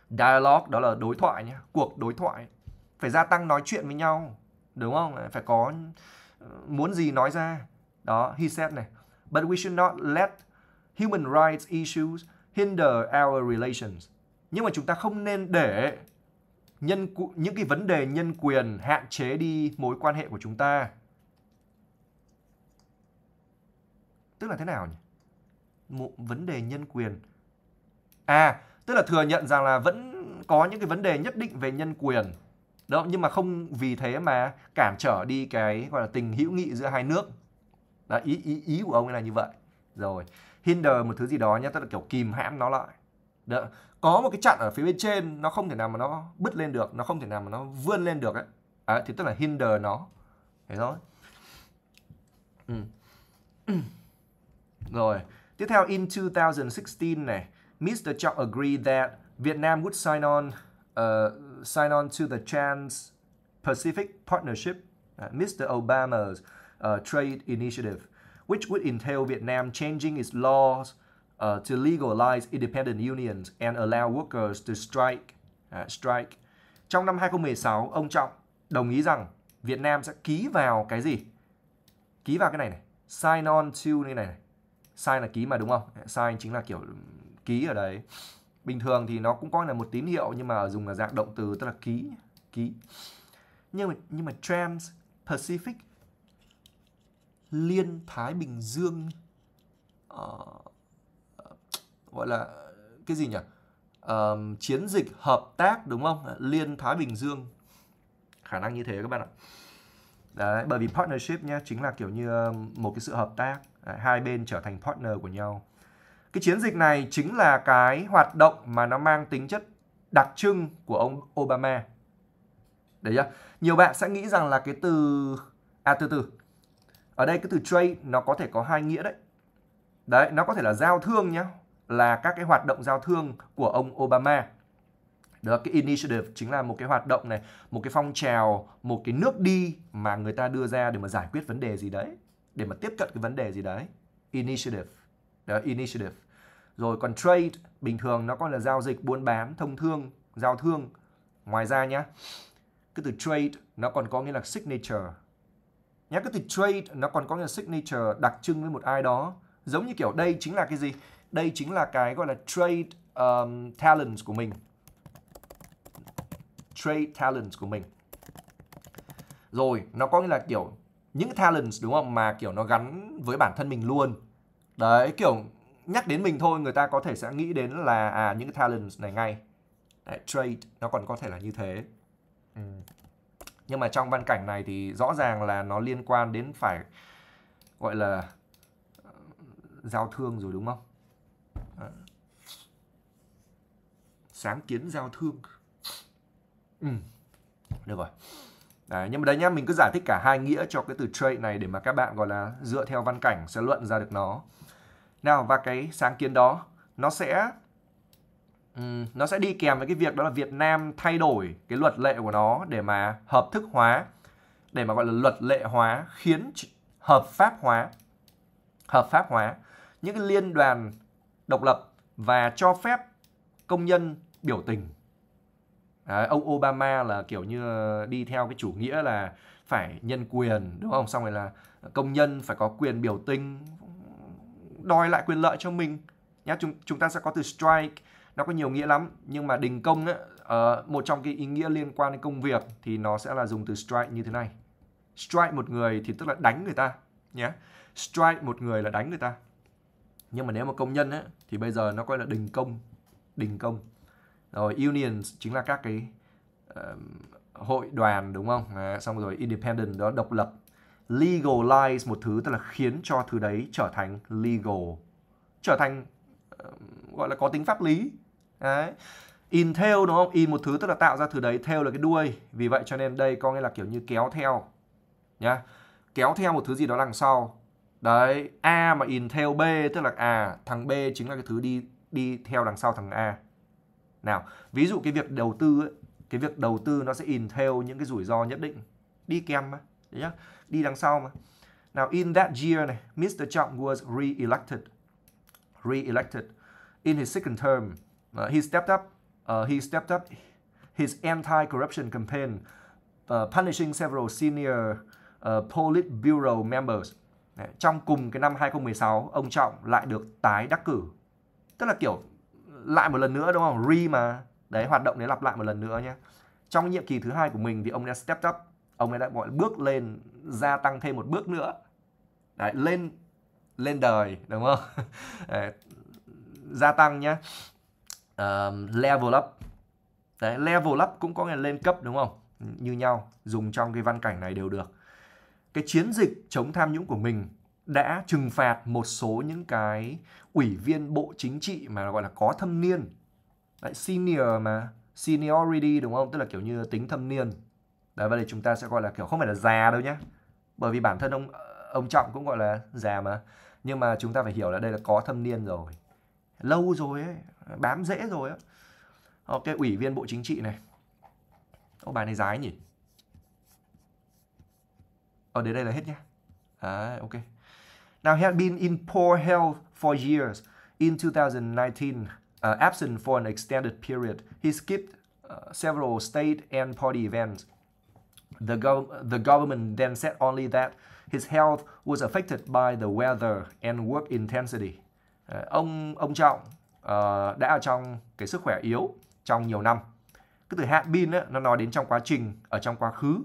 dialogue đó là đối thoại nhé cuộc đối thoại phải gia tăng nói chuyện với nhau đúng không phải có ờ, muốn gì nói ra đó he said này but we should not let human rights issues hinder our relations nhưng mà chúng ta không nên để nhân những cái vấn đề nhân quyền hạn chế đi mối quan hệ của chúng ta tức là thế nào nhỉ một vấn đề nhân quyền à tức là thừa nhận rằng là vẫn có những cái vấn đề nhất định về nhân quyền đó nhưng mà không vì thế mà cản trở đi cái gọi là tình hữu nghị giữa hai nước là ý ý ý của ông ấy là như vậy rồi hinder một thứ gì đó nhé tức là kiểu kìm hãm nó lại đó. có một cái chặn ở phía bên trên nó không thể nào mà nó bứt lên được nó không thể nào mà nó vươn lên được ấy à, thì tức là hinder nó thế thôi ừ. rồi tiếp theo in 2016 này Mr. Chok agreed that Vietnam would sign on, uh, sign on to the Trans-Pacific Partnership, uh, Mr. Obama's uh, trade initiative, which would entail Vietnam changing its laws uh, to legalize independent unions and allow workers to strike. Uh, strike. Trong năm 2016, ông Trọng đồng ý rằng Việt Nam sẽ ký vào cái gì? Ký vào cái này này. Sign on to như này này. Sign là ký mà đúng không? Sign chính là kiểu ký ở đấy bình thường thì nó cũng coi là một tín hiệu nhưng mà dùng là dạng động từ tức là ký ký nhưng mà nhưng mà Trans Pacific Liên Thái Bình Dương uh, gọi là cái gì nhỉ uh, chiến dịch hợp tác đúng không Liên Thái Bình Dương khả năng như thế các bạn ạ Đấy, bởi vì partnership nhé chính là kiểu như một cái sự hợp tác hai bên trở thành partner của nhau cái chiến dịch này chính là cái hoạt động mà nó mang tính chất đặc trưng của ông Obama. Đấy chưa? Nhiều bạn sẽ nghĩ rằng là cái từ à từ từ. Ở đây cái từ trade nó có thể có hai nghĩa đấy. Đấy, nó có thể là giao thương nhá, là các cái hoạt động giao thương của ông Obama. Đó, cái initiative chính là một cái hoạt động này, một cái phong trào, một cái nước đi mà người ta đưa ra để mà giải quyết vấn đề gì đấy, để mà tiếp cận cái vấn đề gì đấy. Initiative. Đó, initiative. Rồi còn trade bình thường nó còn là giao dịch buôn bán, thông thương, giao thương. Ngoài ra nhá, cái từ trade nó còn có nghĩa là signature. Nhá, cái từ trade nó còn có nghĩa là signature đặc trưng với một ai đó. Giống như kiểu đây chính là cái gì? Đây chính là cái gọi là trade um, talents của mình. Trade talents của mình. Rồi, nó có nghĩa là kiểu những talents đúng không mà kiểu nó gắn với bản thân mình luôn. Đấy, kiểu nhắc đến mình thôi người ta có thể sẽ nghĩ đến là à những cái talents này ngay Đấy, trade nó còn có thể là như thế ừ. nhưng mà trong văn cảnh này thì rõ ràng là nó liên quan đến phải gọi là ờ, giao thương rồi đúng không ờ. sáng kiến giao thương ừ. được rồi Đấy, nhưng mà đấy nhá, mình cứ giải thích cả hai nghĩa cho cái từ trade này để mà các bạn gọi là dựa theo văn cảnh sẽ luận ra được nó. Nào và cái sáng kiến đó nó sẽ um, nó sẽ đi kèm với cái việc đó là Việt Nam thay đổi cái luật lệ của nó để mà hợp thức hóa, để mà gọi là luật lệ hóa, khiến hợp pháp hóa, hợp pháp hóa những cái liên đoàn độc lập và cho phép công nhân biểu tình. À, ông Obama là kiểu như ờ, đi theo cái chủ nghĩa là phải nhân quyền đúng không? Xong rồi là công nhân phải có quyền biểu tình, đòi lại quyền lợi cho mình nhá chúng chúng ta sẽ có từ strike nó có nhiều nghĩa lắm nhưng mà đình công á uh, ờ, một trong cái ý nghĩa liên quan đến công việc thì nó sẽ là dùng từ strike như thế này strike một người thì tức là đánh người ta nhé strike một người là đánh người ta nhưng mà nếu mà công nhân á thì bây giờ nó gọi là đình công đình công rồi unions chính là các cái uh, hội đoàn đúng không à, xong rồi independent đó độc lập legalize một thứ tức là khiến cho thứ đấy trở thành legal trở thành ờ, gọi là có tính pháp lý đấy in theo đúng không in một thứ tức là tạo ra thứ đấy theo là cái đuôi vì vậy cho nên đây có nghĩa là kiểu như kéo theo nhá kéo theo một thứ gì đó đằng sau đấy a mà in theo b tức là à thằng b chính là cái thứ đi đi theo đằng sau thằng a nào ví dụ cái việc đầu tư ấy, cái việc đầu tư nó sẽ in theo những cái rủi ro nhất định đi kèm mà đấy nhá đi đằng sau mà. Now in that year này, Mr. Trump was re-elected. Re-elected. In his second term, uh, he stepped up uh, he stepped up his anti-corruption campaign, uh, punishing several senior uh, Politburo members. Đấy, trong cùng cái năm 2016, ông Trọng lại được tái đắc cử. Tức là kiểu lại một lần nữa đúng không? Re mà. Đấy, hoạt động đấy lặp lại một lần nữa nhé. Trong nhiệm kỳ thứ hai của mình thì ông đã stepped up ông ấy đã gọi bước lên gia tăng thêm một bước nữa Đấy, lên lên đời đúng không Đấy, gia tăng nhá uh, level up Đấy, level up cũng có nghĩa lên cấp đúng không như nhau dùng trong cái văn cảnh này đều được cái chiến dịch chống tham nhũng của mình đã trừng phạt một số những cái ủy viên bộ chính trị mà gọi là có thâm niên Đấy, senior mà seniority đúng không tức là kiểu như tính thâm niên đấy và đây chúng ta sẽ gọi là kiểu không phải là già đâu nhé bởi vì bản thân ông ông trọng cũng gọi là già mà nhưng mà chúng ta phải hiểu là đây là có thâm niên rồi lâu rồi ấy bám dễ rồi á ok ủy viên bộ chính trị này ô bài này dài nhỉ ở ờ, đến đây là hết nhé à, ok now he had been in poor health for years in 2019 uh, absent for an extended period he skipped uh, several state and party events The, gov the government then said only that his health was affected by the weather and work intensity. Uh, ông ông Trọng uh, đã ở trong cái sức khỏe yếu trong nhiều năm. Cái từ had been ấy, nó nói đến trong quá trình ở trong quá khứ.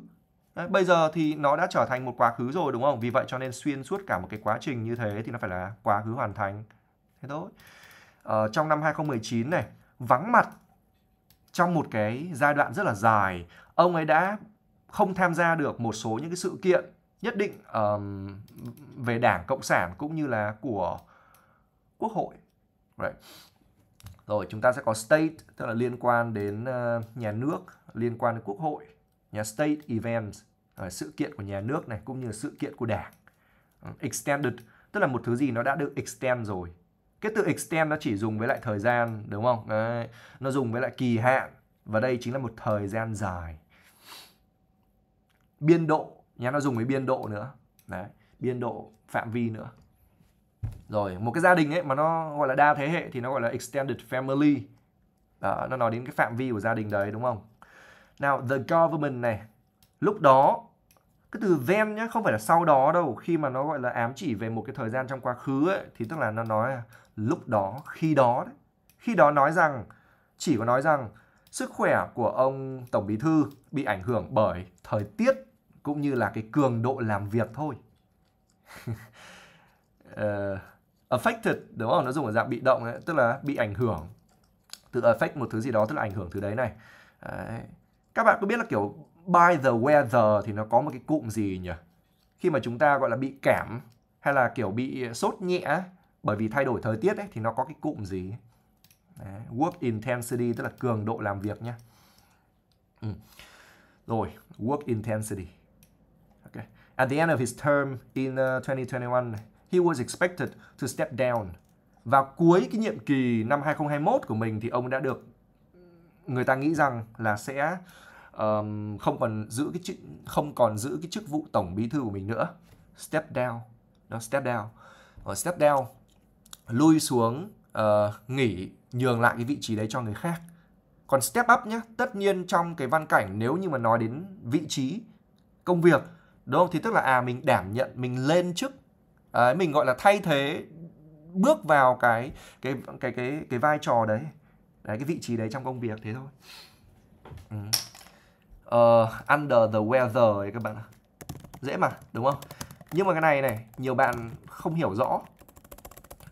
Đấy, bây giờ thì nó đã trở thành một quá khứ rồi đúng không? Vì vậy cho nên xuyên suốt cả một cái quá trình như thế thì nó phải là quá khứ hoàn thành. Thế thôi. Uh, trong năm 2019 này vắng mặt trong một cái giai đoạn rất là dài, ông ấy đã không tham gia được một số những cái sự kiện nhất định um, về đảng cộng sản cũng như là của quốc hội right. rồi chúng ta sẽ có state tức là liên quan đến uh, nhà nước liên quan đến quốc hội nhà state events uh, sự kiện của nhà nước này cũng như sự kiện của đảng extended tức là một thứ gì nó đã được extend rồi cái từ extend nó chỉ dùng với lại thời gian đúng không Đấy. nó dùng với lại kỳ hạn và đây chính là một thời gian dài biên độ nhé nó dùng với biên độ nữa đấy biên độ phạm vi nữa rồi một cái gia đình ấy mà nó gọi là đa thế hệ thì nó gọi là extended family đó, nó nói đến cái phạm vi của gia đình đấy đúng không nào the government này lúc đó cái từ then nhá không phải là sau đó đâu khi mà nó gọi là ám chỉ về một cái thời gian trong quá khứ ấy thì tức là nó nói là lúc đó khi đó đấy. khi đó nói rằng chỉ có nói rằng sức khỏe của ông tổng bí thư bị ảnh hưởng bởi thời tiết cũng như là cái cường độ làm việc thôi. uh, affected đúng không? Nó dùng ở dạng bị động ấy, tức là bị ảnh hưởng. Từ affect một thứ gì đó tức là ảnh hưởng thứ đấy này. Đấy. Các bạn có biết là kiểu by the weather thì nó có một cái cụm gì nhỉ? Khi mà chúng ta gọi là bị cảm hay là kiểu bị sốt nhẹ bởi vì thay đổi thời tiết ấy, thì nó có cái cụm gì? Đấy. Work intensity tức là cường độ làm việc nhá. Ừ. Rồi, work intensity. At the end of his term in uh, 2021, he was expected to step down. Vào cuối cái nhiệm kỳ năm 2021 của mình thì ông đã được người ta nghĩ rằng là sẽ um, không còn giữ cái chức không còn giữ cái chức vụ tổng bí thư của mình nữa. Step down, đó step down. Ở step down lui xuống uh, nghỉ nhường lại cái vị trí đấy cho người khác. Còn step up nhé, tất nhiên trong cái văn cảnh nếu như mà nói đến vị trí công việc đúng không thì tức là à mình đảm nhận mình lên chức à, mình gọi là thay thế bước vào cái cái cái cái cái vai trò đấy đấy cái vị trí đấy trong công việc thế thôi ừ. uh, under the weather ấy các bạn ạ dễ mà đúng không nhưng mà cái này này nhiều bạn không hiểu rõ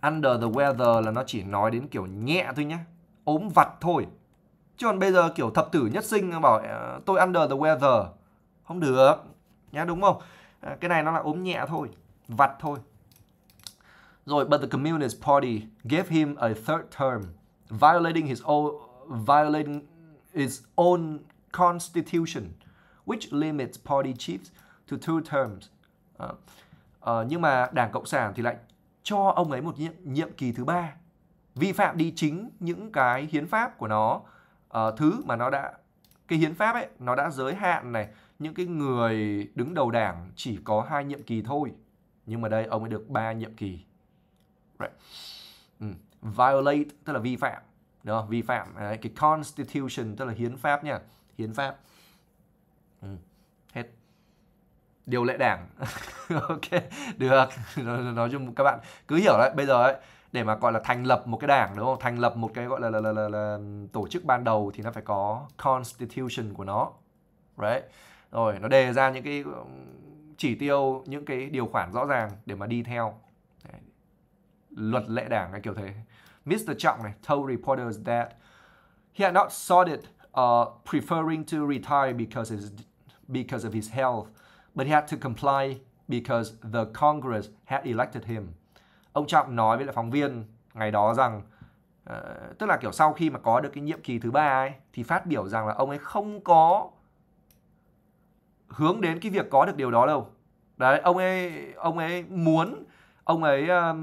under the weather là nó chỉ nói đến kiểu nhẹ thôi nhá ốm vặt thôi chứ còn bây giờ kiểu thập tử nhất sinh bảo ờ, tôi under the weather không được nhá đúng không ờ, cái này nó là ốm nhẹ thôi vặt thôi rồi but the communist party gave him a third term violating his own violating its own constitution which limits party chiefs to two terms à, à, nhưng mà đảng cộng sản thì lại cho ông ấy một nhiệm, nhiệm kỳ thứ ba vi phạm đi chính những cái hiến pháp của nó uh, thứ mà nó đã cái hiến pháp ấy nó đã giới hạn này những cái người đứng đầu đảng chỉ có hai nhiệm kỳ thôi nhưng mà đây ông ấy được ba nhiệm kỳ right. Ừ. violate tức là vi phạm đúng không vi phạm đấy. cái constitution tức là hiến pháp nha hiến pháp ừ. hết điều lệ đảng ok được nói chung các bạn cứ hiểu đấy bây giờ ấy để mà gọi là thành lập một cái đảng đúng không thành lập một cái gọi là là là, là, là tổ chức ban đầu thì nó phải có constitution của nó right rồi nó đề ra những cái chỉ tiêu những cái điều khoản rõ ràng để mà đi theo Đấy. luật lệ đảng cái kiểu thế Mr. Trọng này told reporters that he had not sought it, uh, preferring to retire because his because of his health, but he had to comply because the Congress had elected him. Ông Trọng nói với lại phóng viên ngày đó rằng uh, tức là kiểu sau khi mà có được cái nhiệm kỳ thứ ba ấy thì phát biểu rằng là ông ấy không có hướng đến cái việc có được điều đó đâu đấy ông ấy ông ấy muốn ông ấy um,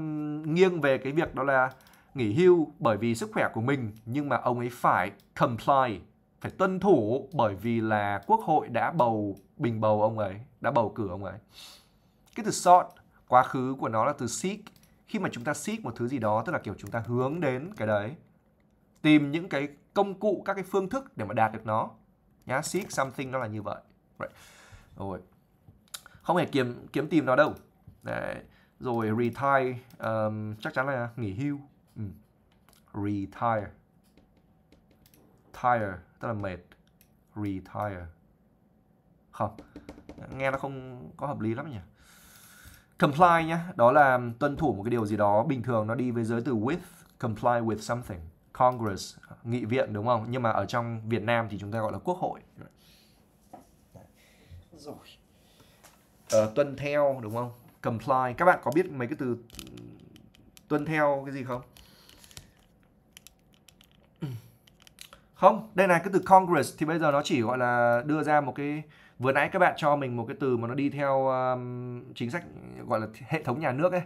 nghiêng về cái việc đó là nghỉ hưu bởi vì sức khỏe của mình nhưng mà ông ấy phải comply phải tuân thủ bởi vì là quốc hội đã bầu bình bầu ông ấy đã bầu cử ông ấy cái từ sought quá khứ của nó là từ seek khi mà chúng ta seek một thứ gì đó tức là kiểu chúng ta hướng đến cái đấy tìm những cái công cụ các cái phương thức để mà đạt được nó nhá seek something nó là như vậy right rồi không hề kiếm kiếm tìm nó đâu đấy rồi retire um, chắc chắn là nghỉ hưu ừ. retire tire tức là mệt retire không nghe nó không có hợp lý lắm nhỉ comply nhá đó là tuân thủ một cái điều gì đó bình thường nó đi với giới từ with comply with something congress nghị viện đúng không nhưng mà ở trong việt nam thì chúng ta gọi là quốc hội rồi uh, tuân theo đúng không comply các bạn có biết mấy cái từ tuân theo cái gì không không đây là cái từ congress thì bây giờ nó chỉ gọi là đưa ra một cái vừa nãy các bạn cho mình một cái từ mà nó đi theo um, chính sách gọi là hệ thống nhà nước ấy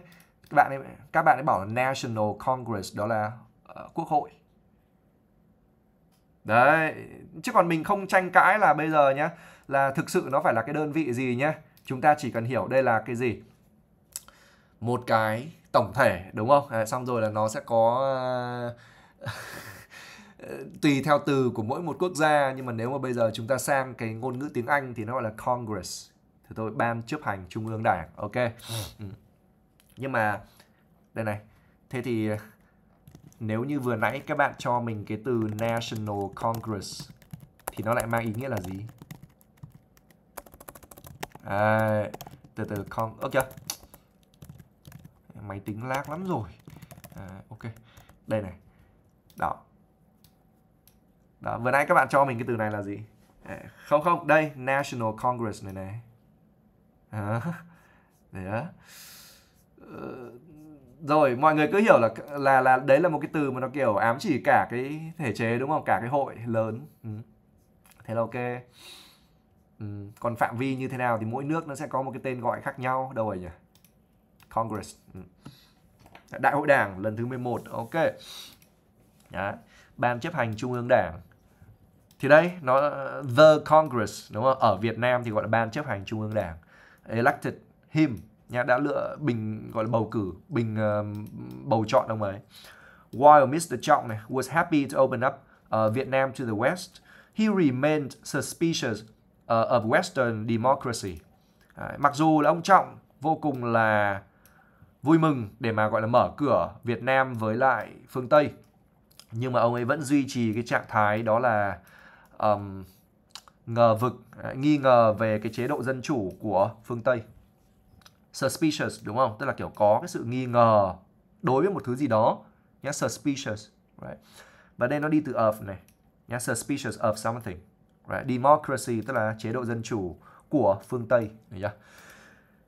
các bạn ấy các bạn ấy bảo là national congress đó là uh, quốc hội đấy chứ còn mình không tranh cãi là bây giờ nhé là thực sự nó phải là cái đơn vị gì nhé chúng ta chỉ cần hiểu đây là cái gì một cái tổng thể đúng không à, xong rồi là nó sẽ có ờ, tùy theo từ của mỗi một quốc gia nhưng mà nếu mà bây giờ chúng ta sang cái ngôn ngữ tiếng Anh thì nó gọi là Congress thì tôi ban chấp hành trung ương đảng ok ừ. ừ. nhưng mà đây này thế thì ờ, nếu như vừa nãy các bạn cho mình cái từ National Congress thì nó lại mang ý nghĩa là gì à, từ từ con ơ kìa máy tính lag lắm rồi à, ok đây này đó đó vừa nãy các bạn cho mình cái từ này là gì à, không không đây national congress này này à, đấy đó. Ờ, rồi mọi người cứ hiểu là là là đấy là một cái từ mà nó kiểu ám chỉ cả cái thể chế đúng không cả cái hội lớn ừ. thế là ok Ừ, còn phạm vi như thế nào thì mỗi nước nó sẽ có một cái tên gọi khác nhau. Đâu rồi nhỉ? Congress. Ừ. Đại hội Đảng lần thứ 11. Ok. Đấy. Ban chấp hành Trung ương Đảng. Thì đây, nó The Congress, đúng không? Ở Việt Nam thì gọi là Ban chấp hành Trung ương Đảng. Elected him, nha, đã lựa bình gọi là bầu cử, bình uh, bầu chọn ông ấy. While Mr. Trọng này was happy to open up uh, Vietnam to the West, he remained suspicious Ờ, of Western Democracy. À, mặc dù là ông Trọng vô cùng là vui mừng để mà gọi là mở cửa Việt Nam với lại phương Tây, nhưng mà ông ấy vẫn duy trì cái trạng thái đó là um, ngờ vực, à, nghi ngờ về cái chế độ dân chủ của phương Tây. Suspicious đúng không? Tức là kiểu có cái sự nghi ngờ đối với một thứ gì đó nhá suspicious right. và đây nó đi từ of này nhá suspicious of something right? democracy tức là chế độ dân chủ của phương Tây nhá. Uh,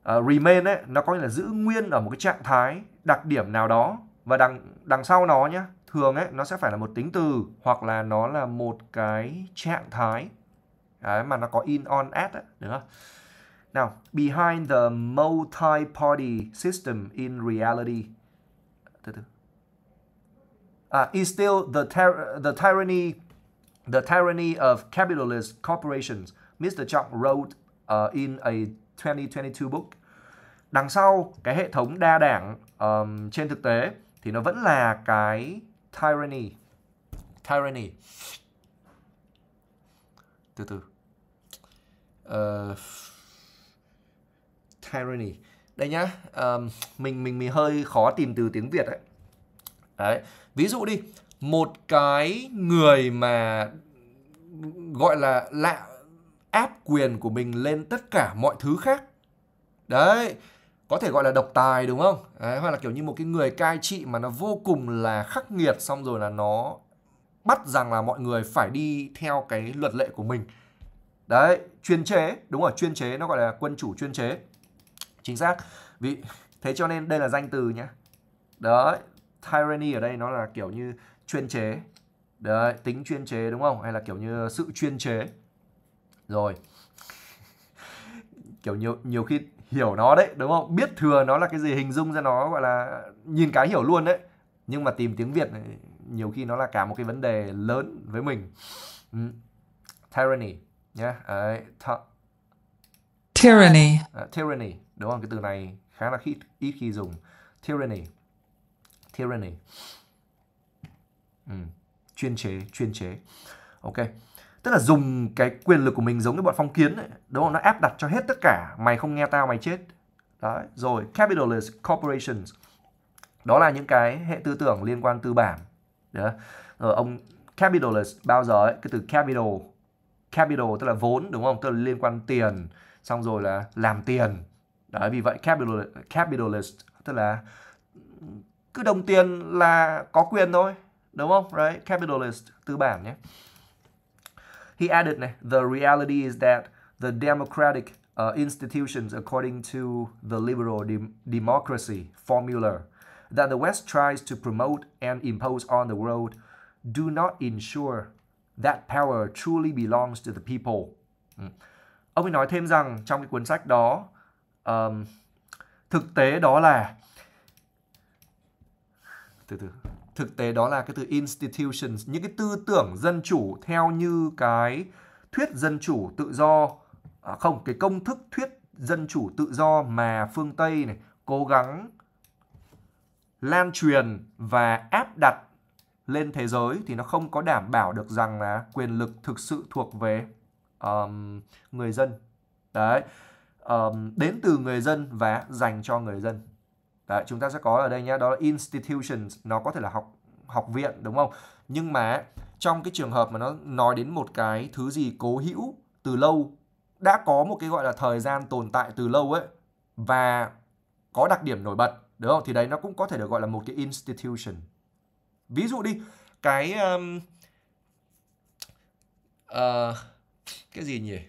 à, remain ấy nó có nghĩa là giữ nguyên ở một cái trạng thái đặc điểm nào đó và đằng đằng sau nó nhá thường ấy nó sẽ phải là một tính từ hoặc là nó là một cái trạng thái đấy, mà nó có in on at ấy, đúng không? Nào, behind the multi-party system in reality từ từ. Uh, is still the, the tyranny The Tyranny of Capitalist Corporations, Mr. Trump wrote uh, in a 2022 book. Đằng sau cái hệ thống đa đảng um, trên thực tế thì nó vẫn là cái tyranny. Tyranny. Từ từ. Uh, tyranny. Đây nhá, um, mình mình mình hơi khó tìm từ tiếng Việt đấy. Đấy, ví dụ đi, một cái người mà gọi là lạ áp quyền của mình lên tất cả mọi thứ khác đấy có thể gọi là độc tài đúng không đấy, hoặc là kiểu như một cái người cai trị mà nó vô cùng là khắc nghiệt xong rồi là nó bắt rằng là mọi người phải đi theo cái luật lệ của mình đấy chuyên chế đúng rồi chuyên chế nó gọi là quân chủ chuyên chế chính xác vì thế cho nên đây là danh từ nhá đấy tyranny ở đây nó là kiểu như chuyên chế đấy tính chuyên chế đúng không hay là kiểu như sự chuyên chế rồi kiểu nhiều nhiều khi hiểu nó đấy đúng không biết thừa nó là cái gì hình dung ra nó gọi là nhìn cái hiểu luôn đấy nhưng mà tìm tiếng việt ừ, nhiều khi nó là cả một cái vấn đề lớn với mình ừ. tyranny nhá yeah. đấy Th- tyranny à, tyranny đúng không cái từ này khá là ít ít khi dùng tyranny tyranny Ừ, chuyên chế chuyên chế ok tức là dùng cái quyền lực của mình giống như bọn phong kiến ấy, đúng không nó áp đặt cho hết tất cả mày không nghe tao mày chết đấy rồi capitalist corporations đó là những cái hệ tư tưởng liên quan tư bản đó. rồi ông capitalist bao giờ ấy, cái từ capital capital tức là vốn đúng không tức là liên quan tiền xong rồi là làm tiền đấy vì vậy capital, capitalist tức là cứ đồng tiền là có quyền thôi Đúng không? Right? Capitalist, tư bản nhé. He added này, the reality is that the democratic uh, institutions according to the liberal de democracy formula that the West tries to promote and impose on the world do not ensure that power truly belongs to the people. Ừ. Ông ấy nói thêm rằng trong cái cuốn sách đó um, thực tế đó là từ từ thực tế đó là cái từ institutions những cái tư tưởng dân chủ theo như cái thuyết dân chủ tự do à không cái công thức thuyết dân chủ tự do mà phương Tây này cố gắng lan truyền và áp đặt lên thế giới thì nó không có đảm bảo được rằng là quyền lực thực sự thuộc về um, người dân đấy um, đến từ người dân và dành cho người dân à, chúng ta sẽ có ở đây nhé đó là institutions nó có thể là học học viện đúng không nhưng mà trong cái trường hợp mà nó nói đến một cái thứ gì cố hữu từ lâu đã có một cái gọi là thời gian tồn tại từ lâu ấy và có đặc điểm nổi bật đúng không thì đấy nó cũng có thể được gọi là một cái institution ví dụ đi cái um, uh, cái gì nhỉ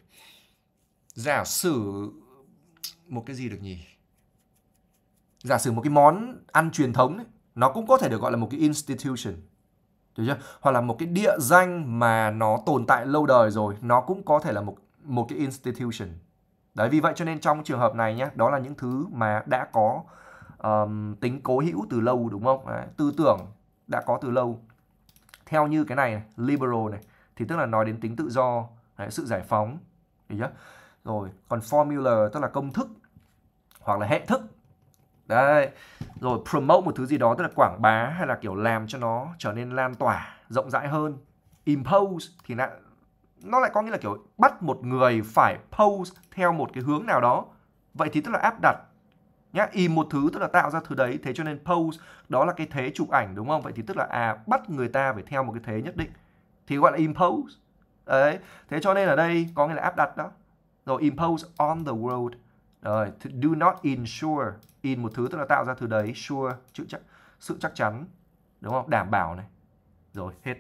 giả sử một cái gì được nhỉ giả sử một cái món ăn truyền thống ấy, nó cũng có thể được gọi là một cái institution được chưa hoặc là một cái địa danh mà nó tồn tại lâu đời rồi nó cũng có thể là một một cái institution đấy vì vậy cho nên trong trường hợp này nhé đó là những thứ mà đã có um, tính cố hữu từ lâu đúng không đấy, tư tưởng đã có từ lâu theo như cái này, liberal này thì tức là nói đến tính tự do đấy, sự giải phóng được chưa rồi còn formula tức là công thức hoặc là hệ thức đấy rồi promote một thứ gì đó tức là quảng bá hay là kiểu làm cho nó trở nên lan tỏa rộng rãi hơn impose thì lại nó lại có nghĩa là kiểu bắt một người phải pose theo một cái hướng nào đó vậy thì tức là áp đặt nhá im một thứ tức là tạo ra thứ đấy thế cho nên pose đó là cái thế chụp ảnh đúng không vậy thì tức là à bắt người ta phải theo một cái thế nhất định thì gọi là impose đấy thế cho nên ở đây có nghĩa là áp đặt đó rồi impose on the world rồi, do not insure. In một thứ tức là tạo ra thứ đấy, sure chữ chắc sự chắc chắn, đúng không? Đảm bảo này. Rồi, hết.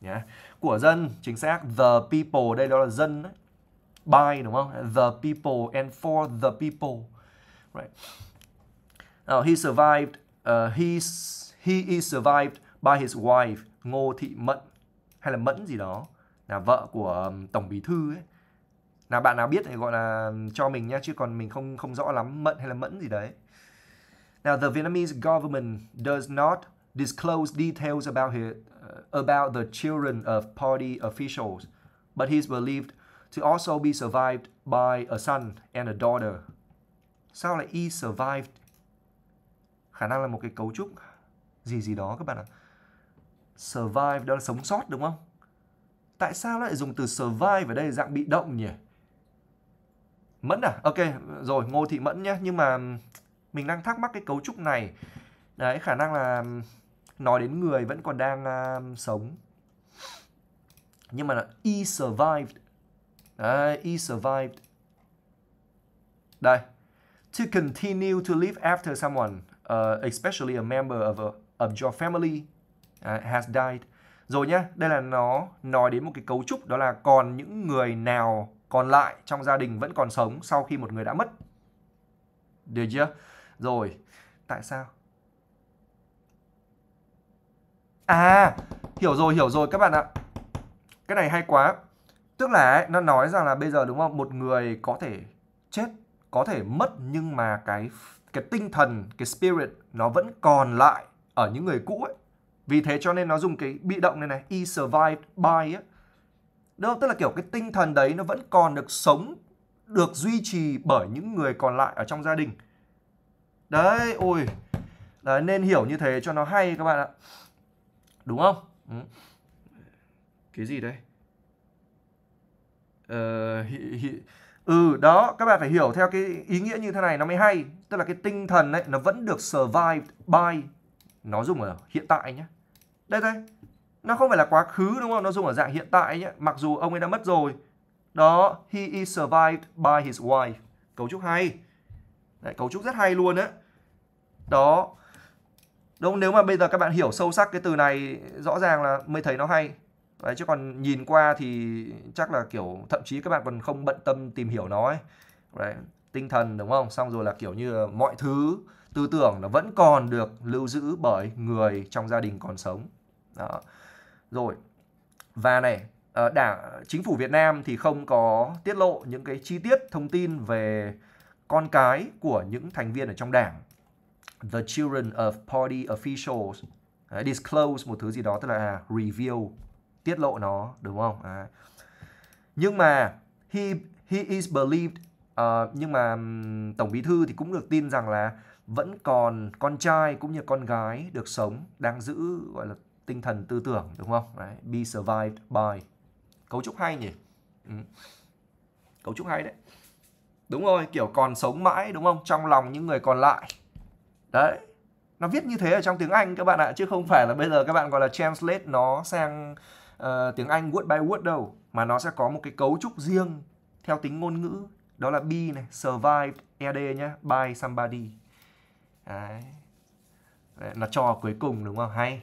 nhé Của dân, chính xác the people đây đó là dân đấy. By đúng không? The people and for the people. Right. Uh, he survived uh, he he is survived by his wife Ngô Thị Mận hay là Mẫn gì đó là vợ của um, tổng bí thư ấy là bạn nào biết thì gọi là cho mình nhé chứ còn mình không không rõ lắm mận hay là mẫn gì đấy Now, the Vietnamese government does not disclose details about his, uh, about the children of party officials, but he is believed to also be survived by a son and a daughter. Sao lại e survived? Khả năng là một cái cấu trúc gì gì đó các bạn ạ. Survive đó là sống sót đúng không? Tại sao lại dùng từ survive ở đây dạng bị động nhỉ? Mẫn à? Ok, rồi Ngô Thị Mẫn nhé. Nhưng mà mình đang thắc mắc cái cấu trúc này. Đấy, khả năng là nói đến người vẫn còn đang uh, sống. Nhưng mà là he survived. Đấy, he survived. Đây. To continue to live after someone, uh, especially a member of, a, of your family uh, has died. Rồi nhá, đây là nó nói đến một cái cấu trúc đó là còn những người nào còn lại trong gia đình vẫn còn sống sau khi một người đã mất. Được chưa? Rồi, tại sao? À, hiểu rồi, hiểu rồi các bạn ạ. Cái này hay quá. Tức là nó nói rằng là bây giờ đúng không? Một người có thể chết, có thể mất nhưng mà cái cái tinh thần, cái spirit nó vẫn còn lại ở những người cũ ấy. Vì thế cho nên nó dùng cái bị động này này, e survived by ấy Đúng không? Tức là kiểu cái tinh thần đấy nó vẫn còn được sống, được duy trì bởi những người còn lại ở trong gia đình. Đấy, ôi. Đấy, nên hiểu như thế cho nó hay các bạn ạ. Đúng không? Ừ. Cái gì đây? Ờ, hi, hi. Ừ, đó, các bạn phải hiểu theo cái ý nghĩa như thế này nó mới hay. Tức là cái tinh thần ấy, nó vẫn được survive by, nó dùng ở hiện tại nhé. Đây đây, nó không phải là quá khứ đúng không nó dùng ở dạng hiện tại nhé mặc dù ông ấy đã mất rồi đó he is survived by his wife cấu trúc hay Đấy, cấu trúc rất hay luôn á đó. đúng nếu mà bây giờ các bạn hiểu sâu sắc cái từ này rõ ràng là mới thấy nó hay Đấy, chứ còn nhìn qua thì chắc là kiểu thậm chí các bạn còn không bận tâm tìm hiểu nó ấy Đấy, tinh thần đúng không xong rồi là kiểu như mọi thứ tư tưởng nó vẫn còn được lưu giữ bởi người trong gia đình còn sống đó rồi và này ờ, đảng chính phủ Việt Nam thì không có tiết lộ những cái chi tiết thông tin về con cái của những thành viên ở trong đảng the children of party officials à, disclose một thứ gì đó tức là reveal tiết lộ nó đúng không à. nhưng mà he he is believed uh, nhưng mà tổng bí thư thì cũng được tin rằng là vẫn còn con trai cũng như con gái được sống đang giữ gọi là tinh thần tư tưởng đúng không đấy, be survived by cấu trúc hay nhỉ ừ. cấu trúc hay đấy đúng rồi kiểu còn sống mãi đúng không trong lòng những người còn lại đấy nó viết như thế ở trong tiếng Anh các bạn ạ chứ không phải là bây giờ các bạn gọi là translate nó sang uh, tiếng Anh word by word đâu mà nó sẽ có một cái cấu trúc riêng theo tính ngôn ngữ đó là be này survived ed nhá by somebody Đấy, là trò cuối cùng đúng không hay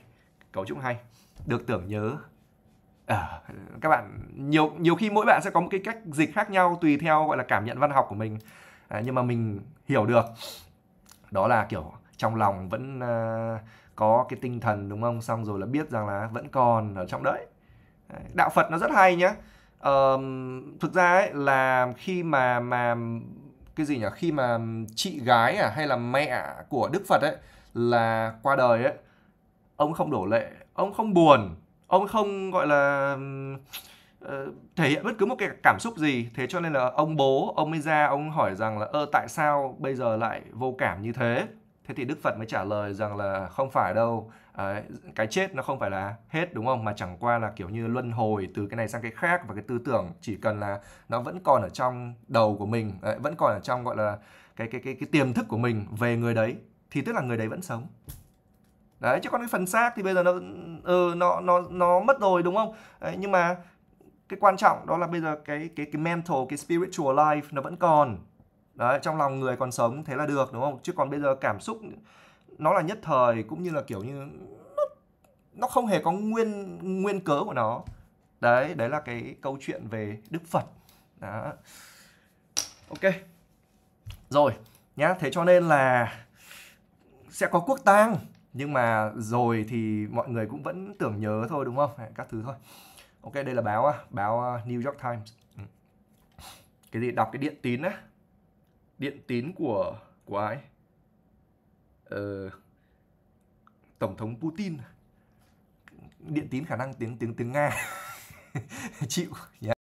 cấu trúc hay được tưởng nhớ à, các bạn nhiều nhiều khi mỗi bạn sẽ có một cái cách dịch khác nhau tùy theo gọi là cảm nhận văn học của mình à, nhưng mà mình hiểu được đó là kiểu trong lòng vẫn à, có cái tinh thần đúng không xong rồi là biết rằng là vẫn còn ở trong đấy đạo phật nó rất hay nhá um, thực ra ấy là khi mà mà cái gì nhỉ khi mà chị gái à hay là mẹ của đức phật ấy là qua đời ấy ông không đổ lệ ông không buồn ông không gọi là uh, thể hiện bất cứ một cái cảm xúc gì thế cho nên là ông bố ông mới ra ông hỏi rằng là ơ tại sao bây giờ lại vô cảm như thế thế thì đức phật mới trả lời rằng là không phải đâu Đấy, cái chết nó không phải là hết đúng không mà chẳng qua là kiểu như luân hồi từ cái này sang cái khác và cái tư tưởng chỉ cần là nó vẫn còn ở trong đầu của mình Đấy, vẫn còn ở trong gọi là cái cái cái cái tiềm thức của mình về người đấy thì tức là người đấy vẫn sống đấy chứ còn cái phần xác thì bây giờ nó ừ, nó nó nó mất rồi đúng không đấy, nhưng mà cái quan trọng đó là bây giờ cái cái cái mental cái spiritual life nó vẫn còn đấy trong lòng người còn sống thế là được đúng không chứ còn bây giờ cảm xúc nó là nhất thời cũng như là kiểu như nó, nó không hề có nguyên nguyên cớ của nó đấy đấy là cái câu chuyện về đức phật đó ok rồi nhá thế cho nên là sẽ có quốc tang nhưng mà rồi thì mọi người cũng vẫn tưởng nhớ thôi đúng không các thứ thôi ok đây là báo à, báo à, New York Times ừ. cái gì đọc cái điện tín á điện tín của của ai ờ, tổng thống Putin điện tín khả năng tiếng tiếng tiếng Nga chịu yeah.